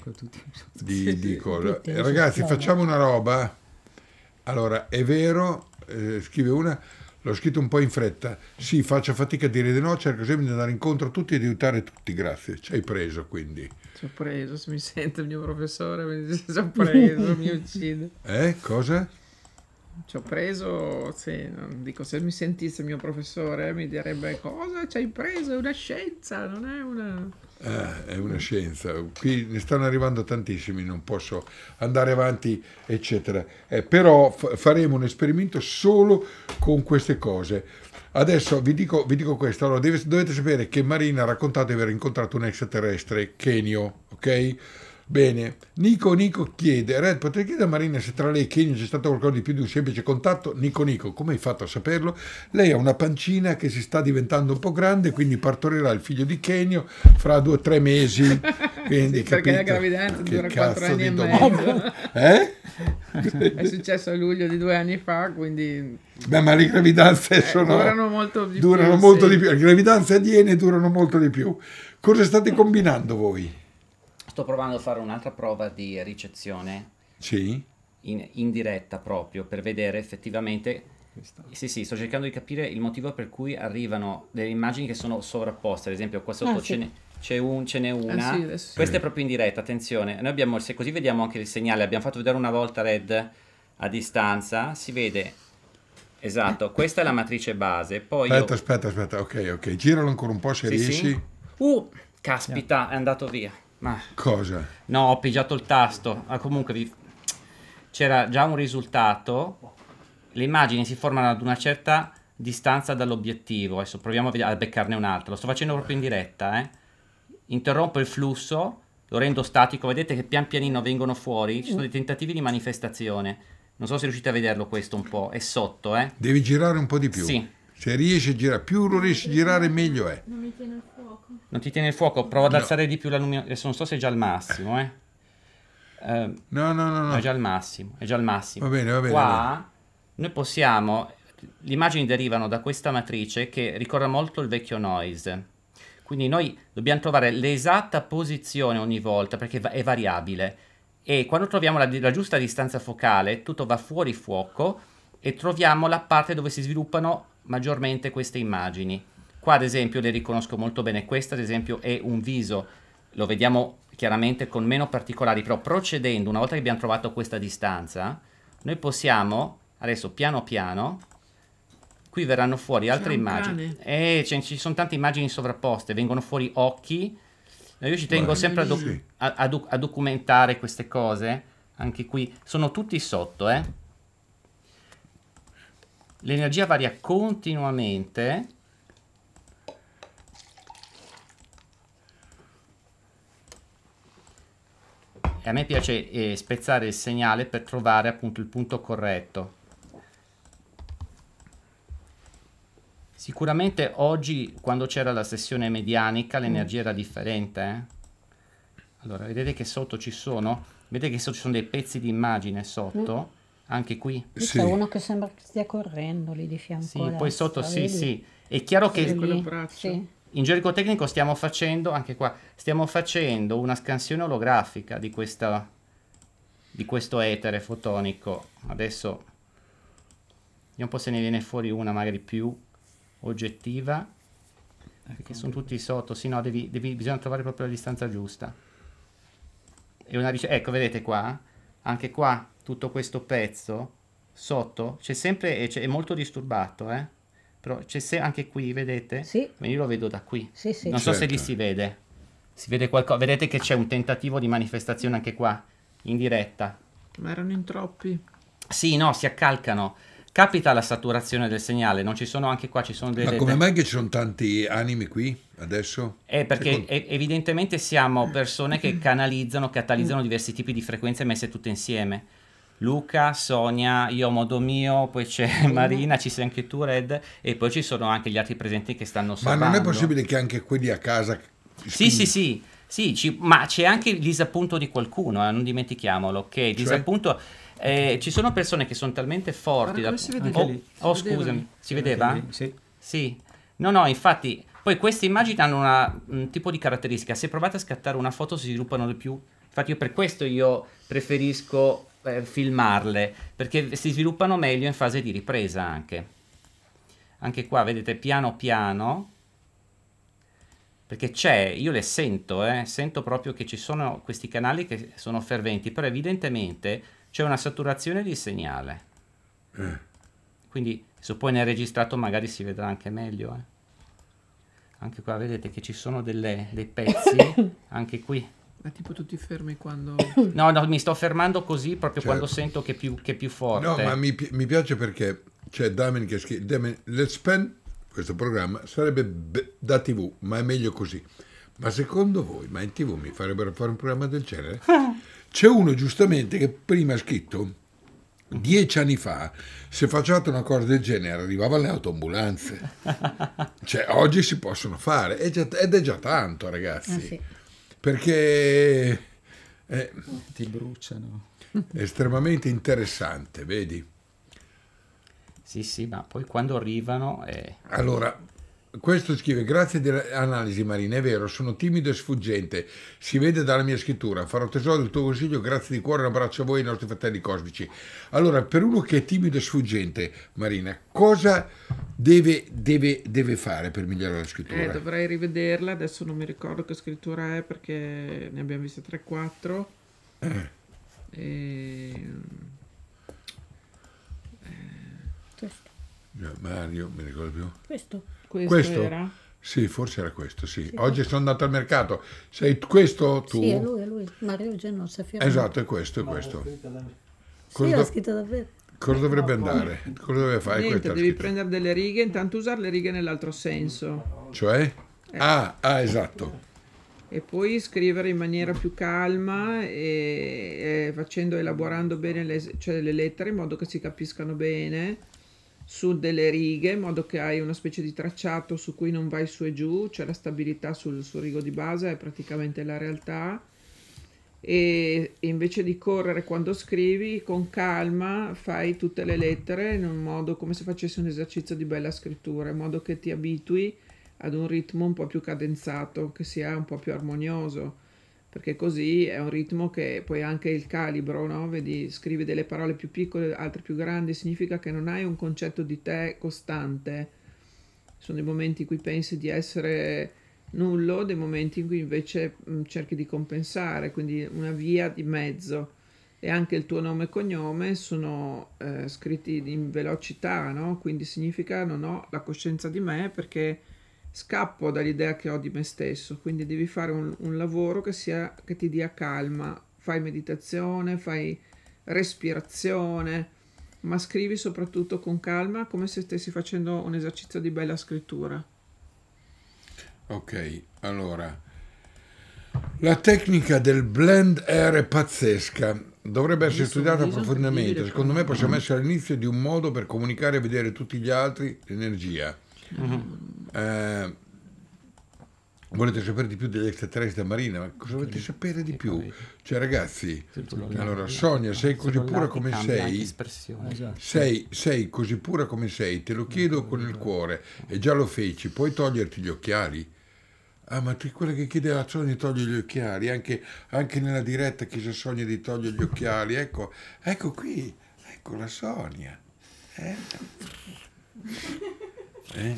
di, di cose. Ragazzi, facciamo una roba. Allora, è vero, eh, scrive una, l'ho scritto un po' in fretta, sì, faccio fatica a dire di no, cerco sempre di andare incontro a tutti e di aiutare tutti, grazie, ci hai preso quindi. Ci ho preso, se mi sente il mio professore, mi dice ci ho preso, mi uccide. Eh, cosa? Ci ho preso, sì, dico, se mi sentisse il mio professore mi direbbe cosa ci hai preso, è una scienza, non è una... Eh, è una scienza, qui ne stanno arrivando tantissimi, non posso andare avanti, eccetera. Eh, però faremo un esperimento solo con queste cose. Adesso vi dico, vi dico questo, allora deve, dovete sapere che Marina ha raccontato di aver incontrato un extraterrestre, Kenio, ok? Bene, Nico Nico chiede, Red, potrei chiedere a Marina se tra lei e Kenny c'è stato qualcosa di più di un semplice contatto? Nico Nico, come hai fatto a saperlo? Lei ha una pancina che si sta diventando un po' grande, quindi partorirà il figlio di Kenio fra due o tre mesi. Quindi, Perché la gravidanza dura quattro anni e mezzo. Eh? è successo a luglio di due anni fa, quindi... Beh, ma le gravidanze eh, sono, durano molto di durano più. Molto sì. di più. Le gravidanze adiene durano molto di più. Cosa state combinando voi? sto provando a fare un'altra prova di ricezione. Sì. In, in diretta proprio per vedere effettivamente sì, sì, sto cercando di capire il motivo per cui arrivano delle immagini che sono sovrapposte. Ad esempio, qua sotto ah, sì. ce, ne, c'è un, ce n'è ah, una. Ah, sì, adesso... Questa è proprio in diretta, attenzione. Noi abbiamo, se così vediamo anche il segnale, abbiamo fatto vedere una volta Red a distanza, si vede. Esatto, questa è la matrice base. Poi aspetta, io... aspetta, aspetta, ok, ok. Giralo ancora un po' se sì, riesci. Sì. Uh, caspita, yeah. è andato via. Ma... Cosa? No, ho pigiato il tasto. Ma ah, comunque vi... c'era già un risultato. Le immagini si formano ad una certa distanza dall'obiettivo. Adesso proviamo a, vedere, a beccarne un'altra. Lo sto facendo proprio in diretta, eh. Interrompo il flusso, lo rendo statico. Vedete che pian pianino vengono fuori. Ci sono dei tentativi di manifestazione. Non so se riuscite a vederlo questo un po'. È sotto, eh. Devi girare un po' di più. Sì. Se riesci a girare, più lo riesci a girare, meglio è. Non mi tiene fuoco. Non ti tiene il fuoco, prova ad no. alzare di più la luminosità. Adesso non so se è già al massimo, eh. eh no, no, no, no, È già al massimo, è già al massimo. Va bene, va bene. Qua va bene. noi possiamo... Le immagini derivano da questa matrice che ricorda molto il vecchio noise. Quindi noi dobbiamo trovare l'esatta posizione ogni volta perché è variabile. E quando troviamo la, la giusta distanza focale, tutto va fuori fuoco e troviamo la parte dove si sviluppano maggiormente queste immagini. Qua ad esempio le riconosco molto bene, questo ad esempio è un viso, lo vediamo chiaramente con meno particolari, però procedendo, una volta che abbiamo trovato questa distanza, noi possiamo, adesso piano piano, qui verranno fuori altre immagini. e eh, cioè, ci sono tante immagini sovrapposte, vengono fuori occhi. Io ci tengo Beh, sempre a, docu a, a, a, documentare queste cose, anche qui. Sono tutti sotto, eh. L'energia varia continuamente E a me piace eh, spezzare il segnale per trovare appunto il punto corretto. Sicuramente oggi quando c'era la sessione medianica l'energia era differente. Eh? Allora, vedete che sotto ci sono, vedete che sotto ci sono dei pezzi di immagine sotto, mm. anche qui. Sì. uno che sembra che stia correndo lì di fianco. Sì, poi sotto vedi? sì, sì. È chiaro sì, che... Sì in gergo tecnico stiamo facendo, anche qua, stiamo facendo una scansione olografica di, questa, di questo etere fotonico. Adesso, vediamo un po' se ne viene fuori una magari più oggettiva. Perché ecco. sono tutti sotto, sì no, devi, devi, bisogna trovare proprio la distanza giusta. Una, ecco, vedete qua, anche qua tutto questo pezzo sotto c'è sempre, è, è molto disturbato, eh però c'è cioè, se anche qui, vedete? Sì. io lo vedo da qui. Sì, sì. Non certo. so se lì certo. si vede. Si vede qualcosa. Vedete che c'è un tentativo di manifestazione anche qua, in diretta. Ma erano in troppi. Sì, no, si accalcano capita la saturazione del segnale, non ci sono anche qua, ci sono delle... Ma come mai che ci sono tanti animi qui adesso? Eh, È cioè, perché Secondo... evidentemente siamo persone che canalizzano, catalizzano diversi tipi di frequenze messe tutte insieme. Luca, Sonia, io modo mio, poi c'è mhm. Marina, ci sei anche tu Red e poi ci sono anche gli altri presenti che stanno osservando. Ma non è possibile che anche quelli a casa... Sì, sì, sì, sì ci... ma c'è anche il disappunto di qualcuno, eh? non dimentichiamolo, che il cioè? disappunto... Eh, ci sono persone che sono talmente forti... Guarda, da... si vede oh, oh vedeva scusami, lì. si, vedeva? sì. sì. No, no, infatti... Poi queste immagini hanno una, un tipo di caratteristica, se provate a scattare una foto si sviluppano di più. Infatti io per questo io preferisco eh, filmarle perché si sviluppano meglio in fase di ripresa anche. Anche qua vedete piano piano perché c'è, io le sento, eh, sento proprio che ci sono questi canali che sono ferventi, però evidentemente c'è una saturazione di segnale. Eh. Quindi se poi ne è registrato magari si vedrà anche meglio. Eh. Anche qua vedete che ci sono delle, dei pezzi, anche qui ma tipo tu ti fermi quando... No, no, mi sto fermando così proprio cioè, quando sento che è più, che più forte. No, ma mi, mi piace perché c'è Damien che scrive... Damien, Let's Pen, questo programma, sarebbe da tv, ma è meglio così. Ma secondo voi, ma in tv mi farebbero fare un programma del genere? C'è uno giustamente che prima ha scritto dieci anni fa, se facciate una cosa del genere, arrivavano le autoambulanze. cioè, oggi si possono fare, ed è già tanto, ragazzi. Eh sì perché è eh, ti bruciano. Estremamente interessante, vedi? Sì, sì, ma poi quando arrivano è... Eh, allora, questo scrive, grazie dell'analisi Marina, è vero, sono timido e sfuggente, si vede dalla mia scrittura, farò tesoro del tuo consiglio, grazie di cuore, un abbraccio a voi e ai nostri fratelli cosmici. Allora, per uno che è timido e sfuggente, Marina, cosa deve, deve, deve fare per migliorare la scrittura? Eh, dovrei rivederla, adesso non mi ricordo che scrittura è perché ne abbiamo viste 3-4. Eh. E... Mario, mi ricordo più. Questo. Questo, questo era? Sì, forse era questo, sì. sì Oggi sono andato al mercato. Sei questo tu? Sì, è lui, è lui. Mario Genossa Fiorentino. Esatto, è questo, è questo. Cosa sì, l'ha scritto davvero. Cosa dovrebbe andare? Cosa dovrebbe fare? Niente, devi prendere delle righe, intanto usare le righe nell'altro senso. Cioè? Eh. Ah, ah, esatto. E poi scrivere in maniera più calma e, e facendo, elaborando bene le, cioè le lettere in modo che si capiscano bene su delle righe in modo che hai una specie di tracciato su cui non vai su e giù, c'è la stabilità sul, sul rigo di base, è praticamente la realtà e invece di correre quando scrivi con calma fai tutte le lettere in un modo come se facessi un esercizio di bella scrittura in modo che ti abitui ad un ritmo un po' più cadenzato che sia un po' più armonioso perché così è un ritmo che poi anche il calibro, no? Vedi, scrivi delle parole più piccole, altre più grandi, significa che non hai un concetto di te costante. Sono i momenti in cui pensi di essere nullo, dei momenti in cui invece mh, mm, cerchi di compensare, quindi una via di mezzo. E anche il tuo nome e cognome sono eh, scritti in velocità, no? Quindi significa non ho la coscienza di me perché scappo dall'idea che ho di me stesso, quindi devi fare un, un lavoro che, sia, che ti dia calma, fai meditazione, fai respirazione, ma scrivi soprattutto con calma come se stessi facendo un esercizio di bella scrittura. Ok, allora, la tecnica del blend air è pazzesca. Dovrebbe essere studiata profondamente. Secondo me possiamo essere all'inizio di un modo per comunicare e vedere tutti gli altri l'energia Mm-hmm. Eh, volete sapere di più degli extraterrestri da Marina? Ma cosa volete sapere di più? Cioè, ragazzi, allora Sonia, sei così pura come sei. Esatto. sei. Sei così pura come sei, te lo chiedo con il cuore e già lo feci, puoi toglierti gli occhiali? Ah, ma tu quella che chiede a Sonia di togliere gli occhiali, anche, anche nella diretta chiese a Sonia di togliere gli occhiali, ecco, ecco qui, ecco la Sonia. Eh? Eh?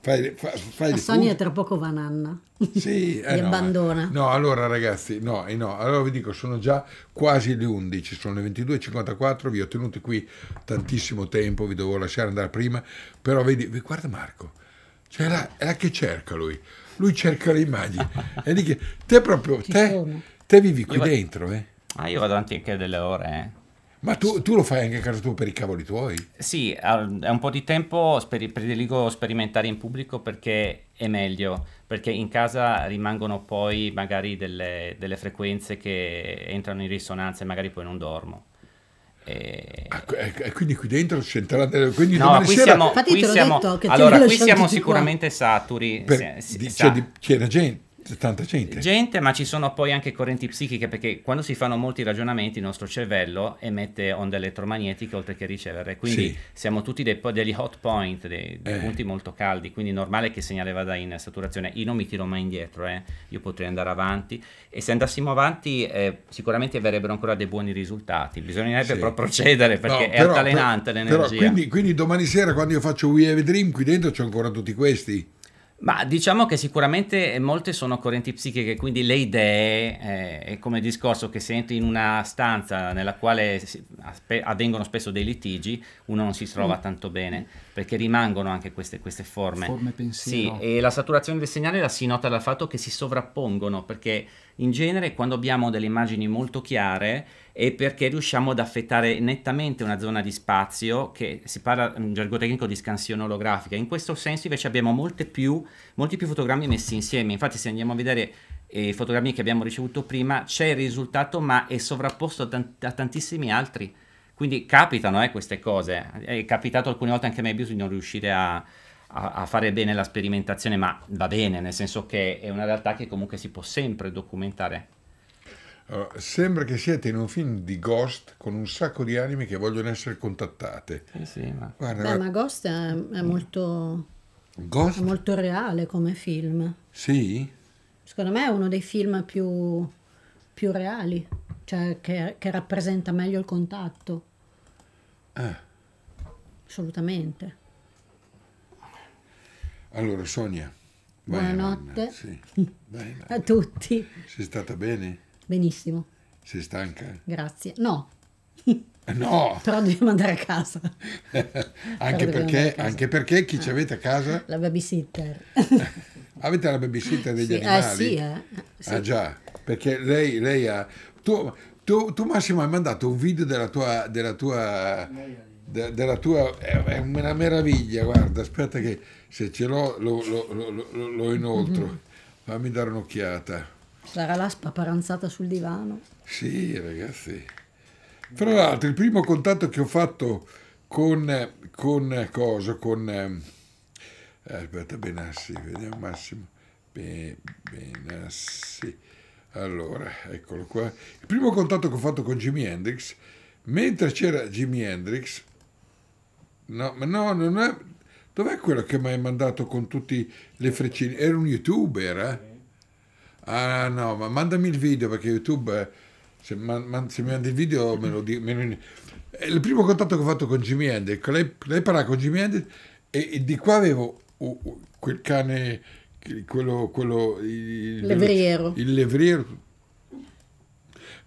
Fai, fa, fai la Sonia tra poco va nanna sì, eh no, abbandona eh. no allora ragazzi no, eh no allora vi dico sono già quasi le 11 sono le 22.54 vi ho tenuti qui tantissimo tempo vi dovevo lasciare andare prima però vedi guarda Marco cioè là, è là che cerca lui lui cerca le immagini e lì che te proprio te, te, vivi qui io dentro eh. ah, io vado avanti anche delle ore eh ma tu, tu, lo fai anche a casa tua per i cavoli tuoi? Sì, è un po' di tempo speri- prediligo sperimentare in pubblico perché è meglio, perché in casa rimangono poi magari delle, delle frequenze che entrano in risonanza e magari poi non dormo. E... Ah, eh, quindi qui dentro c'entra eh, delle... no, qui sera... siamo, Infatti qui siamo... Detto, allora, qui siamo sicuramente qua. saturi. Per... Se, di, sa... cioè, di, c'è gente tanta gente. gente. ma ci sono poi anche correnti psichiche perché quando si fanno molti ragionamenti il nostro cervello emette onde elettromagnetiche oltre che riceverle, quindi sì. siamo tutti dei, degli hot point, dei, dei eh. punti molto caldi, quindi è normale che segnale vada in saturazione. Io non mi tiro mai indietro, eh. io potrei andare avanti e se andassimo avanti eh, sicuramente avrebbero ancora dei buoni risultati, bisognerebbe sì. proprio procedere perché no, però, è altalenante per, l'energia. Però, quindi, quindi domani sera quando io faccio We Have a Dream qui dentro c'è ancora tutti questi? Ma diciamo che sicuramente molte sono correnti psichiche, quindi le idee, eh, come il discorso che se entri in una stanza nella quale avvengono spesso dei litigi, uno non si trova mm. tanto bene, perché rimangono anche queste, queste forme. Forme pensiero. Sì, e la saturazione del segnale la si nota dal fatto che si sovrappongono, perché in genere quando abbiamo delle immagini molto chiare è perché riusciamo ad affettare nettamente una zona di spazio che si parla in gergo tecnico di scansione olografica. In questo senso invece abbiamo più, molti più fotogrammi messi insieme. Infatti se andiamo a vedere eh, i fotogrammi che abbiamo ricevuto prima c'è il risultato ma è sovrapposto a, tant a tantissimi altri. Quindi capitano eh, queste cose. È capitato alcune volte anche a me bisogna riuscire a a, a fare bene la sperimentazione, ma va bene, nel senso che è una realtà che comunque si può sempre documentare. Allora, eh, sembra che siete in un film di Ghost con un sacco di anime che vogliono essere contattate. Eh sì, ma... Guarda, Beh, ma Ghost è, è molto... Ghost? È molto reale come film. Sì? Secondo me è uno dei film più, più reali, cioè che, che, rappresenta meglio il contatto. Eh. Assolutamente. Allora Sonia, buonanotte sì. a tutti. Sei stata bene? Benissimo. Sei stanca? Grazie. No. Eh, no! Però dobbiamo andare a casa. anche, perché, casa. anche, perché, chi ah. ci avete a casa? La babysitter. avete la babysitter degli sì. Eh, animali? Eh sì, eh. Sì. Ah già, perché lei, lei ha... Tu, tu, tu, Massimo hai mandato un video della tua, della tua de, della tua eh, è, una meraviglia, guarda, aspetta che se ce l'ho lo, lo, lo, lo inoltro, mm-hmm. fammi dare un'occhiata. Sarà la spaparanzata sul divano. Sì, ragazzi. tra l'altro, il primo contatto che ho fatto con, con cosa, con... Eh, aspetta, Benassi, vediamo Massimo. Benassi. Allora, eccolo qua. Il primo contatto che ho fatto con Jimi Hendrix, mentre c'era Jimi Hendrix, No, ma no, non è... Dov'è quello che mi hai mandato con tutte le freccine? Era un youtuber, eh? Ah no, ma mandami il video perché YouTube, eh, se, man, man, se mi mandi il video me lo dico. Eh, il primo contatto che ho fatto con Jimmy Hendrix, lei, lei parlava con Jimmy Hendrix e, e, di qua avevo oh, oh, quel cane, quello... quello il, levriero. Il levriero.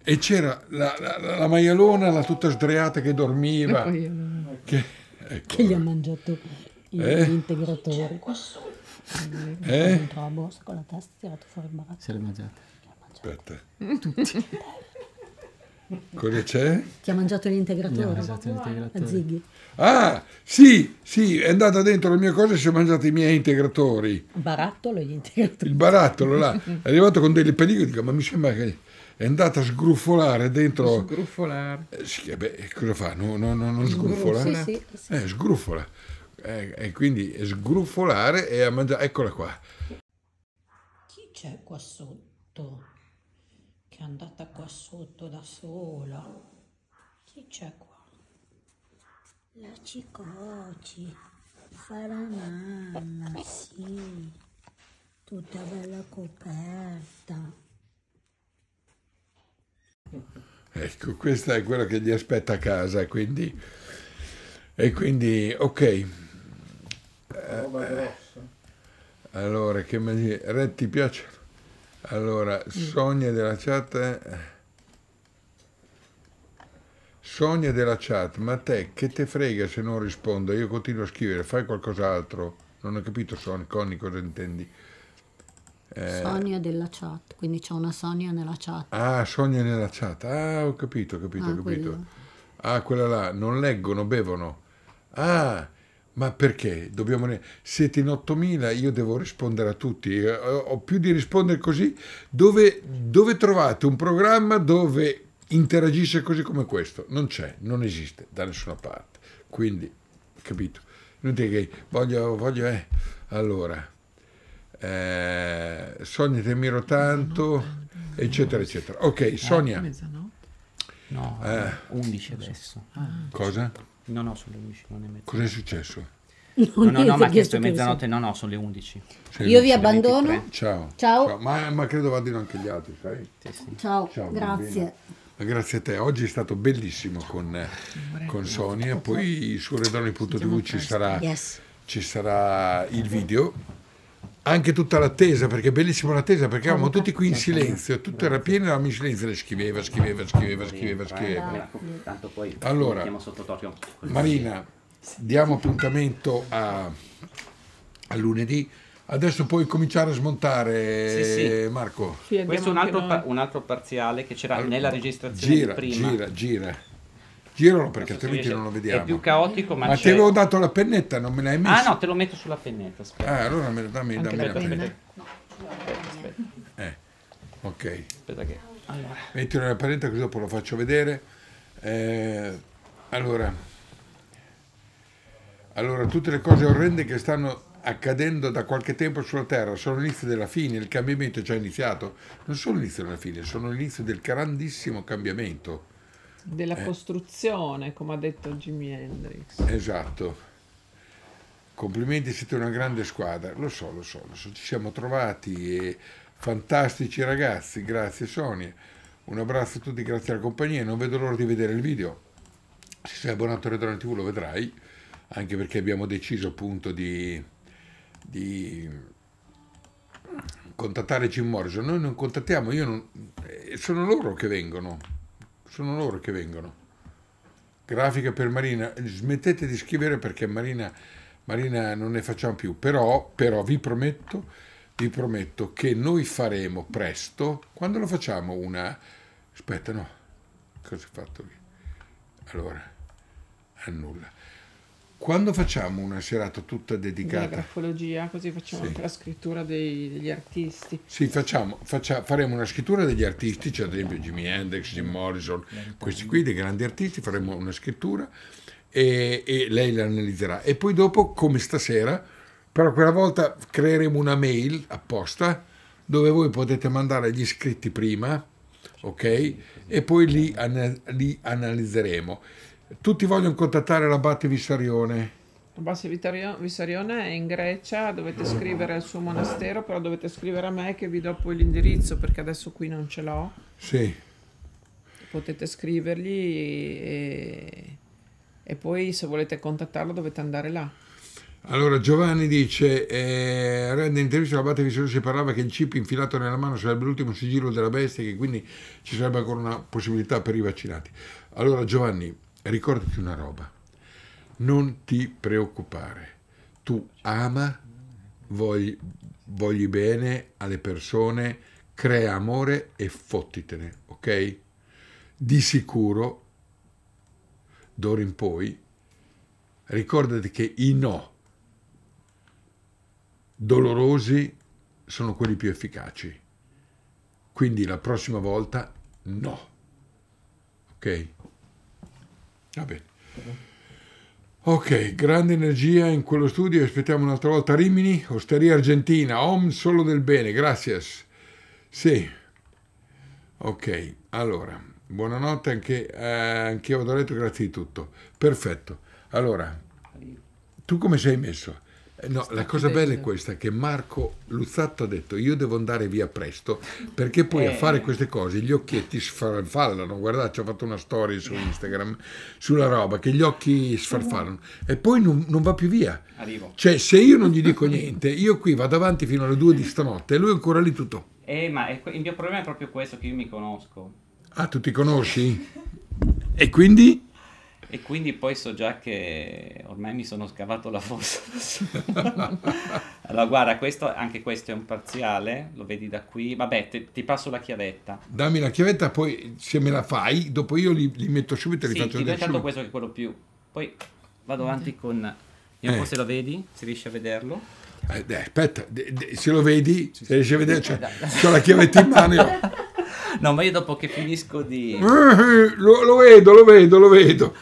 E c'era la, la, la, maialona, la tutta sdreata che dormiva. Che, Ecco. Che gli ha mangiato gli eh? integratori. Eh? Entrò Un borsa con la testa, tirato fuori il baratto. Se l'è mangiato. Aspetta. Tutti. Cosa c'è? Ti ha mangiato l'integratore. Ha mangiato l'integratore. Ah, sì, sì, è andata dentro le mie cose e si è mangiato i miei integratori. Barattolo e gli integratori. Il barattolo là. È arrivato con delle pellicole e dico, ma mi sembra che è andata a sgruffolare dentro... Sgruffolare. Eh, eh beh, eh, cosa fa? No, no, no, non sgruffola? Sì, sì, Eh, sgruffola. Eh, e eh, quindi sgruffolare e a mangiare... Eccola qua. Chi c'è qua sotto? Che è andata qua sotto da sola. Chi c'è qua? La cicoci. Fa la mamma, sì. Tutta bella coperta. Ecco, questo è quello che gli aspetta a casa, quindi... E quindi, ok. Eh, allora, che mi Red ti piacciono? Allora, mm. Sonia della chat... Eh. Sonia della chat, ma te che te frega se non rispondo? Io continuo a scrivere, fai qualcos'altro. Non ho capito, Sonia, Conny, cosa intendi? Eh, Sonia della chat, quindi c'è una Sonia nella chat. Ah, Sonia nella chat. Ah, ho capito, ho capito, ho ah, capito. Quello. Ah, quella là, non leggono, bevono. Ah, ma perché? Dobbiamo ne... Siete in 8000, io devo rispondere a tutti. Eh, ho più di rispondere così. Dove, dove trovate un programma dove interagisce così come questo? Non c'è, non esiste da nessuna parte. Quindi, capito? Non ti che voglio, voglio, eh. Allora eh, Sonia ti ammiro tanto, eccetera, eccetera. Ok, eh, Sonia. No, 11 eh. adesso. Ah. Cosa? No, no, sono le 11, non è mezzanotte. Cosa successo? No, no, no, ma chiesto è mezzanotte, no, no, sono le 11. Io vi abbandono. Ciao. Ciao. Ma, ma, credo vadino anche gli altri, sai? Ciao. Ciao, grazie. Grazie a te, oggi è stato bellissimo con, eh, con Sonia, poi su redoni.tv ci yes. ci sarà il video anche tutta l'attesa, perché è bellissima l'attesa, perché eravamo tutti qui in eh, silenzio, eh, tutto era pieno, eravamo in silenzio, le scriveva, scriveva, scriveva, scriveva, scriveva. Ecco. Ecco, allora, Marina, diamo appuntamento a, a lunedì. Adesso puoi cominciare a smontare, sì, sì. Marco. Sì, Questo è un altro, un altro, parziale che c'era nella registrazione gira, prima. Gira, gira giralo perché altrimenti non lo vediamo. È più caotico, ma, ma ti avevo dato la pennetta, non me l'hai ah, messa. Ah no, te lo metto sulla pennetta. Aspetta. Ah, allora me, dammi, dammi la pennetta. No. Aspetta, aspetta. Eh, ok. Aspetta che... Allora. Mettilo nella pennetta così dopo lo faccio vedere. Eh, allora. allora, tutte le cose orrende che stanno accadendo da qualche tempo sulla Terra sono l'inizio della fine, il cambiamento è già iniziato. Non sono l'inizio della fine, sono l'inizio del grandissimo cambiamento della eh. costruzione, come ha detto Jimi Hendrix. Esatto. Complimenti, siete una grande squadra. Lo so, lo so, lo so. Ci siamo trovati e fantastici ragazzi. Grazie Sonia. Un abbraccio a tutti, grazie alla compagnia. Non vedo l'ora di vedere il video. Se sei abbonato a Redone TV lo vedrai, anche perché abbiamo deciso appunto di, di contattare Jim Morrison. Noi non contattiamo, non, eh, sono loro che vengono sono loro che vengono. Grafica per Marina, smettete di scrivere perché Marina, Marina non ne facciamo più, però, però vi prometto, vi prometto che noi faremo presto, quando lo facciamo una... Aspetta, no, cosa ho fatto lì? Allora, annulla. Quando facciamo una serata tutta dedicata... Di grafologia, così facciamo sì. anche la scrittura dei, degli artisti. Sì, facciamo, faccia, faremo una scrittura degli artisti, cioè ad esempio Jimi Hendrix, Jim Morrison, questi qui, dei grandi artisti, faremo una scrittura e, e lei la analizzerà. E poi dopo, come stasera, però quella volta creeremo una mail apposta dove voi potete mandare gli iscritti prima, ok? E poi li, li analizzeremo. Tutti vogliono contattare l'abate Vissarione. L'abate Vissarione è in Grecia, dovete scrivere al suo monastero, però dovete scrivere a me che vi do poi l'indirizzo perché adesso qui non ce l'ho. Sì. Potete scrivergli e, e poi se volete contattarlo dovete andare là. Allora Giovanni dice, eh, rende intervista all'abate Vissarione si parlava che il chip infilato nella mano sarebbe l'ultimo sigillo della bestia e quindi ci sarebbe ancora una possibilità per i vaccinati. Allora Giovanni, ricordati una roba, non ti preoccupare, tu ama, vogli, vogli bene alle persone, crea amore e fottitene, ok? Di sicuro, d'ora in poi, ricordati che i no dolorosi sono quelli più efficaci. Quindi la prossima volta no. Ok? Va bene. Ok, grande energia in quello studio, aspettiamo un'altra volta Rimini, Osteria Argentina, Om solo del bene, gracias. Sì. Ok, allora, buonanotte anche, eh, anche io vado a letto, grazie di tutto. Perfetto. Allora, tu come sei messo? Eh, no, la cosa bella è questa, che Marco Luzzatto ha detto io devo andare via presto, perché poi eh. a fare queste cose gli occhietti sfarfallano, guardate, ho fatto una storia su eh. Instagram, sulla roba, che gli occhi sfarfallano, eh. e poi non, non va più via. Arrivo. Cioè, se io non gli dico niente, io qui vado avanti fino alle due di stanotte, e lui è ancora lì tutto. Eh, ma il mio problema è proprio questo, che io mi conosco. Ah, tu ti conosci? e quindi? E quindi poi so già che ormai mi sono scavato la fossa. allora, guarda, questo, anche questo è un parziale, lo vedi da qui. Vabbè, te, ti passo la chiavetta. Dammi la chiavetta, poi se me la fai, dopo io li, li metto subito e li sì, faccio vedere. Sì, questo che quello più. Poi vado avanti con... Io eh. forse lo vedi, se riesci a vederlo. Eh, dai, aspetta, de, de, se lo vedi, se riesci a vedere, cioè, ho eh, la chiavetta in mano. Io. No, ma io dopo che finisco di... Eh, eh, lo, lo vedo, lo vedo, lo vedo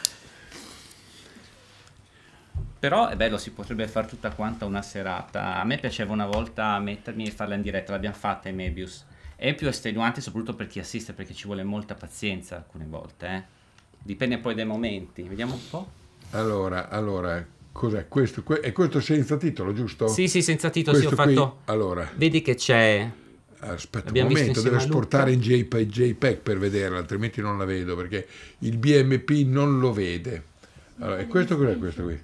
però è bello, si potrebbe fare tutta quanta una serata. A me piaceva una volta mettermi e farla in diretta, l'abbiamo fatta in Mebius. È più estenuante soprattutto per chi assiste, perché ci vuole molta pazienza alcune volte. Eh? Dipende poi dai momenti, vediamo un po'. Allora, allora, cos'è questo? Que- è questo senza titolo, giusto? Sì, sì, senza titolo, sì, ho fatto... allora. Vedi che c'è... Aspetta L'abbiamo un momento, devo esportare in JPEG, JPEG per vederla, altrimenti non la vedo, perché il BMP non lo vede. Allora, e questo cos'è questo qui?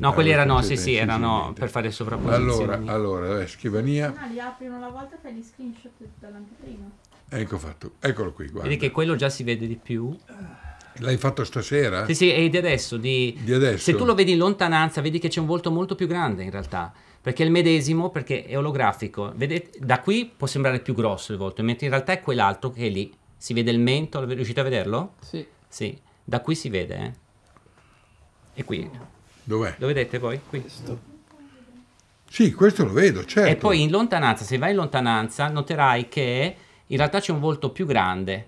No, ah, quelli erano, sì, sì, erano per fare sovrapposizione. Allora, allora, eh, scrivania. No, li apri una volta e fai gli screenshot dall'anteprima. Ecco fatto, eccolo qui, guarda. Vedi che quello già si vede di più. L'hai fatto stasera? Sì, sì, è di adesso, di... di adesso. Se tu lo vedi in lontananza, vedi che c'è un volto molto più grande in realtà, perché è il medesimo, perché è olografico. Vedete, da qui può sembrare più grosso il volto, mentre in realtà è quell'altro che è lì. Si vede il mento, riuscite a vederlo? Sì. Sì, da qui si vede, eh. E qui Dov'è? Lo vedete voi? Questo. Sì, questo lo vedo, certo. E poi in lontananza, se vai in lontananza, noterai che in realtà c'è un volto più grande.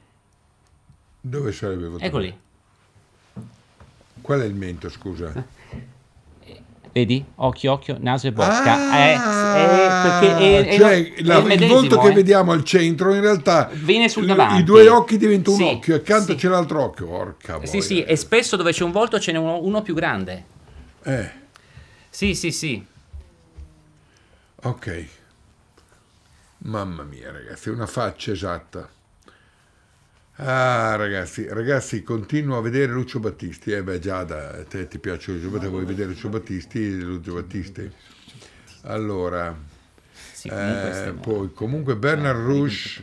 Dove sarebbe il volto? Ecco lì. Qual è il mento, scusa? Vedi? Occhio, occhio, naso e bocca. Ah, perché eh, cioè, la, il, il, volto eh? che vediamo al centro in realtà viene sul davanti. I due occhi diventano sì, un occhio, e accanto sì. c'è l'altro occhio. Orca. Sì, boia. sì, e spesso dove c'è un volto ce n'è uno, uno più grande. Eh. Sì, sì, sì. Ok. Mamma mia, ragazzi, una faccia esatta. Ah, ragazzi, ragazzi, continuo a vedere Lucio Battisti. Eh beh, Giada, a te ti piace Lucio Battisti, vuoi vedere Lucio Battisti? Lucio Battisti. Allora, sì, comunque eh, poi comunque Bernard Rush,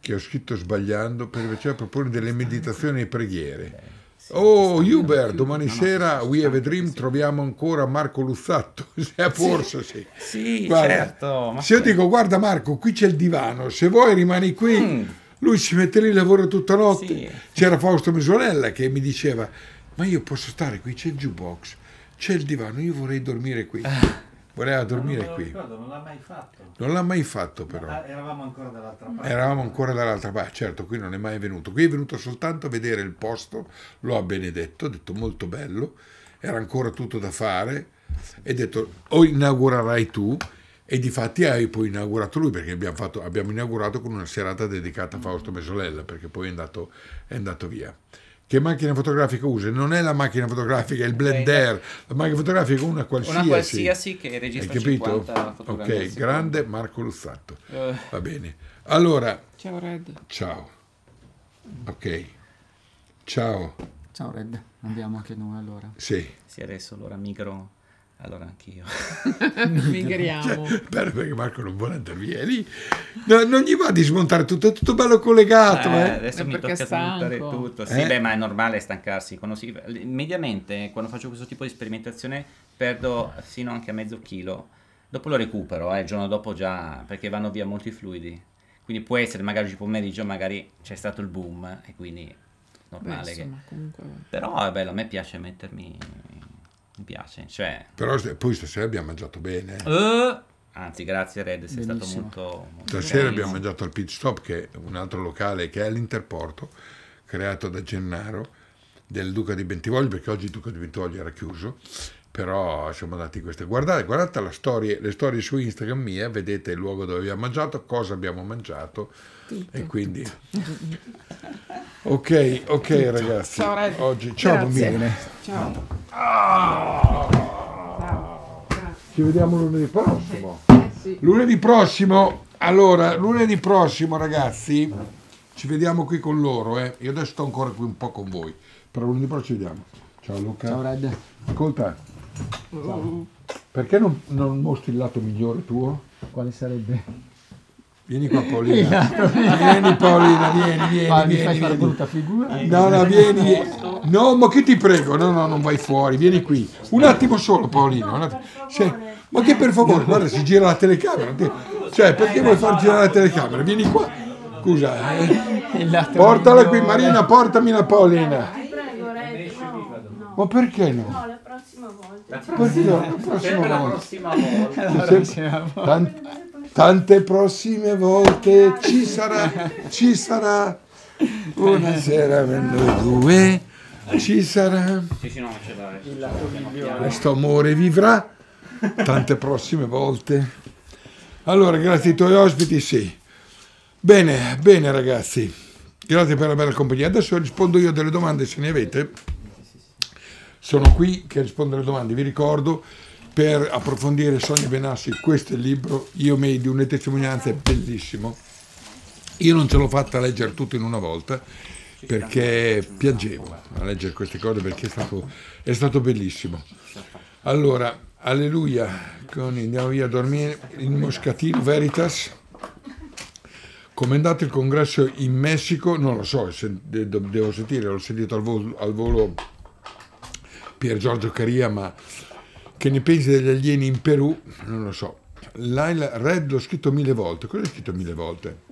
che ho scritto sbagliando, per invece propone delle meditazioni e preghiere Oh, Hubert, domani sera We Have a Dream troviamo ancora Marco Luzzatto. Sei a sì. Sì, guarda, certo. Se io dico, guarda Marco, qui c'è il divano, se vuoi rimani qui... Mm. Lui si mette lì, lavora tutta notte. Sì. C'era Fausto Misorella che mi diceva, ma io posso stare qui, c'è il jukebox, c'è il divano, io vorrei dormire qui. Ah. Voleva dormire non qui. Ricordo, non l'ha mai fatto. Non l'ha mai fatto però. Ma ah, eravamo ancora dall'altra parte. Eravamo ancora dall'altra parte, certo, qui non è mai venuto. Qui è venuto soltanto a vedere il posto, lo ha benedetto, ha detto molto bello, era ancora tutto da fare e ha detto o inaugurerai tu e di fatti hai poi inaugurato lui perché abbiamo, fatto, abbiamo, inaugurato con una serata dedicata a Fausto Mesolella mm. perché poi è andato, è andato via che macchina fotografica usa, non è la macchina fotografica, è il blender, la macchina fotografica è una qualsiasi. Una qualsiasi che registra Hai capito? 50 Ok, grande Marco Luzzatto. Uh. Eh. Va bene. Allora. Ciao Red. Ciao. Ok. Ciao. Ciao Red, andiamo anche noi allora. Sì. Sì, adesso allora migro allora anch'io. Migriamo. Cioè, perché Marco non vuole andare via lì. No, non gli va di smontare tutto, è tutto bello collegato. Eh, eh. Adesso è mi tocca smontare tutto. Sì, eh? beh, ma è normale stancarsi. Quando si... Mediamente, quando faccio questo tipo di sperimentazione, perdo sino anche a mezzo chilo. Dopo lo recupero, eh, il giorno dopo già, perché vanno via molti fluidi. Quindi può essere magari oggi pomeriggio, magari c'è stato il boom e quindi normale. Beh, insomma, che... comunque... Però è bello, a me piace mettermi mi piace. Cioè... Però poi stasera abbiamo mangiato bene. Uh, anzi, grazie Red, sei Benissimo. stato molto... molto stasera bellissimo. abbiamo mangiato al Pit Stop, che è un altro locale che è all'Interporto, creato da Gennaro, del Duca di Bentivoglio, perché oggi il Duca di Bentivoglio era chiuso, però siamo andati in queste. Guardate, guardate storie, le storie su Instagram mia, vedete il luogo dove abbiamo mangiato, cosa abbiamo mangiato tutto, e quindi... ok, ok tutto. ragazzi. Ciao Oggi... Ciao bambine. Ciao. Ah! Ciao. Ci vediamo lunedì prossimo. Eh sì. Lunedì prossimo, allora, lunedì prossimo ragazzi, ci vediamo qui con loro. Eh. Io adesso sto ancora qui un po' con voi, però lunedì prossimo ci vediamo. Ciao Luca. Ciao Red. Ascolta. Ciao. Perché non, non mostri il lato migliore tuo? Quale sarebbe? Vieni qua Paolina, esatto. vieni Paolina, vieni, vieni. Ma vieni, mi fai vieni, fare brutta figura? No, no, vieni. No, ma che ti prego, no, no, non vai fuori, vieni qui. Un attimo solo Paolina, un attimo. Cioè, ma che per favore, guarda, si gira la telecamera. Cioè, perché vuoi far girare la telecamera? Vieni qua. Scusa, eh. portala qui Marina, portami la Paolina. Ma perché no? La prossima volta. La prossima volta. La prossima volta. La prossima volta. Tante prossime volte ci sarà, ci sarà una sera per noi due, ci sarà. Questo amore vivrà tante prossime volte. Allora, grazie ai tuoi ospiti, sì. Bene, bene ragazzi, grazie per la bella compagnia. Adesso rispondo io a delle domande se ne avete. Sono qui che rispondo alle domande, vi ricordo per approfondire Sonia Benassi questo è il libro Io Made, una testimonianza è bellissimo io non ce l'ho fatta leggere tutto in una volta perché piangevo a leggere queste cose perché è stato, è stato bellissimo allora alleluia andiamo via a dormire in moscatino Veritas Commendato il congresso in Messico, non lo so, se, devo sentire, l'ho sentito al volo, al volo Pier Giorgio Caria, ma che ne pensi degli alieni in Perù? Non lo so. Laila Red l'ho scritto mille volte. Cosa ho scritto mille volte?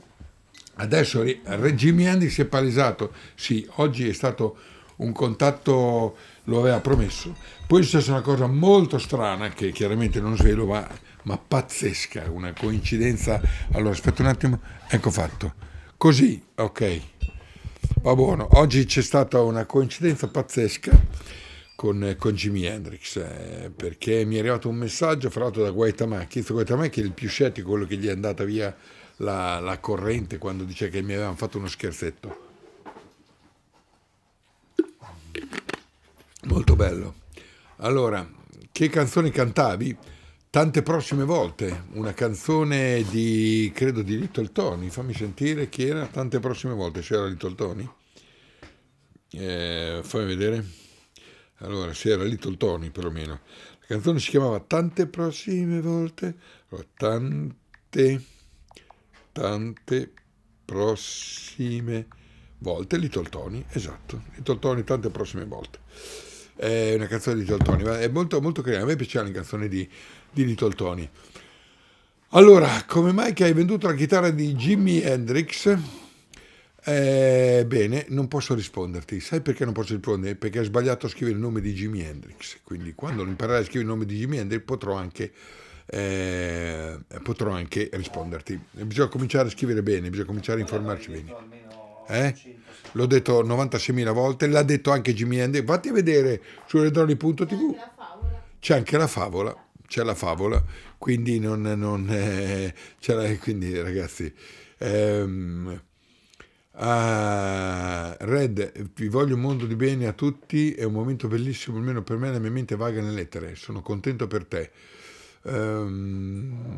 Adesso Reggimiandi si è palesato. Sì, oggi è stato un contatto, lo aveva promesso. Poi è successa una cosa molto strana, che chiaramente non svelo, ma, ma pazzesca, una coincidenza. Allora, aspetta un attimo. Ecco fatto. Così, ok. Va buono. Oggi c'è stata una coincidenza pazzesca con, con Jimi Hendrix eh, perché mi è arrivato un messaggio fra l'altro da Guaitamacchi Guaitamacchi è il più scettico quello che gli è andata via la, la corrente quando dice che mi avevano fatto uno scherzetto molto bello allora che canzone cantavi? tante prossime volte una canzone di credo di Little Tony fammi sentire chi era tante prossime volte c'era Little Tony eh, fammi vedere allora, si era Little Tony perlomeno. La canzone si chiamava Tante prossime volte. Allora, tante, tante prossime volte. Little Tony, esatto. Little Tony, tante prossime volte. È una canzone di Little Tony, ma è molto, molto carina. A me piacevano le canzoni di, di Little Tony. Allora, come mai che hai venduto la chitarra di Jimi Hendrix? Eh, bene, non posso risponderti. Sai perché non posso rispondere? Perché hai sbagliato a scrivere il nome di Jimi Hendrix. Quindi quando imparerai a scrivere il nome di Jimi Hendrix potrò anche, eh, potrò anche risponderti. Bisogna cominciare a scrivere bene, bisogna cominciare a informarci bene. Eh? L'ho detto 96.000 volte, l'ha detto anche Jimi Hendrix. Vatti a vedere su elettroni.tv. C'è anche la favola. C'è la favola, quindi non... non eh, la, quindi ragazzi... Ehm, Uh, Red, vi voglio un mondo di bene a tutti, è un momento bellissimo, almeno per me la mia mente vaga nelle lettere, sono contento per te. Um,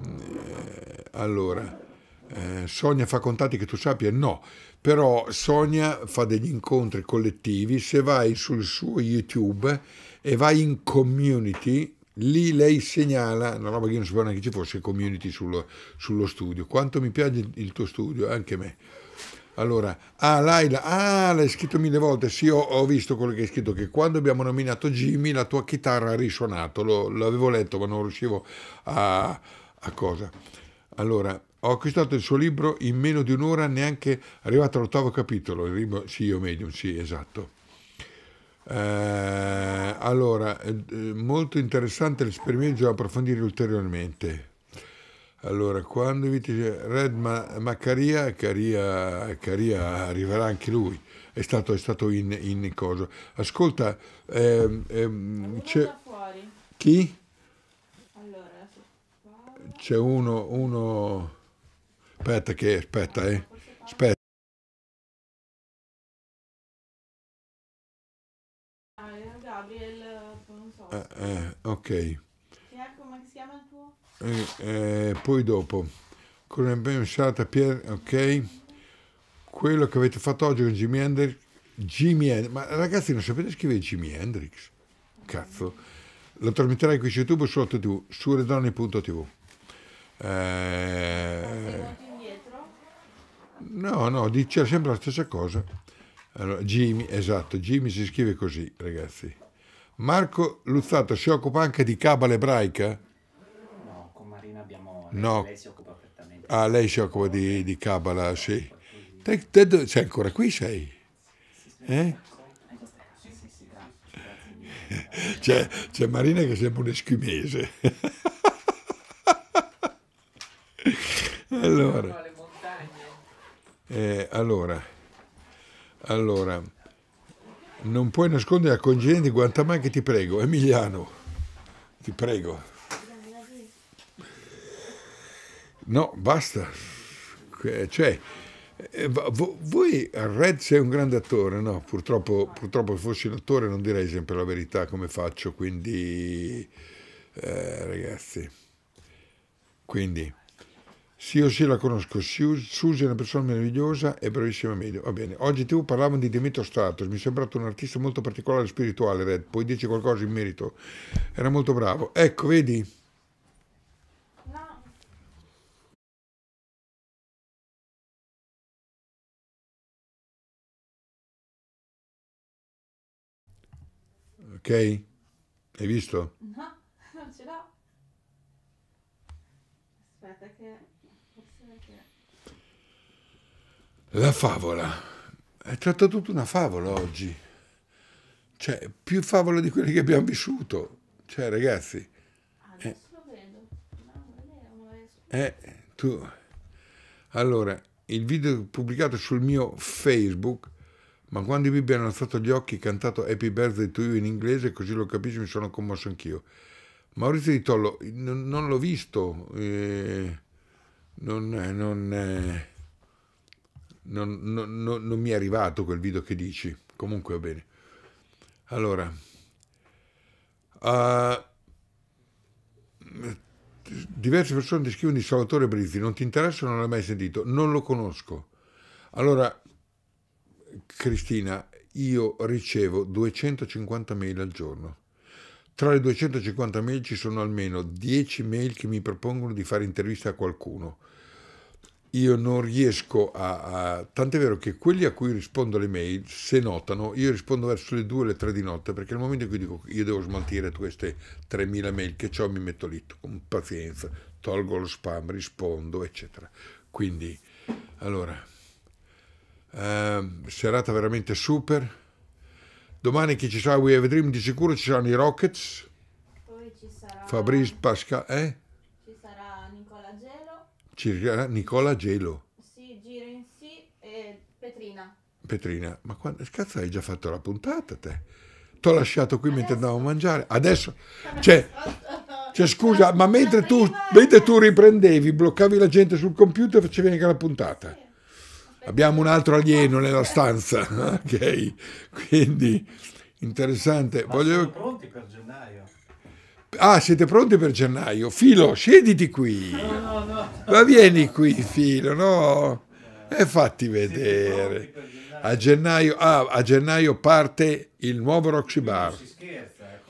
eh, allora, eh, Sonia fa contatti che tu sappia? No, però Sonia fa degli incontri collettivi, se vai sul suo YouTube e vai in community, lì lei segnala una roba che io non sapevo neanche ci fosse community sullo, sullo studio. Quanto mi piace il tuo studio, anche a me. Allora, ah Laila, ah l'hai scritto mille volte, sì ho, ho, visto quello che hai scritto, che quando abbiamo nominato Jimmy la tua chitarra ha risuonato, Lo, l'avevo letto ma non riuscivo a, a cosa. Allora, ho acquistato il suo libro in meno di un'ora, neanche arrivato all'ottavo capitolo, il libro Sì o Medium, sì esatto. Eh, allora, eh, molto interessante l'esperimento da approfondire ulteriormente. Allora, quando vi dice Red Maccaria, Caria, Caria arriverà anche lui, è stato, è stato in, in cosa. Ascolta, ehm, ehm, c'è... Chi? Allora, c'è uno, uno... Aspetta che, aspetta, eh. Aspetta. Ah, Gabriel, non so. Ah, ah, ok e, e poi dopo con una benciata Pier, ok quello che avete fatto oggi con Jimi Hendrix Jimi Hendrix ma ragazzi non sapete scrivere Jimi Hendrix cazzo lo trasmetterai qui su YouTube su TV su redonne.tv eh, no no dice sempre la stessa cosa allora, Jimmy esatto Jimmy si scrive così ragazzi Marco Luzzato si occupa anche di cabala ebraica no, lei si occupa prettamente. Ah, lei si occupa di, di Kabbalah, sì. Te, te, sei ancora qui, sei? Eh? C'è, c'è Marina che sembra un eschimese. allora, eh, allora, allora, non puoi nascondere la congenialità di Guantamà ti prego, Emiliano, ti prego. No, basta. Cioè, eh, voi Red sei un grande attore, no? Purtroppo, purtroppo se fossi un attore non direi sempre la verità come faccio, quindi eh, ragazzi. Quindi sì, o sì la conosco, Susi è una persona meravigliosa e bravissima meglio. Va bene, oggi tu parlavano di Demetrio Stratos, mi è sembrato un artista molto particolare e spirituale, Red, puoi dirci qualcosa in merito. Era molto bravo. Ecco, vedi? Ok? Hai visto? No, non ce l'ho. Aspetta che... La favola. È tratta tutta una favola oggi. Cioè, più favole di quelle che abbiamo vissuto. Cioè, ragazzi... Eh. Adesso eh, lo vedo. No, eh, tu... Allora, il video pubblicato sul mio Facebook ma quando i bimbi hanno alzato gli occhi e cantato Happy Birthday to you in inglese, così lo capisci, mi sono commosso anch'io. Maurizio Di Tollo, non l'ho visto, eh, non, non, eh, non, non, mi è arrivato quel video che dici. Comunque va bene. Allora, uh, diverse persone scrivono di Salvatore Brizzi, non ti interessa, non l'hai mai sentito, non lo conosco. Allora, Cristina, io ricevo 250 mail al giorno. Tra le 250 mail ci sono almeno 10 mail che mi propongono di fare intervista a qualcuno. Io non riesco a, a... Tant'è vero che quelli a cui rispondo le mail, se notano, io rispondo verso le 2 o le 3 di notte, perché nel momento in cui dico io devo smaltire queste 3.000 mail che ciò mi metto lì con pazienza, tolgo lo spam, rispondo, eccetera. Quindi, allora... Eh, serata veramente super. Domani chi ci sarà We Have a Dream di sicuro ci saranno i Rockets. Poi ci sarà... Fabrice Pascal, eh? Ci sarà Nicola Gelo. Ci sarà Nicola Gelo. Sì, Giro in sì e Petrina. Petrina, ma quando... cazzo hai già fatto la puntata te? T'ho lasciato qui Adesso. mentre andavo a mangiare. Adesso... Cioè... Cioè, scusa, ma mentre tu, mentre tu riprendevi, bloccavi la gente sul computer, e facevi anche la puntata abbiamo un altro alieno nella stanza, ok? Quindi interessante. Ma Voglio... Siamo pronti per gennaio. Ah, siete pronti per gennaio? Filo, scenditi qui. No, no, no. Ma vieni qui, Filo, no? E fatti vedere. A, gennaio, ah, a gennaio, parte il nuovo Roxy Bar. Non si scherza, eh,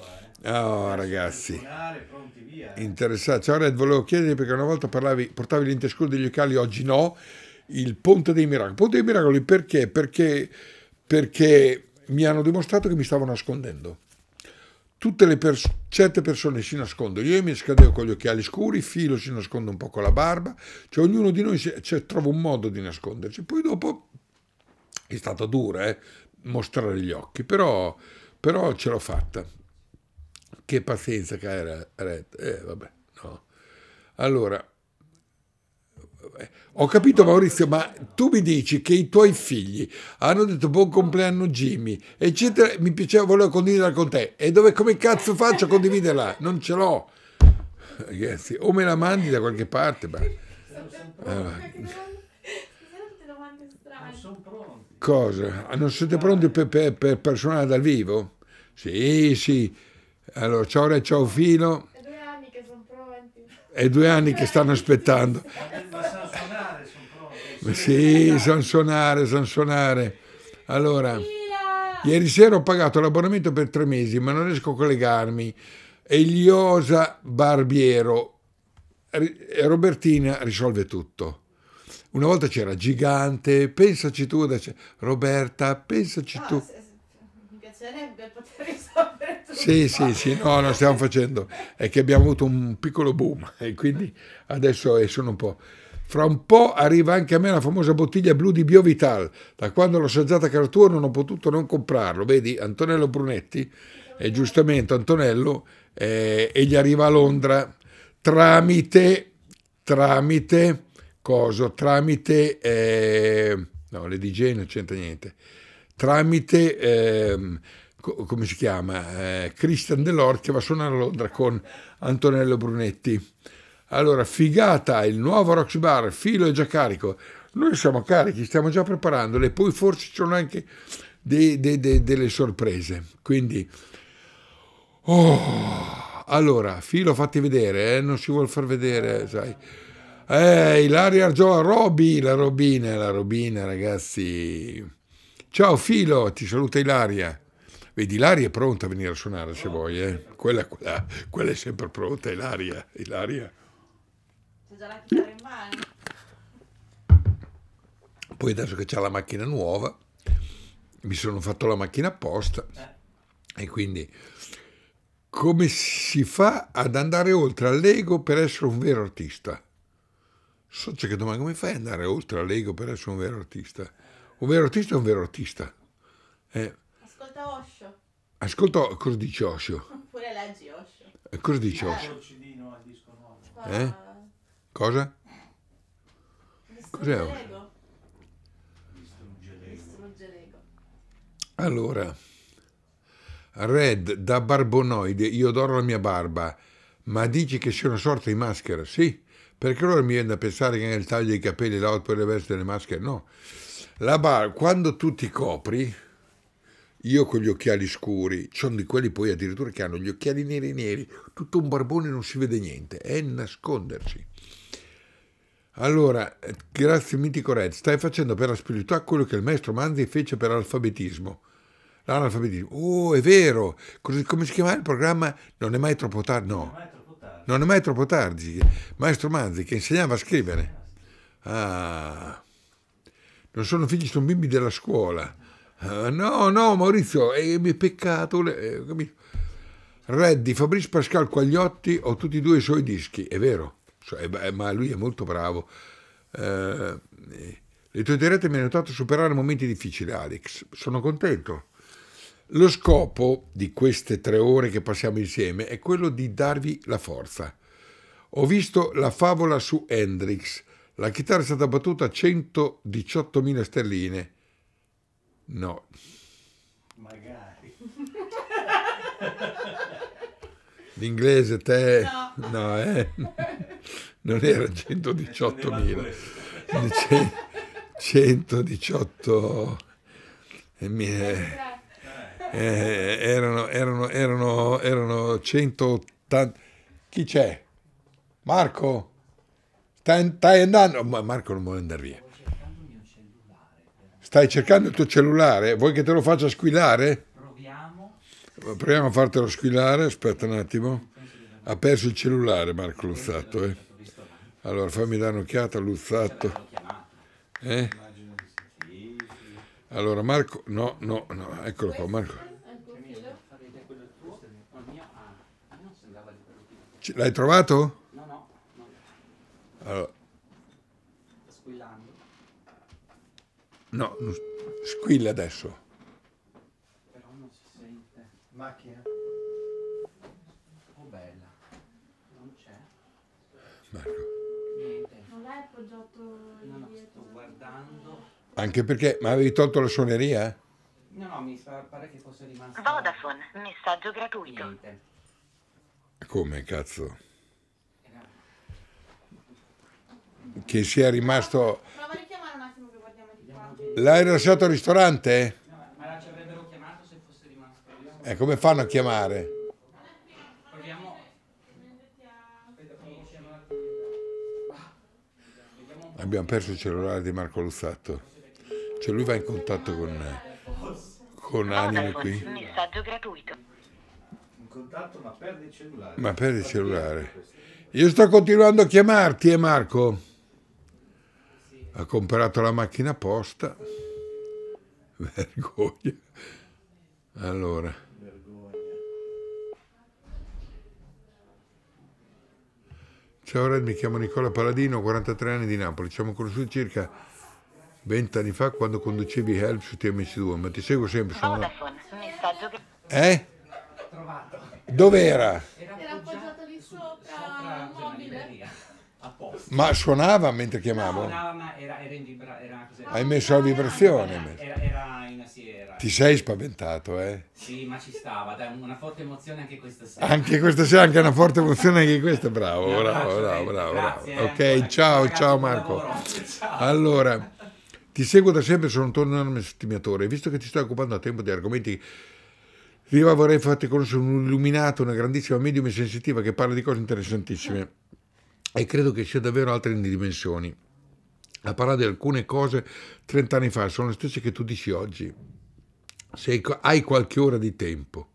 eh. Ah, oh, ragazzi. Eh. Interessante. Ciao cioè, Red, volevo chiedere perché una volta parlavi, portavi l'intescudo degli occhiali, oggi no il Ponte dei Miracoli. Ponte dei Miracoli perché? Perché, perché mi hanno dimostrato che mi stavo nascondendo. Tutte le pers certe persone si nascondono, io mi scadevo con gli occhiali scuri, Filo si nasconde un po' con la barba, cioè ognuno di noi si, cioè, trova un modo di nascondersi. Poi dopo è stata dura eh, mostrare gli occhi, però, però ce l'ho fatta. Che pazienza che era, era eh, vabbè, no. Allora, ho capito Maurizio, ma tu mi dici che i tuoi figli hanno detto buon compleanno Jimmy, eccetera, mi piaceva, volevo condividerla con te. E dove, come cazzo faccio a condividerla? Non ce l'ho. Ragazzi, o me la mandi da qualche parte, ma... Allora. Cosa? Ah, non siete pronti per, per, per personale dal vivo? Sì, sì. Allora, ciao Re, ciao Filo. È due anni che sono pronti. È due anni che stanno aspettando. Sì, Sansonare, Sansonare. Allora, ieri sera ho pagato l'abbonamento per tre mesi, ma non riesco a collegarmi. Eliosa Barbiero, eh, Robertina risolve tutto. Una volta c'era Gigante, pensaci tu, Roberta, pensaci no, tu. mi piacerebbe poter risolvere tutto. Sì, sì, sì, no, lo stiamo facendo. È che abbiamo avuto un piccolo boom e quindi adesso escono un po'. Fra un po' arriva anche a me la famosa bottiglia blu di Biovital. Da quando l'ho assaggiata a Cartuo non ho potuto non comprarlo. Vedi, Antonello Brunetti, e eh, giustamente Antonello, eh, gli arriva a Londra tramite, tramite, cosa? tramite, eh, no, le DJ non c'entra niente, tramite, eh, co come si chiama, eh, Christian Delort che va a suonare a Londra con Antonello Brunetti allora, figata, il nuovo Rox Bar, filo è già carico. Noi siamo carichi, stiamo già preparandole, poi forse ci sono anche de, de, de, delle sorprese. Quindi, oh, allora, filo fatti vedere, eh? non si vuole far vedere, sai. Eh, Ilaria Argiola, Roby, la Robina, la Robina, ragazzi. Ciao Filo, ti saluta Ilaria. Vedi, Ilaria è pronta a venire a suonare se vuoi, eh? quella, quella, quella è sempre pronta, Ilaria. Ilaria già la chitarra in mano. Poi adesso che c'è la macchina nuova, mi sono fatto la macchina apposta eh. e quindi come si fa ad andare oltre all'ego per essere un vero artista? So c'è che domani come fai ad andare oltre all'ego per essere un vero artista? Un vero artista è un vero artista. Eh. Ascolta Osho. Ascolta cosa dice Osho. Oppure leggi Osho. Cosa dice eh. Osho? Eh? Cosa? Cos'è? Distruggere l'ego. Allora, Red da barbonoide, io adoro la mia barba, ma dici che sia una sorta di maschera? Sì, perché allora mi viene da pensare che nel taglio dei capelli la per le vesti delle maschere? No. La barba, quando tu ti copri, io con gli occhiali scuri, sono di quelli poi addirittura che hanno gli occhiali neri neri, tutto un barbone non si vede niente, è nascondersi. Allora, eh, grazie mitico Red, stai facendo per la spiritualità quello che il maestro Manzi fece per l'alfabetismo. L'analfabetismo. Oh, è vero! Così, come si chiama il programma? Non è mai troppo tardi. No. Non è mai troppo tardi. Maestro Manzi che insegnava a scrivere. Ah. Non sono figli, sono bimbi della scuola. Ah, no, no, Maurizio, è mio peccato. Eh, Reddi, Fabrice Pascal Quagliotti, ho tutti e due i suoi dischi, è vero cioè, eh, ma lui è molto bravo. Eh, eh, le tue dirette mi hanno aiutato a superare momenti difficili, Alex. Sono contento. Lo scopo di queste tre ore che passiamo insieme è quello di darvi la forza. Ho visto la favola su Hendrix. La chitarra è stata battuta a 118.000 sterline. No. Magari. L'inglese, te... No, no eh? Non era 118.000. 118... Mie... Eh, erano, erano, erano, erano 180... Chi c'è? Marco? Stai, andando? Ma Marco non vuole andare via. Stai cercando il tuo cellulare? Vuoi che te lo faccia squillare? Proviamo a fartelo squillare, aspetta un attimo. Ha perso il cellulare Marco Luzzatto, eh? Allora fammi dare un'occhiata a Luzzatto. Eh? Allora Marco, no, no, no, eccolo qua Marco. L'hai trovato? No, no. No, squilla adesso. Marco? Niente. Non l'hai appoggiato No, no, sto guardando. Anche perché, ma avevi tolto la suoneria? No, no, mi pare che fosse rimasto... Vodafone, messaggio gratuito. Niente. Come cazzo? Che sia rimasto... Prova a richiamare un attimo che guardiamo di qua. L'hai lasciato al ristorante? No, ma ci avrebbero chiamato se fosse rimasto. E eh, come fanno a chiamare? abbiamo perso il cellulare di Marco Luzzatto. Cioè lui va in contatto con, con anime qui. Messaggio gratuito. In contatto ma perde il cellulare. Ma perde il cellulare. Io sto continuando a chiamarti, eh Marco? Ha comprato la macchina apposta. Vergogna. Allora. Ciao Red, mi chiamo Nicola Paladino, 43 anni di Napoli. Ci siamo conosciuti circa 20 anni fa quando conducevi Help su TMC2, ma ti seguo sempre. Sono... Vodafone, messaggio che... Eh? Trovato. Dov'era? Era appoggiato lì sopra, mobile. Ma suonava mentre chiamavo? No, suonava, ma era, era in vibrazione. Hai messo la vibrazione? Era, era in una serie ti sei spaventato, eh? Sì, ma ci stava, dai, una forte emozione anche questa sera. Anche questa sera, anche una forte emozione anche questa, bravo, no, bravo, bravo, bravo, Grazie, eh. Ok, ancora, ciao, ciao Marco. Ciao. Allora, ti seguo da sempre, sono un Norme Stimatore, visto che ti stai occupando a tempo di argomenti... Io vorrei farti conoscere un illuminato, una grandissima medium sensitiva che parla di cose interessantissime e credo che sia davvero altre dimensioni. Ha parlato di alcune cose 30 anni fa, sono le stesse che tu dici oggi se hai qualche ora di tempo.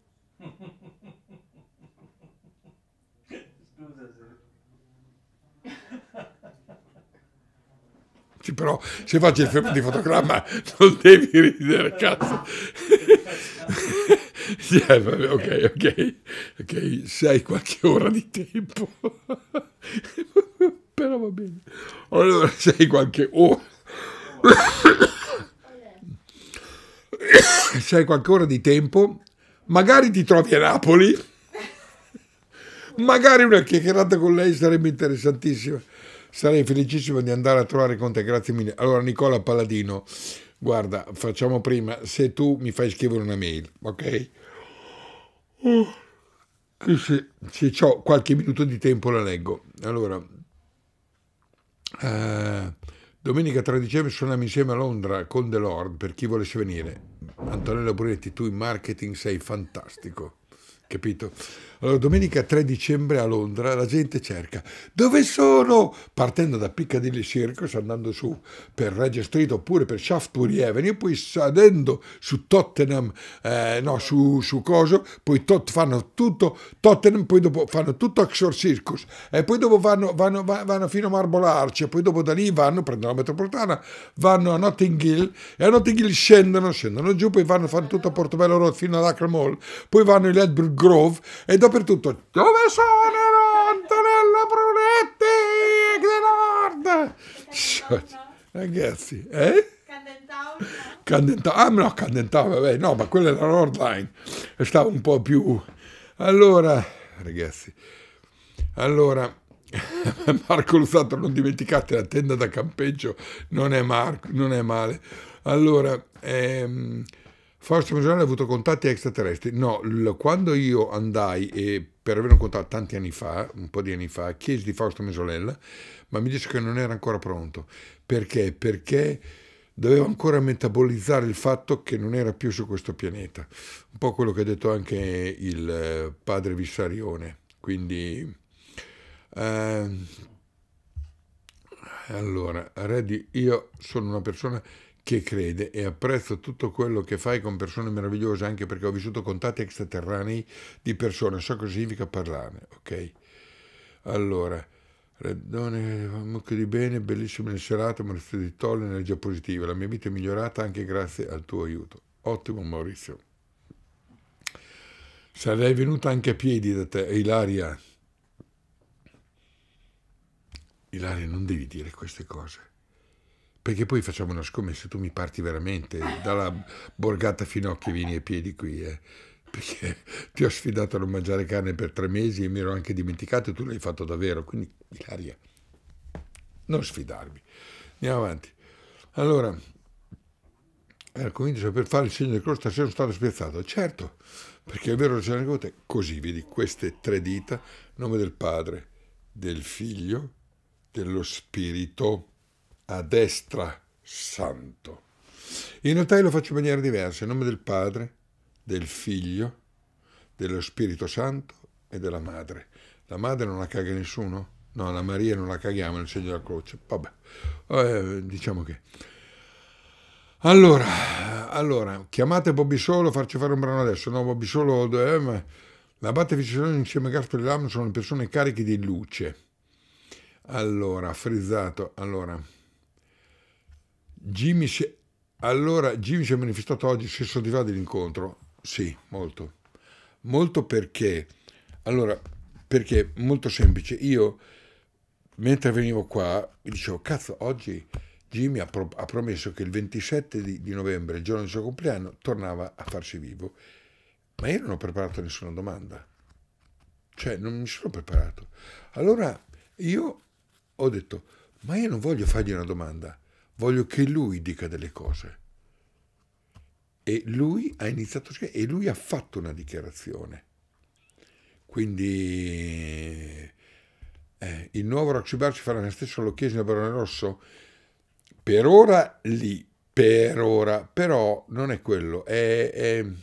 Sì, però se faccio il film di fotogramma non devi ridere, cazzo. yeah, vabbè, ok, ok, ok, se hai qualche ora di tempo. però va bene. Allora, se hai qualche ora se hai qualcosa di tempo, magari ti trovi a Napoli, magari una chiacchierata con lei sarebbe interessantissima. Sarei felicissimo di andare a trovare con te, grazie mille. Allora Nicola Palladino, guarda, facciamo prima, se tu mi fai scrivere una mail, ok? Oh, se, se ho qualche minuto di tempo la leggo. Allora, eh, Domenica 13 suoniamo insieme a Londra con The Lord per chi volesse venire. Antonella Buretti, tu in marketing sei fantastico, capito? Allora, domenica 3 dicembre a Londra la gente cerca dove sono? Partendo da Piccadilly Circus, andando su per Regent Street oppure per Shaftesbury Avenue, poi salendo su Tottenham, eh, no, su, su Coso, poi tot, fanno tutto Tottenham, poi dopo fanno tutto Oxford Circus e poi dopo vanno, vanno, vanno fino a Marble Arch e poi dopo da lì vanno, prendono la metropolitana, vanno a Notting Hill e a Notting Hill scendono, scendono giù, poi vanno, fanno tutto a Portobello Road fino ad Acre Mall, poi vanno in Ledbrook Grove e dopo dappertutto. Dove sono Antonella Brunetti Che Nord? Ragazzi, eh? Candentau. Ah, no, Candentau, vabbè, no, ma quella è la Nord Line. Stava un po' più... Allora, ragazzi, allora... Marco Lussato, non dimenticate la tenda da campeggio, non è, Marco, non è male. Allora, ehm, Fausto Maggiore ha avuto contatti extraterrestri? No, quando io andai e per avere un contatto tanti anni fa, un po' di anni fa, chiesi di Fausto Mesolella, ma mi disse che non era ancora pronto. Perché? Perché doveva ancora metabolizzare il fatto che non era più su questo pianeta. Un po' quello che ha detto anche il eh, padre Vissarione. Quindi... Eh, allora, Reddy, io sono una persona che crede e apprezzo tutto quello che fai con persone meravigliose anche perché ho vissuto contatti extraterranei di persone, so cosa significa parlarne, ok? Allora, Reddone, mucchio di bene, bellissimo il serato, Maurizio di Tolle, energia positiva, la mia vita è migliorata anche grazie al tuo aiuto. Ottimo Maurizio. Sarei venuta anche a piedi da te, Ilaria. Ilaria, non devi dire queste cose. Perché poi facciamo una scommessa, tu mi parti veramente dalla borgata finocchi, vini e piedi qui, eh. perché ti ho sfidato a non mangiare carne per tre mesi e mi ero anche dimenticato e tu l'hai fatto davvero, quindi Ilaria, non sfidarmi. Andiamo avanti. Allora, ero eh, per fare il segno del crosta, sono stato spezzato, Certo, perché è vero ragionare con te. Così, vedi, queste tre dita, nome del Padre, del Figlio, dello Spirito a destra santo. I notai lo faccio in maniera diversa, in nome del Padre, del Figlio, dello Spirito Santo e della Madre. La Madre non la caga nessuno? No, la Maria non la caghiamo nel segno della croce. Vabbè, eh, diciamo che... Allora, allora, chiamate Bobby Solo, farci fare un brano adesso. No, Bobby Solo... Eh, ma... L'abate Ficcione insieme a Gaspari Lam sono persone cariche di luce. Allora, frizzato, allora... Jimmy si... Allora, Jimmy si è manifestato oggi, si è soddisfatto dell'incontro? Sì, molto. Molto perché... Allora, perché molto semplice. Io, mentre venivo qua, dicevo, cazzo, oggi Jimmy ha, pro ha promesso che il 27 di, di novembre, il giorno del suo compleanno, tornava a farsi vivo. Ma io non ho preparato nessuna domanda. Cioè, non mi sono preparato. Allora, io ho detto, ma io non voglio fargli una domanda voglio che lui dica delle cose. E lui ha iniziato a scrivere e lui ha fatto una dichiarazione. Quindi eh, il nuovo Roxy Bar ci farà nel stesso Lucchesimo Barone Rosso? Per ora lì, per ora, però non è quello, è, è mm,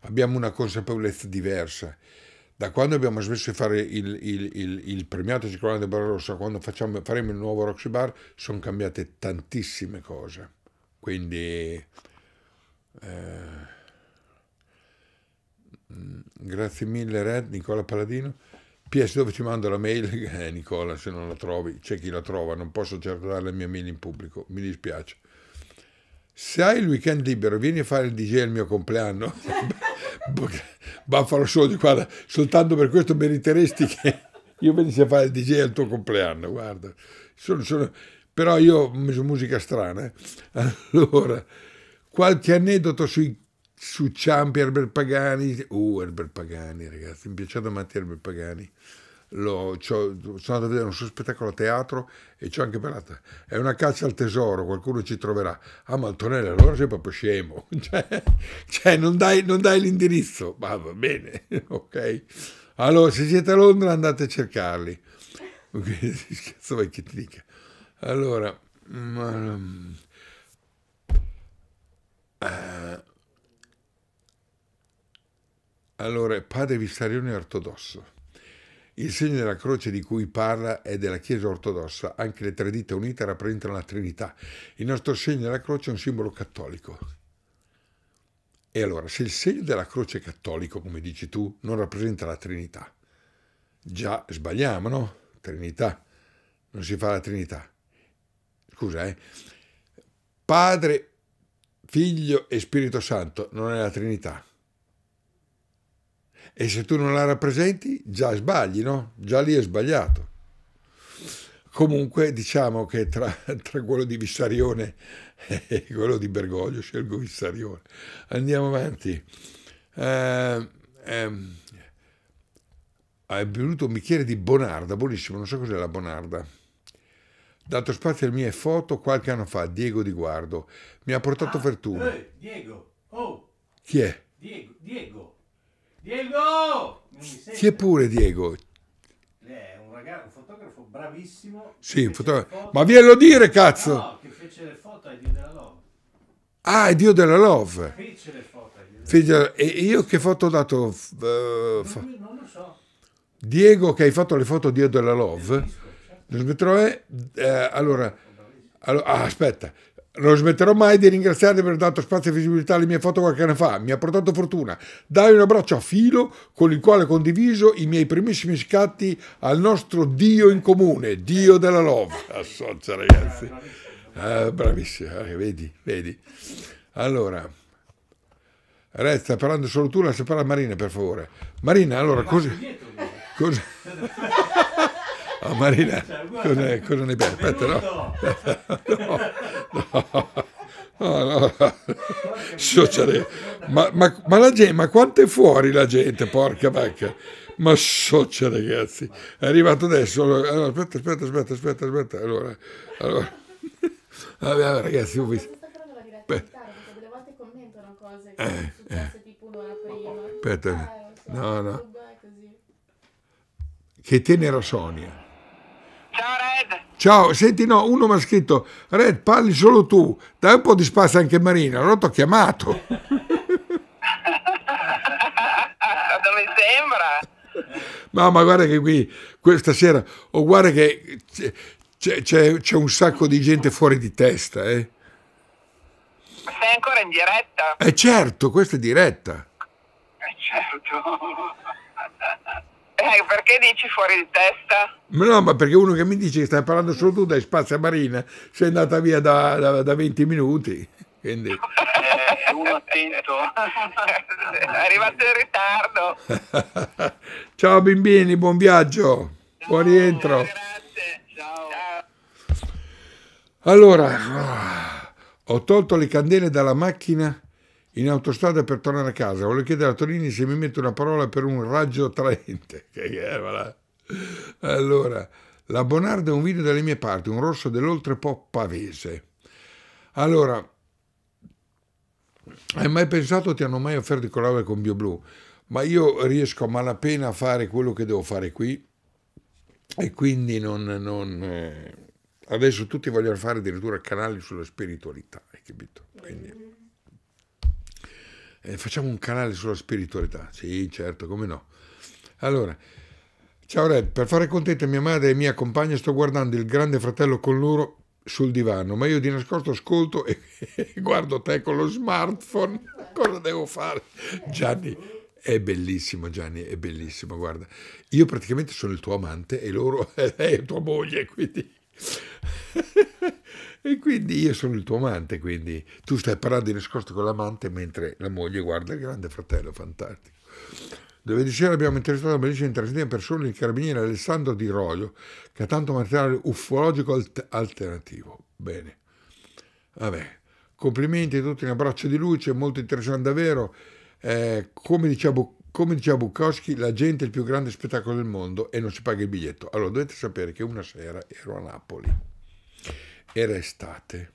abbiamo una consapevolezza diversa da quando abbiamo smesso di fare il, il, il, il premiato ciclone di Barrossa, quando facciamo, faremo il nuovo Roxy Bar, sono cambiate tantissime cose. Quindi eh, grazie mille Red, Nicola Paladino. PS dove ti mando la mail? Eh, Nicola, se non la trovi, c'è chi la trova, non posso cercare la mia mail in pubblico, mi dispiace se hai il weekend libero, vieni a fare il DJ al mio compleanno. Buffalo Soldi, guarda, soltanto per questo meriteresti che io venissi a fare il DJ al tuo compleanno, guarda. Sono, sono... però io ho messo musica strana. Eh. Allora, qualche aneddoto sui, su Ciampi, Herbert Pagani. Uh, Herbert Pagani, ragazzi, mi piaceva tanto Herbert Pagani lo, sono andato a vedere un suo spettacolo a teatro e ci ho anche parlato. È una caccia al tesoro, qualcuno ci troverà. Ah, ma Antonelli, allora sei proprio scemo. Cioè, cioè non dai, dai l'indirizzo. Ma va bene, ok? Allora, se siete a Londra andate a cercarli. scherzo vai che ti dica. Allora, ma, mm, ehm, eh, allora, padre Vissarione ortodosso. Il segno della croce di cui parla è della Chiesa ortodossa, anche le tre dita unite rappresentano la Trinità. Il nostro segno della croce è un simbolo cattolico. E allora, se il segno della croce cattolico, come dici tu, non rappresenta la Trinità, già sbagliamo, no? Trinità, non si fa la Trinità. Scusa, eh? Padre, Figlio e Spirito Santo non è la Trinità. E se tu non la rappresenti, già sbagli, no? Già lì è sbagliato. Comunque diciamo che tra, tra quello di Vissarione e quello di Bergoglio scelgo Vissarione. Andiamo avanti. Eh, ehm, è venuto un bicchiere di Bonarda, buonissimo, non so cos'è la Bonarda. Dato spazio alle mie foto qualche anno fa, Diego Di Guardo. Mi ha portato ah, fortuna. Eh, Diego, oh! Chi è? Diego, Diego. Diego! Chi è pure Diego? Eh, è un ragazzo, un fotografo bravissimo. Sì, un fotografo. Ma vielo dire, cazzo! No, che fece le foto ai Dio della Love. Ah, è Dio della Love. Fece le foto ai Dio della Love. E io che foto ho dato? Uh, fa... non, lo so. Diego che hai fatto le foto Dio della Love? Del disco, certo. Nel metro è... Eh, eh, allora... allora ah, aspetta. Non smetterò mai di ringraziarti per aver dato spazio e visibilità alle mie foto qualche anno fa, mi ha portato fortuna. Dai un abbraccio a Filo con il quale ho condiviso i miei primissimi scatti al nostro Dio in comune, Dio della Love. Assoccia cioè, ragazzi. Ah, bravissimo, ah, vedi, vedi. Allora, resta parlando solo tu, la separa Marina per favore. Marina, allora così... così a ah, Marina cosa, cosa ne pensi? Aspetta, no? no, no. No, no. Ma, ma, ma, la gente, ma quanto è fuori la gente, porca vacca. Ma soccia ragazzi, è arrivato adesso. Allora, aspetta, aspetta, aspetta, aspetta, aspetta. Allora, allora. Vabbè, ragazzi, ho visto. Delle volte commentano cose che eh, successe eh. tipo un'ora prima. Aspetta. Eh, no, cioè, no. Che tenera Sonia. Ciao Red. Ciao, senti no, uno mi ha scritto, Red parli solo tu, dai un po' di spazio anche a Marina, allora ti ho chiamato. Dove sembra? No, ma guarda che qui, questa sera, oh, guarda che c'è, un sacco di gente fuori di testa, eh. Sei ancora in diretta? Eh certo, questa è diretta. Eh certo perché dici fuori di testa? No, ma perché uno che mi dice che stai parlando solo tu dai spazio a Marina, sei andata via da, da, da 20 minuti. Quindi... Eh, uno attento. È Arrivato in ritardo. Ciao bimbini, buon viaggio. Ciao, buon rientro. Grazie. Ciao. Allora, ho tolto le candele dalla macchina in autostrada per tornare a casa. Volevo chiedere a Torini se mi mette una parola per un raggio attraente. allora, la Bonarda è un video dalle mie parti, un rosso dell'oltrepo pavese. Allora, hai mai pensato ti hanno mai offerto di collaborare con BioBlu? Ma io riesco a malapena a fare quello che devo fare qui e quindi non... non eh. Adesso tutti vogliono fare addirittura canali sulla spiritualità, hai capito? Quindi eh, facciamo un canale sulla spiritualità. Sì, certo, come no. Allora, ciao Red, per fare contenta mia madre e mia compagna sto guardando il grande fratello con loro sul divano, ma io di nascosto ascolto e, e guardo te con lo smartphone. Cosa devo fare? Gianni, è bellissimo Gianni, è bellissimo, guarda. Io praticamente sono il tuo amante e loro è tua moglie, quindi... E quindi io sono il tuo amante, quindi tu stai parlando di nascosto con l'amante mentre la moglie guarda il grande fratello, fantastico. Giovedì sera abbiamo interessato la medicina interessante persona il carabiniere Alessandro Di Roglio, che ha tanto materiale ufologico alt alternativo. Bene. Vabbè. Complimenti a tutti, un abbraccio di luce, molto interessante davvero. Eh, come diceva Buc- come diceva Bukowski, la gente è il più grande spettacolo del mondo e non si paga il biglietto. Allora dovete sapere che una sera ero a Napoli era estate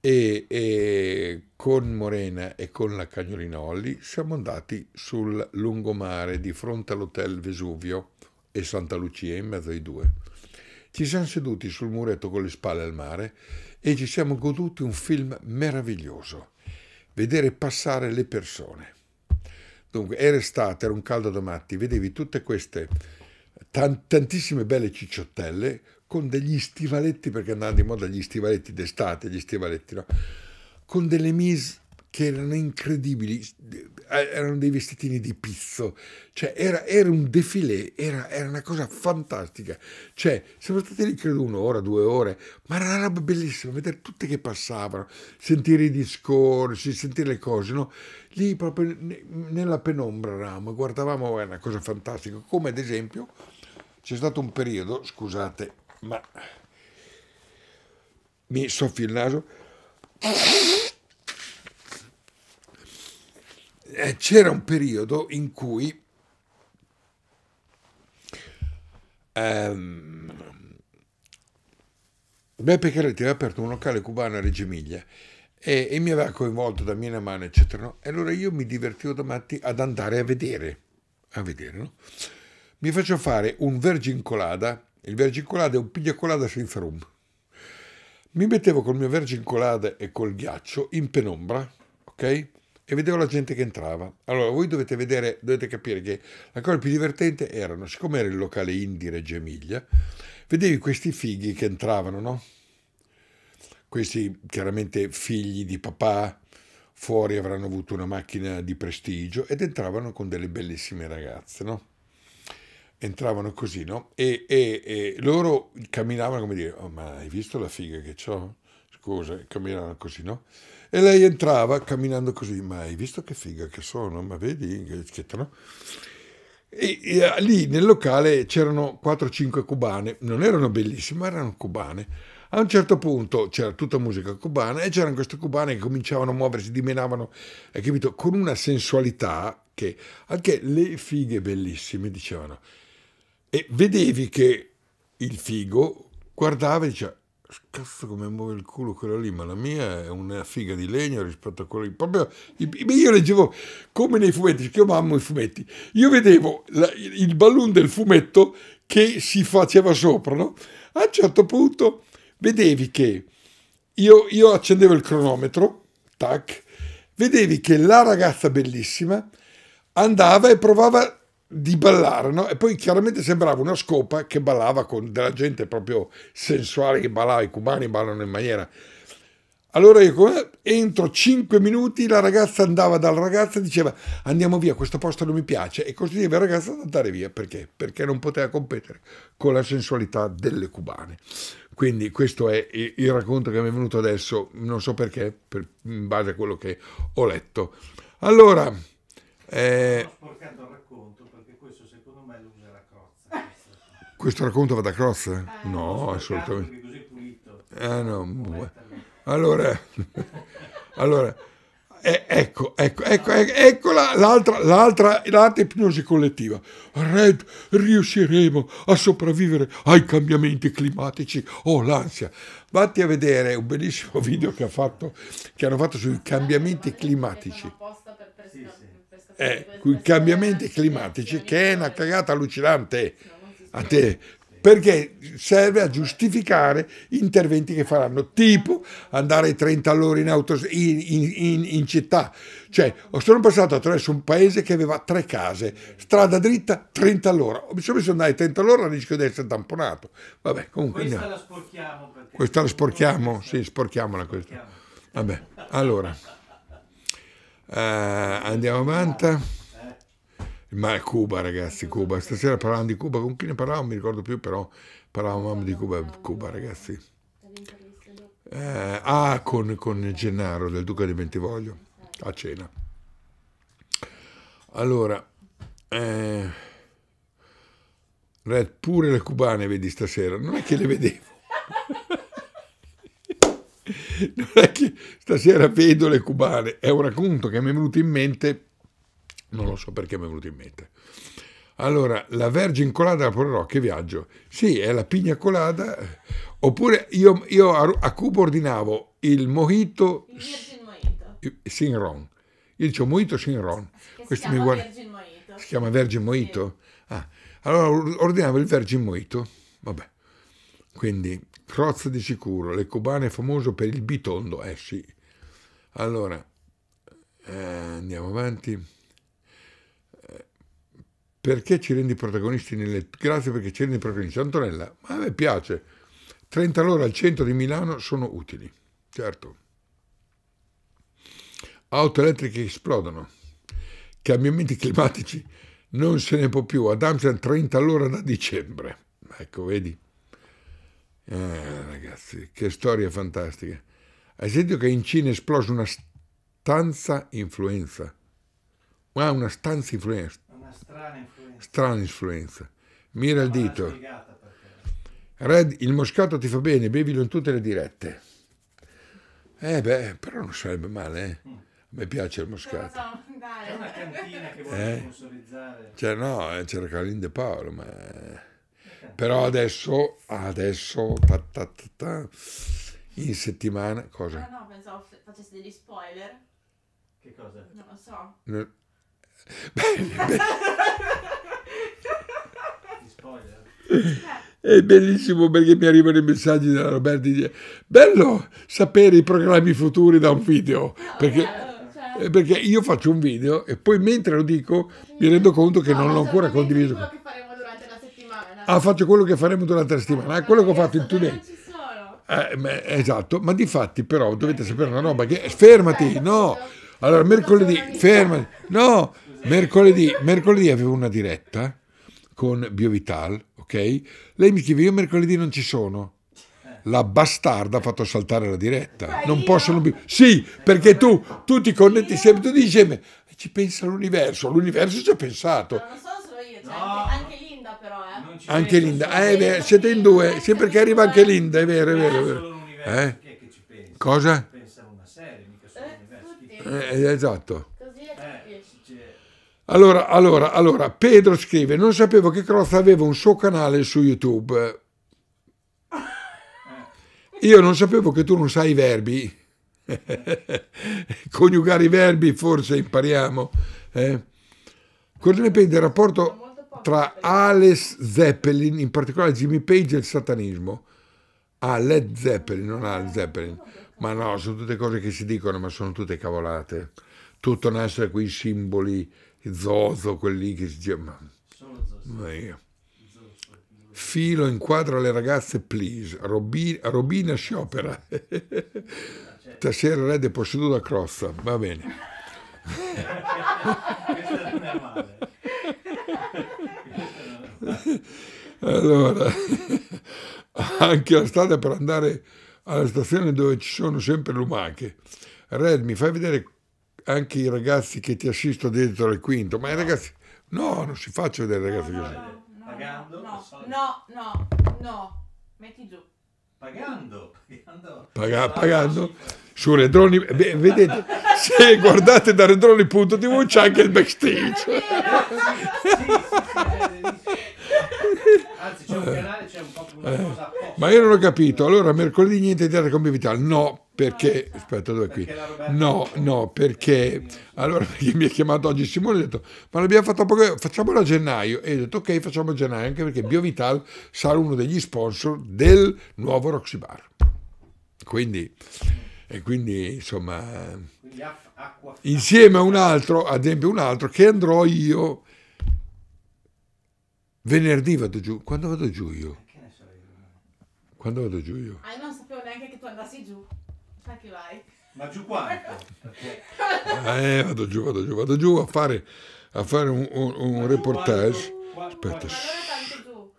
e, e, con Morena e con la cagnolina Olli siamo andati sul lungomare di fronte all'hotel Vesuvio e Santa Lucia in mezzo ai due. Ci siamo seduti sul muretto con le spalle al mare e ci siamo goduti un film meraviglioso, vedere passare le persone. Dunque, era estate, era un caldo da matti, vedevi tutte queste tantissime belle cicciottelle con degli stivaletti, perché andavano di moda gli stivaletti d'estate, gli stivaletti, no? con delle mise che erano incredibili, eh, erano dei vestitini di pizzo, cioè era, era un defilé, era, era, una cosa fantastica, cioè siamo stati lì credo un'ora, due ore, ma era una roba bellissima, vedere tutte che passavano, sentire i discorsi, sentire le cose, no? Lì proprio nella penombra eravamo, guardavamo, era una cosa fantastica, come ad esempio c'è stato un periodo, scusate ma mi soffio il naso. Eh, c'era un periodo in cui um, Beppe Carretti aveva aperto un locale cubano a Reggio Emilia e, e mi aveva coinvolto da mia mano, eccetera. No? E allora io mi divertivo da matti ad andare a vedere, a vedere, no? Mi faccio fare un Virgin Colada il vergincolada è un pignacolada senza rum. Mi mettevo col mio vergincolada e col ghiaccio in penombra, ok? E vedevo la gente che entrava. Allora, voi dovete vedere, dovete capire che la cosa più divertente erano, siccome era il locale Indi Reggio Emilia, vedevi questi fighi che entravano, no? Questi chiaramente figli di papà, fuori avranno avuto una macchina di prestigio ed entravano con delle bellissime ragazze, no? entravano così, no? E, e, e loro camminavano come dire, oh, ma hai visto la figa che ho? Scusa, camminavano così, no? E lei entrava camminando così, ma hai visto che figa che sono? Ma vedi, eccetera, no? E, e, ah, lì nel locale c'erano 4-5 cubane, non erano bellissime, ma erano cubane. A un certo punto c'era tutta musica cubana e c'erano queste cubane che cominciavano a muoversi, dimenavano, hai capito, con una sensualità che anche le fighe bellissime dicevano e vedevi che il figo guardava e diceva, cazzo come muove il culo quella lì, ma la mia è una figa di legno rispetto a quella lì. Proprio, io leggevo come nei fumetti, chiamavamo i fumetti, io vedevo la, il balloon del fumetto che si faceva sopra, no? A un certo punto vedevi che io, io accendevo il cronometro, tac, vedevi che la ragazza bellissima andava e provava di ballare, no? E poi chiaramente sembrava una scopa che ballava con della gente proprio sensuale che ballava, i cubani ballano in maniera... Allora io entro 5 minuti la ragazza andava dal ragazzo e diceva andiamo via, questo posto non mi piace e costriggeva la ragazza ad andare via perché? Perché non poteva competere con la sensualità delle cubane. Quindi questo è il racconto che mi è venuto adesso, non so perché, per, in base a quello che ho letto. Allora... Eh, Questo racconto va da Crozza? Ah, no, assolutamente. Così pulito. Eh, no. Allora, allora ecco, ecco, ecco, ecco, ecco l'altra, l'altra, l'altra ipnosi collettiva. Red, riusciremo a sopravvivere ai cambiamenti climatici. Oh, l'ansia. Vatti a vedere un bellissimo video che, fatto, che hanno fatto sui cambiamenti climatici. Eh, sui cambiamenti climatici, che è una cagata allucinante a te, perché serve a giustificare interventi che faranno, tipo andare 30 all'ora in, auto, in, in, in, città. Cioè, sono passato attraverso un paese che aveva tre case, strada dritta 30 all'ora. Mi sono messo andare 30 all'ora a rischio di essere tamponato. Vabbè, comunque... Questa no. la sporchiamo. Questa la sporchiamo? Sì, sporchiamola questa. Vabbè, allora... Eh, andiamo avanti. Ma è Cuba, ragazzi, Cuba. Stasera parlavamo di Cuba. Con chi ne parlavamo? Mi ricordo più, però parlavamo di Cuba, Cuba ragazzi. Eh, ah, con, con, Gennaro del Duca di Bentivoglio a cena. Allora, eh, Red, pure le cubane vedi stasera. Non è che le vedevo. non è che stasera vedo le cubane. È un racconto che mi è venuto in mente non lo so perché mi è venuto in mente. Allora, la Virgin Colada proverò, che viaggio? Sì, è la pigna colada, oppure io, io a, a, Cuba ordinavo il mojito, il Virgin mojito. sin ron. Io dicevo mojito sin ron. Che si chiama, guarda, Virgin mojito. si chiama Virgin Mojito? Ah, allora ordinavo il Virgin Mojito, vabbè. Quindi, Crozza di sicuro, le cubane è famoso per il bitondo, eh sì. Allora, eh, andiamo avanti perché ci rendi protagonisti nelle... Grazie perché ci rendi protagonisti. Antonella, ma a me piace. 30 all'ora al centro di Milano sono utili, certo. Auto elettriche esplodono. Cambiamenti climatici non se ne può più. Ad Amsterdam 30 all'ora da dicembre. Ecco, vedi? Ah, ragazzi, che storia fantastica. Hai sentito che in Cina è esplosa una stanza influenza? Ah, una stanza influenza strana influenza. Strana influenza. Mira il dito. Red, il moscato ti fa bene, bevilo in tutte le dirette. Eh beh, però non sarebbe male, eh. Mm. A me piace il moscato. C'è una cantina che vuole eh? sponsorizzare. Cioè, no, eh, c'era Calin De Paolo, ma... Eh. Però adesso, adesso, ta, ta, ta, ta in settimana, cosa? Ah no, pensavo facessi degli spoiler. Che cosa? Non lo so. È bellissimo perché mi arrivano i messaggi da Roberto. Bello sapere i programmi futuri da un video. Perché, certo. perché, io faccio un video e poi mentre lo dico mi rendo conto che non l'ho ancora condiviso. Quello che faremo durante la settimana. Ah, faccio quello che faremo durante la settimana. Ah, quello che ho fatto in Today. Eh, esatto, ma di fatti però dovete sapere una roba che fermati, no. Allora mercoledì, fermati. No, mercoledì, mercoledì avevo una diretta con Biovital, ok? Lei mi chiede, io mercoledì non ci sono. La bastarda ha fatto saltare la diretta. Non possono più... Sì, perché tu, tu ti connetti sempre, tu dici, insieme. Ci pensa l'universo, l'universo ci ha pensato. Non solo io, cioè, anche, Linda però, eh. Anche Linda, eh, siete in due, sì perché arriva anche Linda, è vero, è vero. È vero. Eh? Cosa? Pensa una serie, mica solo eh, l'universo. Eh, eh, esatto. Allora, allora, allora, Pedro scrive, non sapevo che Crozza aveva un suo canale su YouTube. Io non sapevo che tu non sai i verbi. Coniugare i verbi forse impariamo. Eh? Cosa ne pensi del rapporto tra Alex Zeppelin, in particolare Jimmy Page e il satanismo? Ah, Led Zeppelin, non Al Zeppelin. Ma no, sono tutte cose che si dicono, ma sono tutte cavolate. Tutto nasce da quei simboli Zozo, quelli che si chiama. Ma io. Filo inquadra le ragazze, please. Robi, Robina sciopera. Tassiere Red è posseduto da Crossa. Va bene. allora, anche la strada per andare alla stazione dove ci sono sempre lumache. Red, mi fai vedere anche i ragazzi che ti assistono dentro al quinto, ma no. i ragazzi... No, non si faccia vedere i ragazzi no, così. No, pagando? No, no, no, no, metti giù. Pagando, pagando. Paga, pagando su Redroni, vedete, se guardate da redroni.tv c'è anche il backstage. Anzi, c'è un eh. canale, c'è un po' Eh, ma io non ho capito. Allora mercoledì niente teatro con Vital. No, perché aspetta dove è qui? No, no, perché allora perché mi ha chiamato oggi Simone e ha detto "Ma l'abbiamo fatto poco, facciamolo a gennaio". E io ho detto "Ok, facciamo a gennaio anche perché Biovital sarà uno degli sponsor del nuovo Roxy Bar". Quindi e quindi insomma insieme a un altro, ad esempio un altro che andrò io venerdì vado giù. Quando vado giù io? Quando vado giù io? Ah, non sapevo neanche che tu andassi giù. Sai che vai? Ma giù quanto? Ah, eh, vado giù, vado giù, vado giù a fare, a fare un, un, un reportage. Quanto, Aspetta. Ma tanto giù?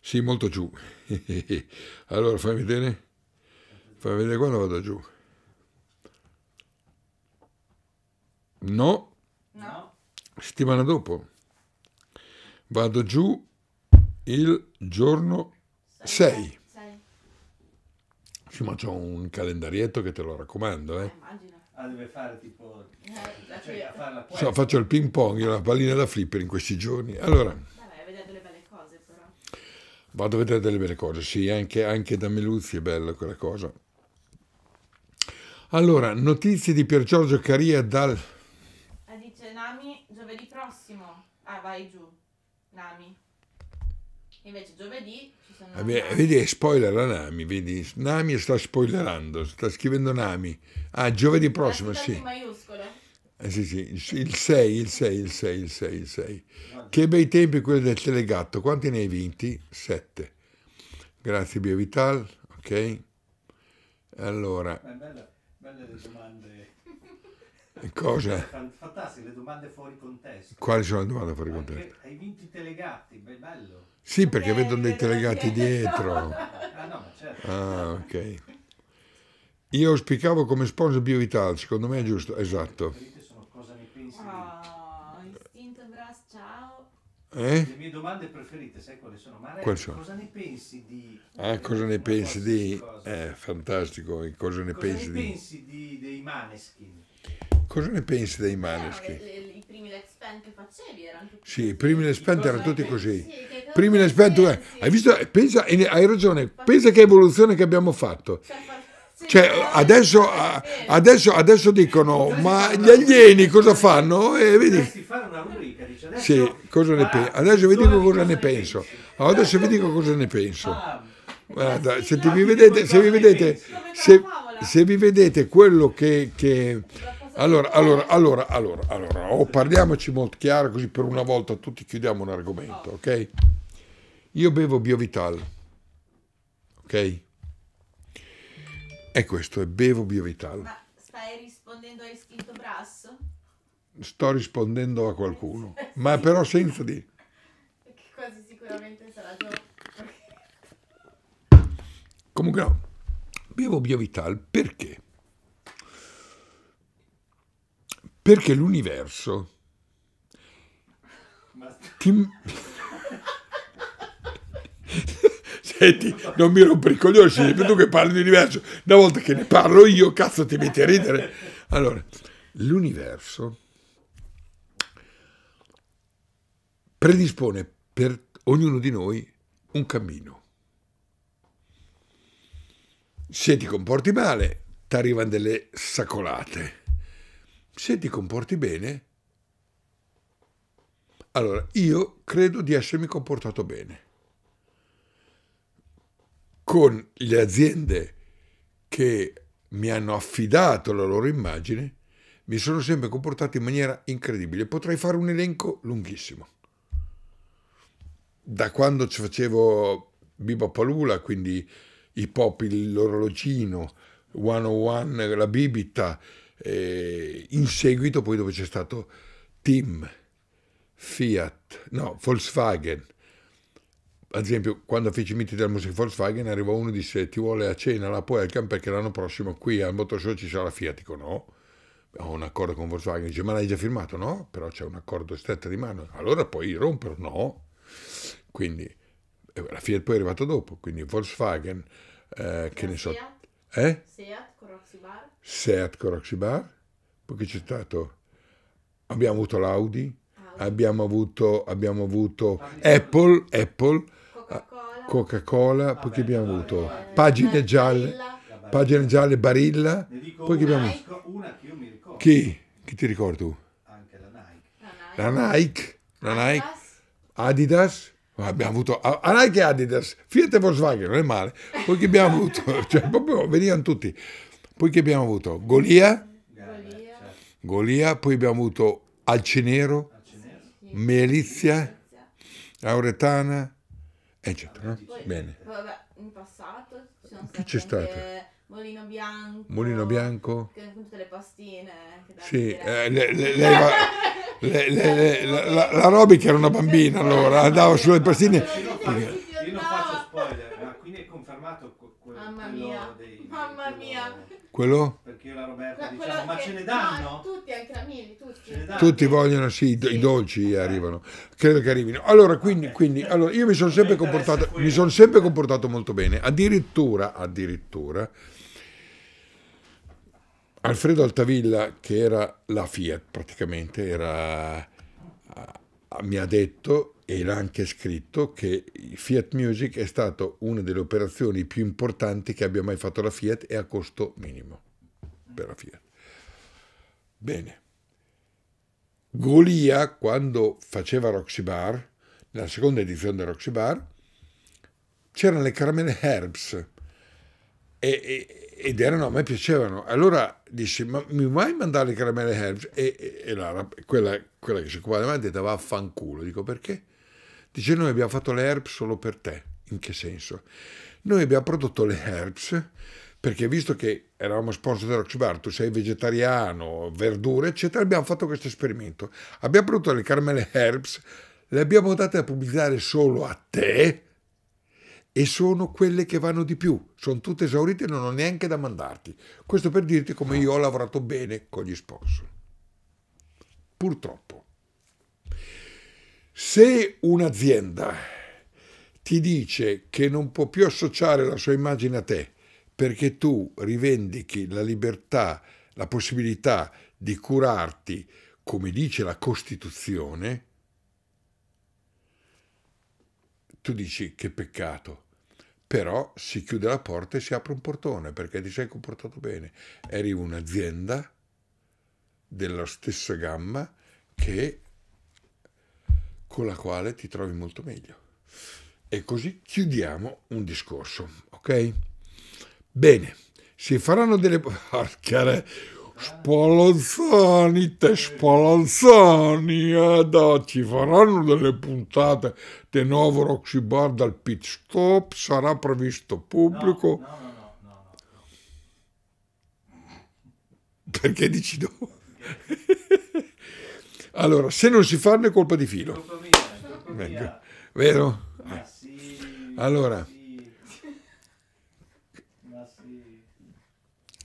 Sì, molto giù. allora fammi vedere. Fammi vedere quando vado giù. No. No. Settimana dopo. Vado giù il giorno 6. Sì, ma c'ho un calendarietto che te lo raccomando, eh. eh ah, deve fare tipo... Eh, cioè, farla so, faccio il ping pong, io la pallina da flipper in questi giorni. Allora... Vabbè, vedere delle belle cose però. Vado a vedere delle belle cose, sì, anche, anche da Meluzzi è bella quella cosa. Allora, notizie di Pier Giorgio Caria dal... Eh, dice Nami, giovedì prossimo. Ah, vai giù, Nami. Invece giovedì Vedi, spoiler la Nami, vedi? Nami sta spoilerando, sta scrivendo Nami. Ah, giovedì prossimo, sì. Eh, sì, sì, il 6, il 6, il 6, il 6, il 6. Che bei tempi quelli del telegatto. Quanti ne hai vinti? 7. Grazie Bia Vital, ok? Allora... Bella, belle le domande Cosa? Fantastico, le domande fuori contesto. Quali sono le domande fuori contesto? Hai vinto i telegatti, beh, bello. Sì, perché eh, vedono dei telegatti dietro. ah, no, certo. Ah, ok. Io auspicavo come sponsor Biovital, secondo me è giusto, esatto. Eh? Le mie domande preferite, sai quali sono? Ma Qual sono? cosa ne pensi di... Ah, cosa ne pensi di... Cosa? Eh, fantastico, cosa ne cosa pensi ne di... pensi di... dei Maneskin? Cosa ne pensi dei Maneschi? Eh, I primi Let's Band che facevi erano tutti Sì, i primi Let's Band erano tutti così. I primi Let's Band, eh, hai visto? Eh, pensa, hai ragione, pensa che evoluzione che abbiamo fatto. Cioè, cioè adesso, adesso, adesso dicono, ma gli alieni cosa fanno? E vedi... Sì, cosa ne pensi? Adesso vi dico cosa ne penso. Adesso ah. vi dico cosa ne penso. Guarda, se vi vedete, se vi vedete, se, se vi vedete quello che, che allora, allora, allora, allora, allora, oh, parliamoci molto chiaro, così per una volta tutti chiudiamo un argomento, ok? Io bevo Biovital, ok? E questo è bevo Biovital. Ma stai rispondendo a iscritto Brasso? Sto rispondendo a qualcuno, eh, ma però senza di... Perché quasi sicuramente sarà Gio. Comunque no, bevo Biovital perché? Perché l'universo ti... Senti, non mi rompere i coglioni, sei tu che parli di universo. Una volta che ne parlo io, cazzo, ti metti a ridere. Allora, l'universo predispone per ognuno di noi un cammino. Se ti comporti male, ti arrivano delle sacolate se ti comporti bene, allora io credo di essermi comportato bene. Con le aziende che mi hanno affidato la loro immagine, mi sono sempre comportato in maniera incredibile. Potrei fare un elenco lunghissimo. Da quando ci facevo Biba Palula, quindi i pop, l'orologino, 101, la bibita, eh, in seguito poi dove c'è stato Tim, Fiat, no, Volkswagen. Ad esempio, quando feci i miti della musica Volkswagen, arrivò uno e disse ti vuole a cena la Poelcam perché l'anno prossimo qui al Motoshow ci sarà la Fiat. Dico no, ho un accordo con Volkswagen. Dice ma l'hai già firmato? No, però c'è un accordo stretto di mano. Allora puoi romperlo? No. Quindi eh, la Fiat poi è arrivata dopo, quindi Volkswagen, eh, che ne so... Fiat? Eh? Seat, Corozzi Bar? Seat Coroxibar, poi c'è stato, abbiamo avuto l'Audi, abbiamo avuto, abbiamo avuto Apple, Apple Coca-Cola, Coca poi che abbiamo avuto pagine gialle, pagine gialle, Barilla, poi che abbiamo avuto... Chi? Chi ti ricordi tu? Anche la Nike. La Nike, la Nike, Adidas, abbiamo avuto a Nike e Adidas, Fiat e Volkswagen, non è male, poi che abbiamo avuto, cioè proprio venivano tutti. Poi che abbiamo avuto? Golia? Golia. poi abbiamo avuto Alcenero, Melizia, Auretana, eccetera. Bene. in passato ci sono Chi c'è stato? Molino Bianco. Molino Bianco. Che con tutte le pastine. Sì, eh, le, le, le, le la, la Roby che era una bambina allora, andava sulle pastine. Io non faccio spoiler, ma quindi è confermato quello Mamma mia, dei, mamma mia. Quello? Perché la Roberta no, diciamo, ma ce ne danno? No, tutti, anche la Mili, tutti. Tutti vogliono, sì, sì. i dolci arrivano. Credo che arrivino. Allora, quindi, okay. quindi allora, io mi sono sempre, comportato, son sempre comportato molto bene. Addirittura, addirittura, Alfredo Altavilla, che era la Fiat praticamente, era, ah, mi ha detto era anche scritto che Fiat Music è stata una delle operazioni più importanti che abbia mai fatto la Fiat e a costo minimo per la Fiat. Bene. Golia, quando faceva Roxy Bar, nella seconda edizione del Roxy Bar, c'erano le caramelle Herbs e, e, ed erano, a me piacevano. Allora dissi, ma mi vuoi mandare le caramelle Herbs? E, e la, quella, quella, che si occupava di me ha detto, vaffanculo. Dico, perché? Dice noi abbiamo fatto le herbs solo per te. In che senso? Noi abbiamo prodotto le herbs perché visto che eravamo sponsor della Bar, tu sei vegetariano, verdure, eccetera, abbiamo fatto questo esperimento. Abbiamo prodotto le caramelle herbs, le abbiamo date a pubblicare solo a te e sono quelle che vanno di più. Sono tutte esaurite e non ho neanche da mandarti. Questo per dirti come io ho lavorato bene con gli sponsor. Purtroppo. Se un'azienda ti dice che non può più associare la sua immagine a te perché tu rivendichi la libertà, la possibilità di curarti, come dice la Costituzione, tu dici che peccato, però si chiude la porta e si apre un portone perché ti sei comportato bene. Eri un'azienda della stessa gamma che con la quale ti trovi molto meglio. E così chiudiamo un discorso, ok? Bene, si faranno delle... Porca Spolonzoni, te spolonzoni, eh, ci faranno delle puntate di nuovo Roxy Bar dal pit stop, sarà previsto pubblico. No, no, no, Perché dici no? Allora, se non si fanno è colpa di filo. Ecco. Vero? Eh. Allora. sì.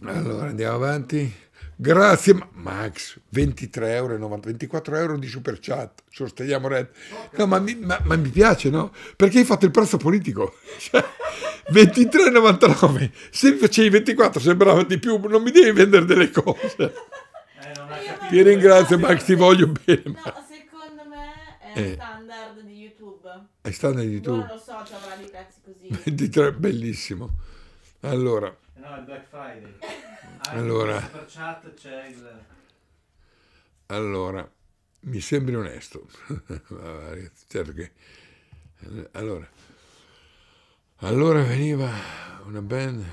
Allora, andiamo avanti. Grazie Max, 23 euro, 24 euro di super chat, sosteniamo Red. No, ma mi, ma, ma mi piace, no? Perché hai fatto il prezzo politico. Cioè, 23,99. Se mi facevi 24 sembrava di più, non mi devi vendere delle cose. Ti ringrazio, Max, ti voglio bene. No, secondo me è eh. standard di YouTube. È standard di YouTube? Non lo so, ci avrà dei pezzi così. 23, bellissimo. Allora. Eh no, è Black Friday. Allora. chat c'è il... Allora, mi sembri onesto. certo che... Allora. Allora veniva una band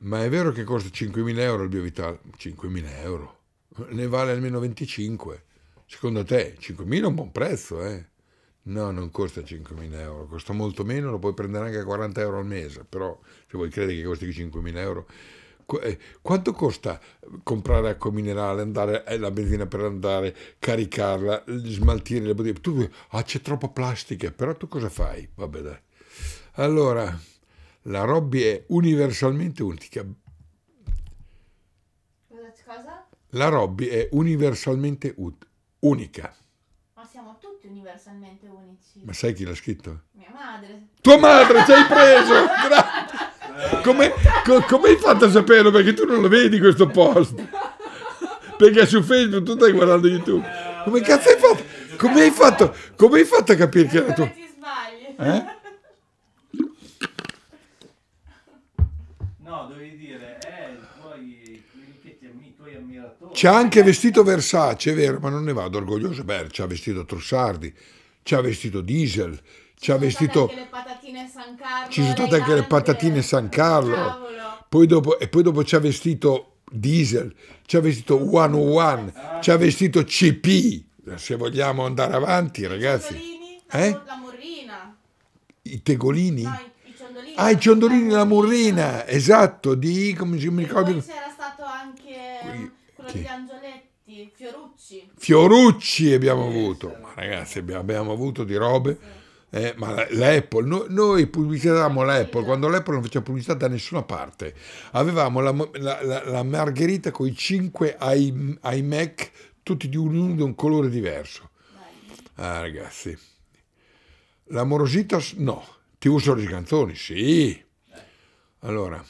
ma è vero che costa 5.000 euro il Biovital? 5.000 euro, ne vale almeno 25. Secondo te 5.000 è un buon prezzo, eh? No, non costa 5.000 euro, costa molto meno, lo puoi prendere anche a 40 euro al mese, però se vuoi credere che costi 5.000 euro... Eh, quanto costa comprare acqua minerale, andare eh, la benzina per andare, caricarla, smaltire le bottiglie? Tu, ah, c'è troppa plastica, però tu cosa fai? Vabbè, dai. Allora, la Robby è universalmente unica. Cosa? La Robby è universalmente unica. Ma siamo tutti universalmente unici. Ma sai chi l'ha scritto? Mia madre. Tua madre, ci hai preso! Grazie. Come, co, come hai fatto a saperlo? Perché tu non lo vedi questo post. Perché su Facebook tu stai guardando YouTube. Come cazzo hai fatto? Come hai fatto, come hai fatto a capire che era tu? Perché ti sbagli. Eh? Ci ha anche vestito Versace, è vero, ma non ne vado orgoglioso. Beh, ci ha vestito Trussardi, ci ha vestito Diesel, ci ha vestito... Ci sono state anche le patatine San Carlo. Eh, patatine San Carlo. Poi dopo, e poi dopo ci ha vestito Diesel, ci ha vestito 101, ah. ci ha vestito CP. Se vogliamo andare avanti, ragazzi. I eh? la murrina. I tegolini? No, i, i ciondolini. Ah, i ciondolini, la murrina, esatto, di... come si mi ricordo... c'era stato anche... Fioretti. Piangioletti, Fiorucci. Fiorucci abbiamo avuto. Ma ragazzi, abbiamo avuto di robe. Sì. Eh, ma l'Apple, noi, noi pubblicizzavamo l'Apple quando l'Apple non faceva pubblicità da nessuna parte. Avevamo la, la, la, la margherita con i 5 I, iMac, tutti di un, di un colore diverso. Ah, ragazzi, l'amorositas no, TV Sorge Canzoni, sì. Eh. Allora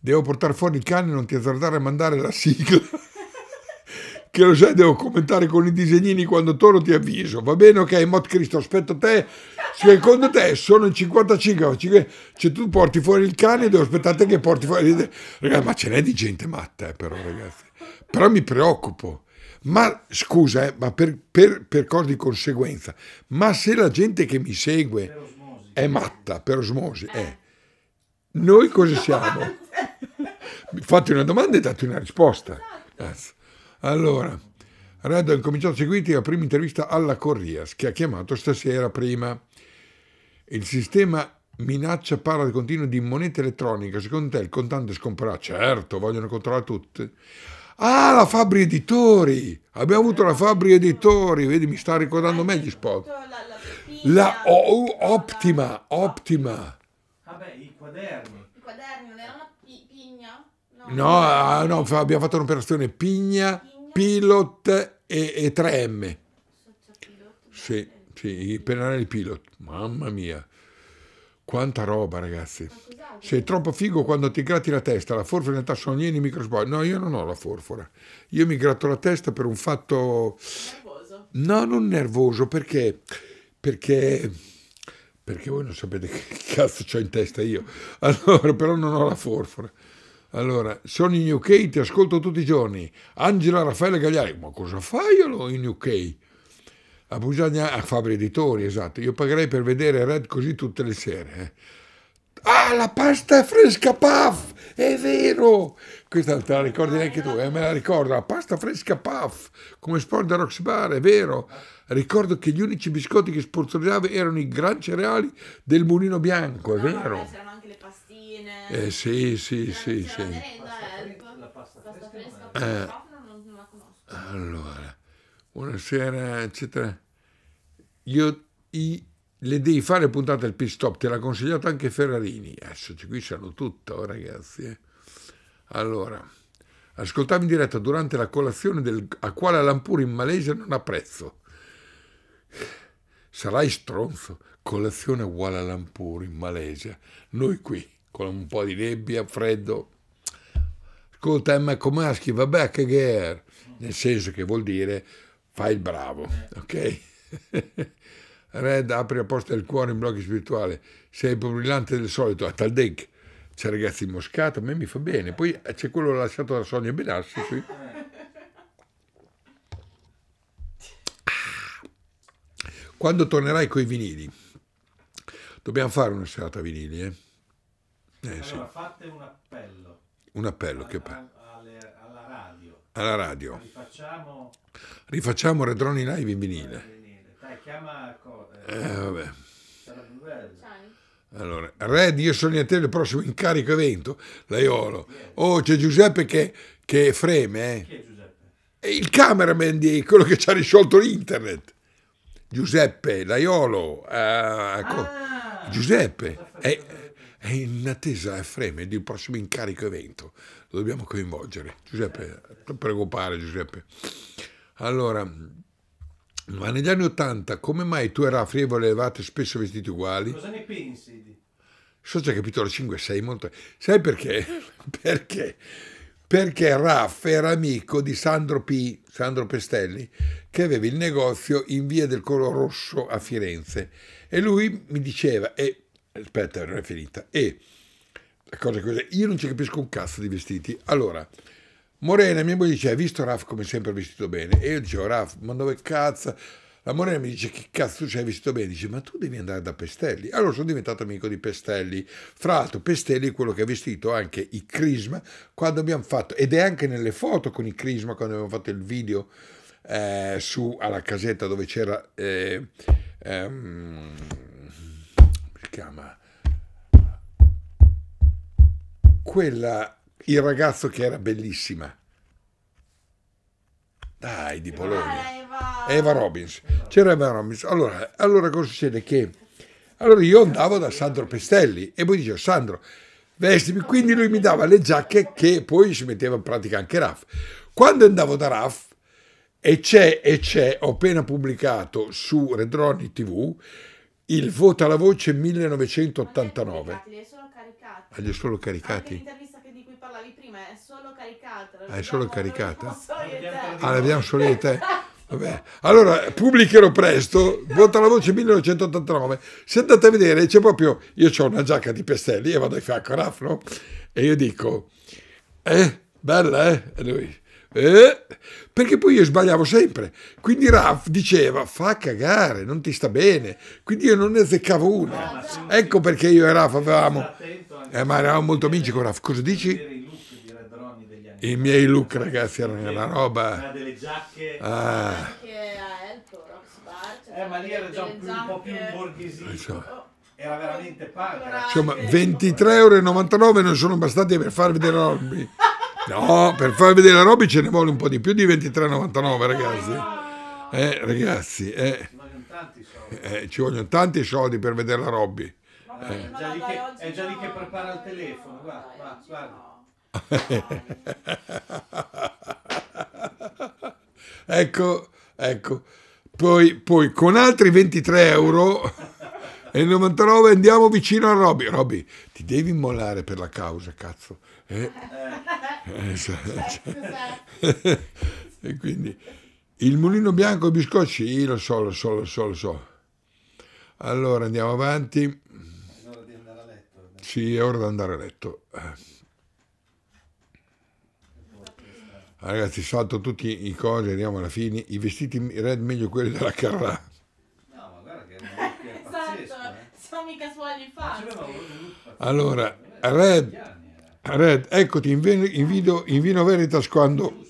devo portare fuori il cane non ti azzardare a mandare la sigla. che lo sai, devo commentare con i disegnini quando torno ti avviso. Va bene, ok, Mot Cristo, aspetto te. Secondo te sono in 55, cioè tu porti fuori il cane devo aspettare che porti fuori... Ragazzi, ma ce n'è di gente matta, eh, però, ragazzi. Però mi preoccupo. Ma scusa, eh, ma per, per, per cosa di conseguenza, ma se la gente che mi segue è matta per osmosi, eh, noi cosa siamo? Fatti una domanda e date una risposta. Allora, Rado ha incominciato a seguirti la prima intervista alla Corrias, che ha chiamato stasera prima. Il sistema minaccia parla continuo di moneta elettronica. Secondo te il contante scomparrà? Certo, vogliono controllare tutte. Ah, la Fabri Editori! Abbiamo avuto la Fabri Editori, vedi, mi sta ricordando meglio gli spot. La, la, la, la oh, Ottima, Ottima. Vabbè, i quaderni. No, ah, no abbiamo fatto un'operazione Pigna, Pilot e, e 3M. Sì, sì, i pennarelli Pilot. Mamma mia. Quanta roba, ragazzi. Sei troppo figo quando ti gratti la testa. La forfora in realtà sono ieni microspogli. No, io non ho la forfora. Io mi gratto la testa per un fatto... Nervoso. No, non nervoso, perché... Perché... Perché voi non sapete che cazzo ho in testa io. Allora, però non ho la forfora. Allora, sono in UK, ti ascolto tutti i giorni. Angela Raffaele Gagliari, ma cosa fai allora in UK? A Busagna, a ah, Fabri Editori, esatto. Io pagherei per vedere Red così tutte le sere. Eh. Ah, la pasta è fresca, puff! È vero! Questa te la ricordi neanche tu, eh? me la ricordo. La pasta fresca, puff! Come sport da Roxy Bar, è vero! Ricordo che gli unici biscotti che sponsorizzava erano i gran cereali del mulino bianco, è vero! Eh, sì, sì, sì. sì. Eh, la pasta fresca, eh, non la conosco. Allora, buonasera, eccetera. Io i, le devi fare puntate al pit stop, te l'ha consigliato anche Ferrarini. Adesso qui sanno tutto, oh, ragazzi. Eh. Allora, ascoltami in diretta durante la colazione del, a quale Lampur in Malesia non ha prezzo. Sarai stronzo. Colazione a Kuala Lumpur in Malesia. Noi qui con un po' di nebbia, freddo. Ascolta Emma Comaschi, vabbè che gher, nel senso che vuol dire fai il bravo, ok? Red apri la porta del cuore in blocchi spirituali, sei più brillante del solito, a tal deck. C'è ragazzi in Moscato, a me mi fa bene. Poi c'è quello lasciato da Sonia Benassi qui. Ah! Quando tornerai coi vinili, dobbiamo fare una serata vinili, eh? Eh, allora sì. fate un appello. Un appello, a, che appello? alla radio. Alla radio. Rifacciamo... Rifacciamo Redroni Live in vinile. Dai, chiama... Eh, vabbè. Sarà più bello. Allora, Red, Io sono in attesa del prossimo incarico evento, Laiolo. Oh, c'è Giuseppe che, che freme. Eh. Chi è Giuseppe? il cameraman di quello che ci ha risolto l'internet. Giuseppe, Laiolo. Eh, ah, Giuseppe. È, è in attesa a freme di un prossimo incarico evento. Lo dobbiamo coinvolgere. Giuseppe, non preoccupare Giuseppe. Allora, ma negli anni Ottanta come mai tu e Raffri volevate spesso vestiti uguali? Cosa ne pensi? So c'è capitolo 5 6 molto... Sai perché? perché? Perché Raff era amico di Sandro P, Sandro Pestelli, che aveva il negozio in via del Colo Rosso a Firenze. E lui mi diceva, e aspetta, non è finita. E la cosa è così, io non ci capisco un cazzo di vestiti. Allora, Morena, mia moglie dice, hai visto Raf come sempre vestito bene? E io dicevo, Raf, ma dove cazzo? La Morena mi dice, che cazzo ci hai vestito bene? Dice, ma tu devi andare da Pestelli. Allora sono diventato amico di Pestelli. Fra l'altro Pestelli è quello che ha vestito anche i Crisma quando abbiamo fatto, ed è anche nelle foto con i Crisma quando abbiamo fatto il video eh, su alla casetta dove c'era... Eh, ehm, chiama? Quella, il ragazzo che era bellissima. Dai, di Bologna. Eva, Eva Robbins. C'era Eva Robbins. Allora, allora cosa succede? Che allora io andavo da Sandro Pestelli e poi dicevo Sandro, vestimi. Quindi lui mi dava le giacche che poi si metteva in pratica anche Raf. Quando andavo da Raf, e c'è, e c'è, ho appena pubblicato su Redroni TV, il Vota la Voce 1989. Li hai solo caricati. Ah, li hai solo caricati? Anche l'intervista di cui parlavi prima è solo caricata. Ah, è solo caricata? Ah, la te? Esatto. Allora, pubblicherò presto, Vota alla Voce 1989. Se andate a vedere, c'è proprio... Io ho una giacca di pestelli e vado in fianco a Raff, no? E io dico... Eh, bella, eh? E lui... Eh? perché poi io sbagliavo sempre. Quindi Raf diceva fa cagare, non ti sta bene. Quindi io non ne azzeccavo una. Ecco perché io e Raf avevamo... Eh, ma eravamo molto amici con Raf. Cosa dici? I miei look, ragazzi, erano una roba... Era delle giacche... Ah. Eh, eh, ma lì era già un po' più borghesino. Eh, cioè, era veramente punk. Insomma, 23,99 euro non sono bastati per far vedere la Robby. No, per far vedere la Robby ce ne vuole un po' di più di 23,99 ragazzi. Eh, ragazzi, eh. Eh, ci vogliono tanti soldi per vedere la Robby. Eh. È già lì che prepara il telefono, guarda, guarda, guarda. ecco, ecco. Poi, poi con altri 23 euro E il 99 andiamo vicino a Robby. Robby, ti devi immolare per la causa, cazzo. Eh? Eh, cioè. e quindi il mulino bianco e i biscocci, io lo so, lo so, lo so, lo so. Allora andiamo avanti. È ora di andare a letto. Sì, è ora di andare a letto. Ah, ragazzi, salto tutti i cosi, arriviamo alla fine. I vestiti red meglio quelli della Carrà. Siamo mica suoi Allora, Red, Red, eccoti in, vino, in vino Veritas quando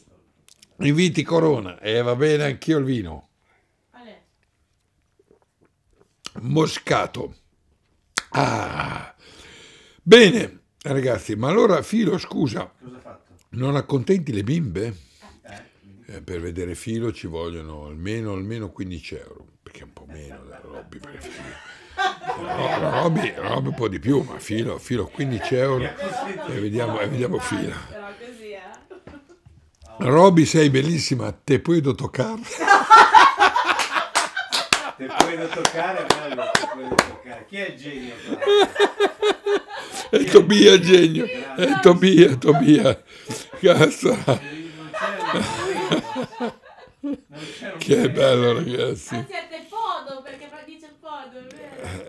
inviti Corona. E eh, va bene anch'io il vino. Moscato. Ah. Bene, ragazzi, ma allora Filo, scusa. Non accontenti le bimbe? Eh, eh, eh, per vedere Filo ci vogliono almeno, almeno 15 euro, perché è un po' meno da Robby. Perché... No, Roby, Roby un po' di più, ma filo, filo 15 euro e vediamo, e vediamo filo. Roby sei bellissima, te puedo toccare. te puedo toccare, bello, Chi è il genio? È, Tobia il genio, è Tobia, Tobia. Cazzo. Che bello ragazzi. Anzi, è te podo perché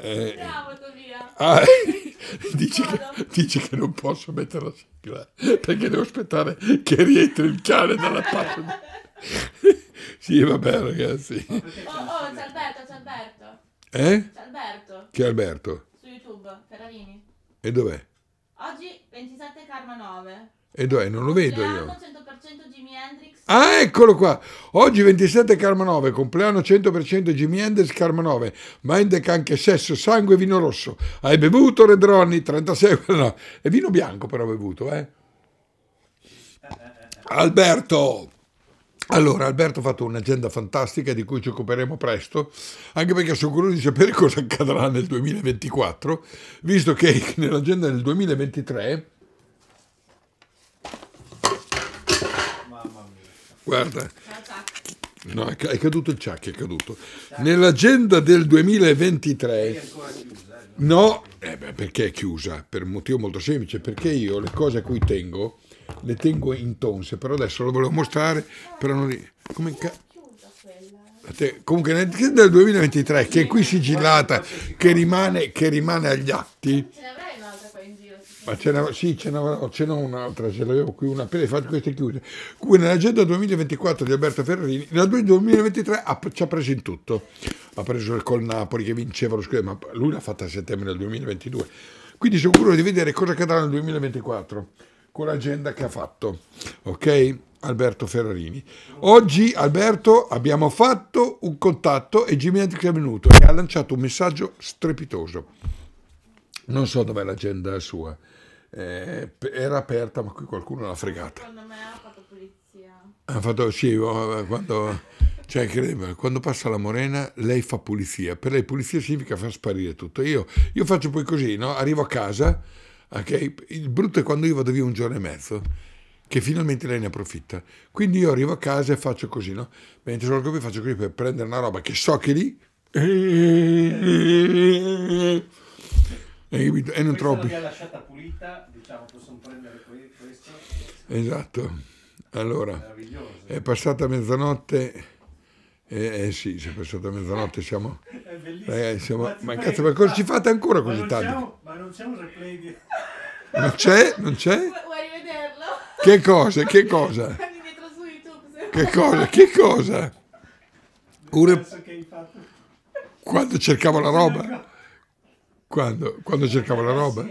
eh, Bravo Tobia. Ah, dici, che, dici, che, non posso mettere la sigla perché devo aspettare che rientri il cane dalla parte. Di... sì, vabbè, ragazzi. Oh, oh c'è Alberto, c'è Alberto. Eh? C'è Alberto. Chi è Alberto? Su YouTube, Ferrarini. E dov'è? Oggi 27 Karma 9. E dov'è? Non lo vedo io. 100% Jimi Hendrix Ah, eccolo qua. Oggi 27 Karma 9, compleanno 100% Jimmy Hendrix Karma 9, Mindec anche sesso, sangue e vino rosso. Hai bevuto Red Ronnie 36, no, E vino bianco però bevuto, eh. Alberto. Allora, Alberto ha fatto un'agenda fantastica di cui ci occuperemo presto, anche perché sono curioso di sapere cosa accadrà nel 2024, visto che nell'agenda del 2023 Guarda. No, è caduto il ciacchi, è caduto. Nell'agenda del 2023... No, eh beh, perché è chiusa? Per un motivo molto semplice, perché io le cose a cui tengo le tengo in tonse, però adesso lo volevo mostrare, però non... Come cazzo? comunque nel 2023 che è qui sigillata che rimane, che rimane agli atti ma ce n'avevo, sì, ce n'avevo, oh, ce n'avevo un'altra, ce l'avevo qui una appena fatto queste chiuse. Qui nell'agenda 2024 di Alberto Ferrini, la 2023 ha, ci ha preso in tutto. Ha preso il col Napoli che vinceva lo scudetto, ma lui l'ha fatta a settembre del 2022. Quindi sono curioso di vedere cosa accadrà nel 2024 con l'agenda che ha fatto. Ok? Alberto Ferrarini. Oggi Alberto abbiamo fatto un contatto e Jimi che è venuto e ha lanciato un messaggio strepitoso. Non so dov'è l'agenda sua eh, era aperta, ma qui qualcuno l'ha fregata. Secondo me ha fatto pulizia. Ha fatto, sì, oh, eh, quando, cioè, credimi, quando passa la morena lei fa pulizia. Per lei pulizia significa far sparire tutto. Io, io faccio poi così, no? arrivo a casa, okay? il brutto è quando io vado via un giorno e mezzo che finalmente lei ne approfitta. Quindi io arrivo a casa e faccio così, no? Mentre sono qui faccio così per prendere una roba che so che lì... Hai capito? E non troppo. l'abbiamo lasciata pulita, diciamo, possiamo prendere questo. Esatto. Allora, è passata mezzanotte. Eh, eh, sì, si è passata mezzanotte, siamo... È bellissimo. Eh, siamo, ma, ma cazzo, ma cosa ci fate ancora così tardi? Siamo, ma non c'è un replay di... Non c'è? Non c'è? Vuoi rivederlo? Che cosa? Che cosa? su YouTube. Che cosa? Che cosa? Un rep... Quando cercavo la roba? Quando? Quando eh, cercavo la eh, roba?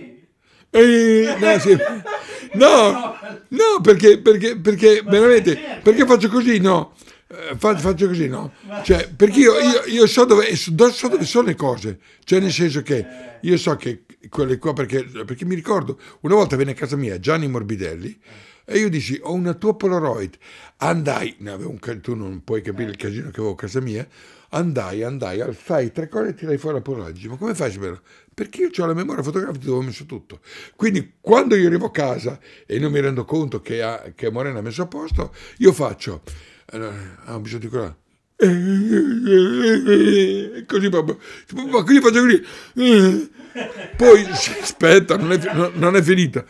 E, no, sì. no, no, perché, perché, perché veramente, certo. perché faccio così? No, eh, faccio così, no? Cioè, perché io, io, io so, dove, so, dove, sono le cose, cioè nel senso che io so che quelle qua, perché, perché mi ricordo, una volta venne a casa mia Gianni Morbidelli, e io dici, ho una tua Polaroid. Andai, ne un, tu non puoi capire il casino che avevo a casa mia, andai, andai, alzai tre cose e tirai fuori la porraggi. Ma come faccio per... Perché io ho la memoria fotografica dove ho messo tutto. Quindi quando io arrivo a casa e non mi rendo conto che, ha, che Morena ha messo a posto, io faccio... Eh, ah, ho bisogno di quella... Così proprio... Ma così faccio così... Poi aspetta, non è, non è finita.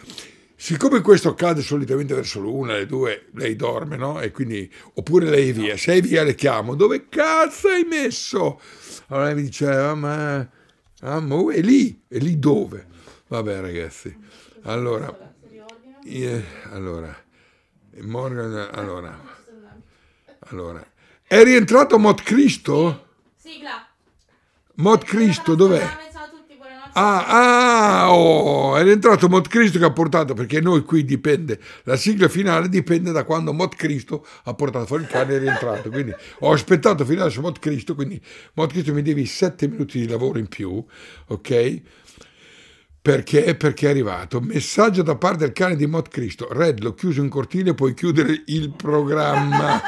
Siccome questo accade solitamente verso l'una, le due, lei dorme, no? E quindi, oppure lei è via. Se è via le chiamo, dove cazzo hai messo? Allora lei mi diceva, ma, amore, oh, è lì, è lì dove? Vabbè ragazzi, allora, eh, allora, Morgan, allora, allora, è rientrato Mot Cristo? Sigla. Mot Cristo dov'è? Ah, ah oh, è rientrato Mot Cristo che ha portato, perché noi qui dipende, la sigla finale dipende da quando Mot Cristo ha portato fuori il cane e è rientrato. Quindi ho aspettato fino adesso Mot Cristo, quindi Mot Cristo mi devi sette minuti di lavoro in più, ok? Perché? Perché è arrivato. Messaggio da parte del cane di Mot Cristo. Red, l'ho chiuso in cortile, puoi chiudere il programma.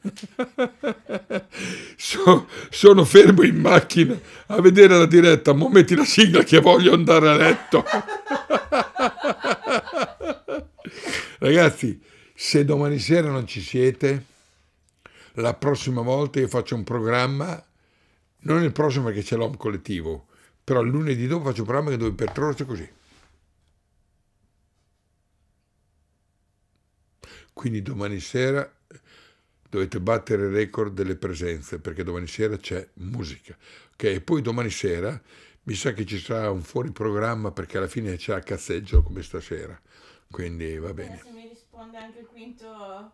So, sono fermo in macchina a vedere la diretta, mo metti la sigla che voglio andare a letto. Ragazzi, se domani sera non ci siete, la prossima volta io faccio un programma, non il prossimo perché ce l'ho un collettivo, però lunedì dopo faccio un programma che dove per tre ore così. Quindi domani sera dovete battere il record delle presenze perché domani sera c'è musica. Ok, e poi domani sera mi sa che ci sarà un fuori programma perché alla fine c'è a cazzeggio come stasera. Quindi va bene. Adesso mi risponde anche il quinto.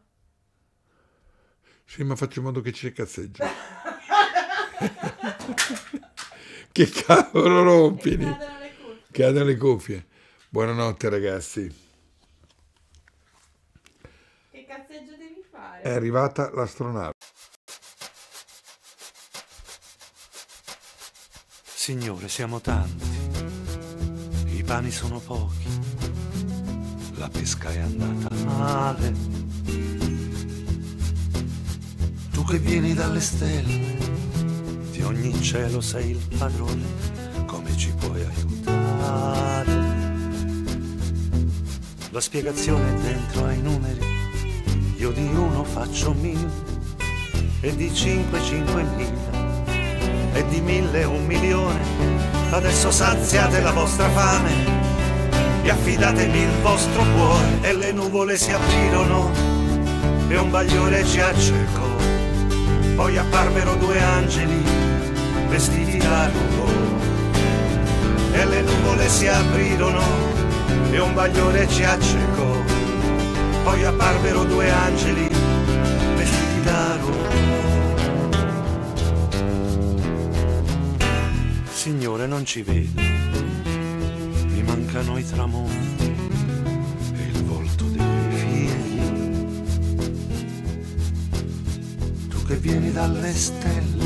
Sì, ma faccio in modo che ci sia cazzeggio. che cavolo rompini! Cadano le le cuffie. Buonanotte ragazzi. È arrivata l'astronave. Signore, siamo tanti, i pani sono pochi, la pesca è andata male. Tu che vieni dalle stelle, di ogni cielo sei il padrone, come ci puoi aiutare? La spiegazione è dentro ai numeri io di uno faccio mille e di cinque cinque cinquemila e di mille un milione. Adesso saziate la vostra fame e affidatemi il vostro cuore. E le nuvole si aprirono e un bagliore ci accecò. Poi apparvero due angeli vestiti da lupo. E le nuvole si aprirono e un bagliore ci accecò poi apparvero due angeli vestiti da d'oro. Signore, non ci vedo, mi mancano i tramonti e il volto dei figli. Tu che vieni dalle stelle,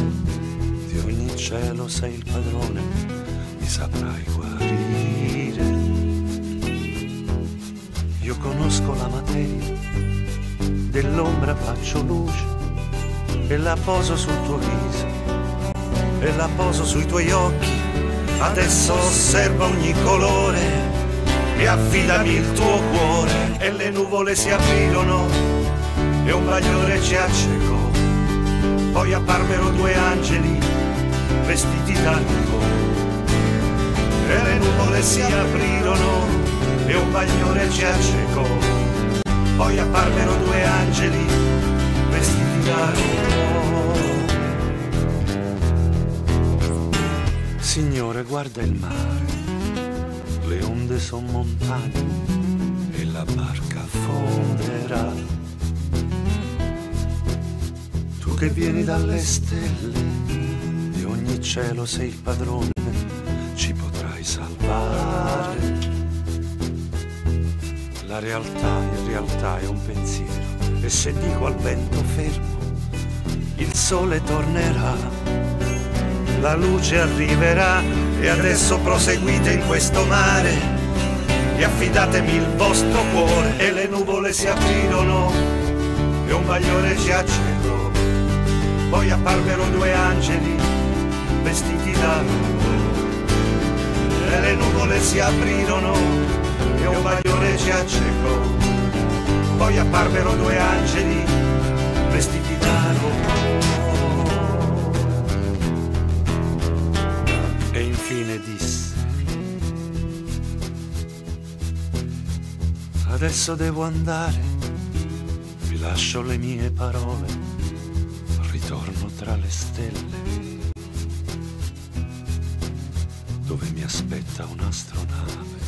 di ogni cielo sei il padrone, mi saprai guarire conosco la materia, dell'ombra faccio luce e la poso sul tuo viso e la poso sui tuoi occhi. Adesso osserva ogni colore e affidami il tuo cuore e le nuvole si aprirono e un bagliore ci accecò. Poi apparvero due angeli vestiti d'albo e le nuvole si aprirono e un bagnore ci accecò. Poi apparvero due angeli vestiti da rumore. Signore, guarda il mare, le onde son montagne e la barca fonderà. Tu che vieni dalle stelle, di ogni cielo sei il padrone realtà in realtà è un pensiero e se dico al vento fermo, il sole tornerà, la luce arriverà e adesso proseguite in questo mare e affidatemi il vostro cuore e le nuvole si aprirono e un bagliore si accennò, poi apparvero due angeli vestiti da e le nuvole si aprirono e un bagliore ci accecò. Poi apparvero due angeli vestiti da E infine disse, adesso devo andare, vi lascio le mie parole, ritorno tra le stelle, dove mi aspetta un'astronave.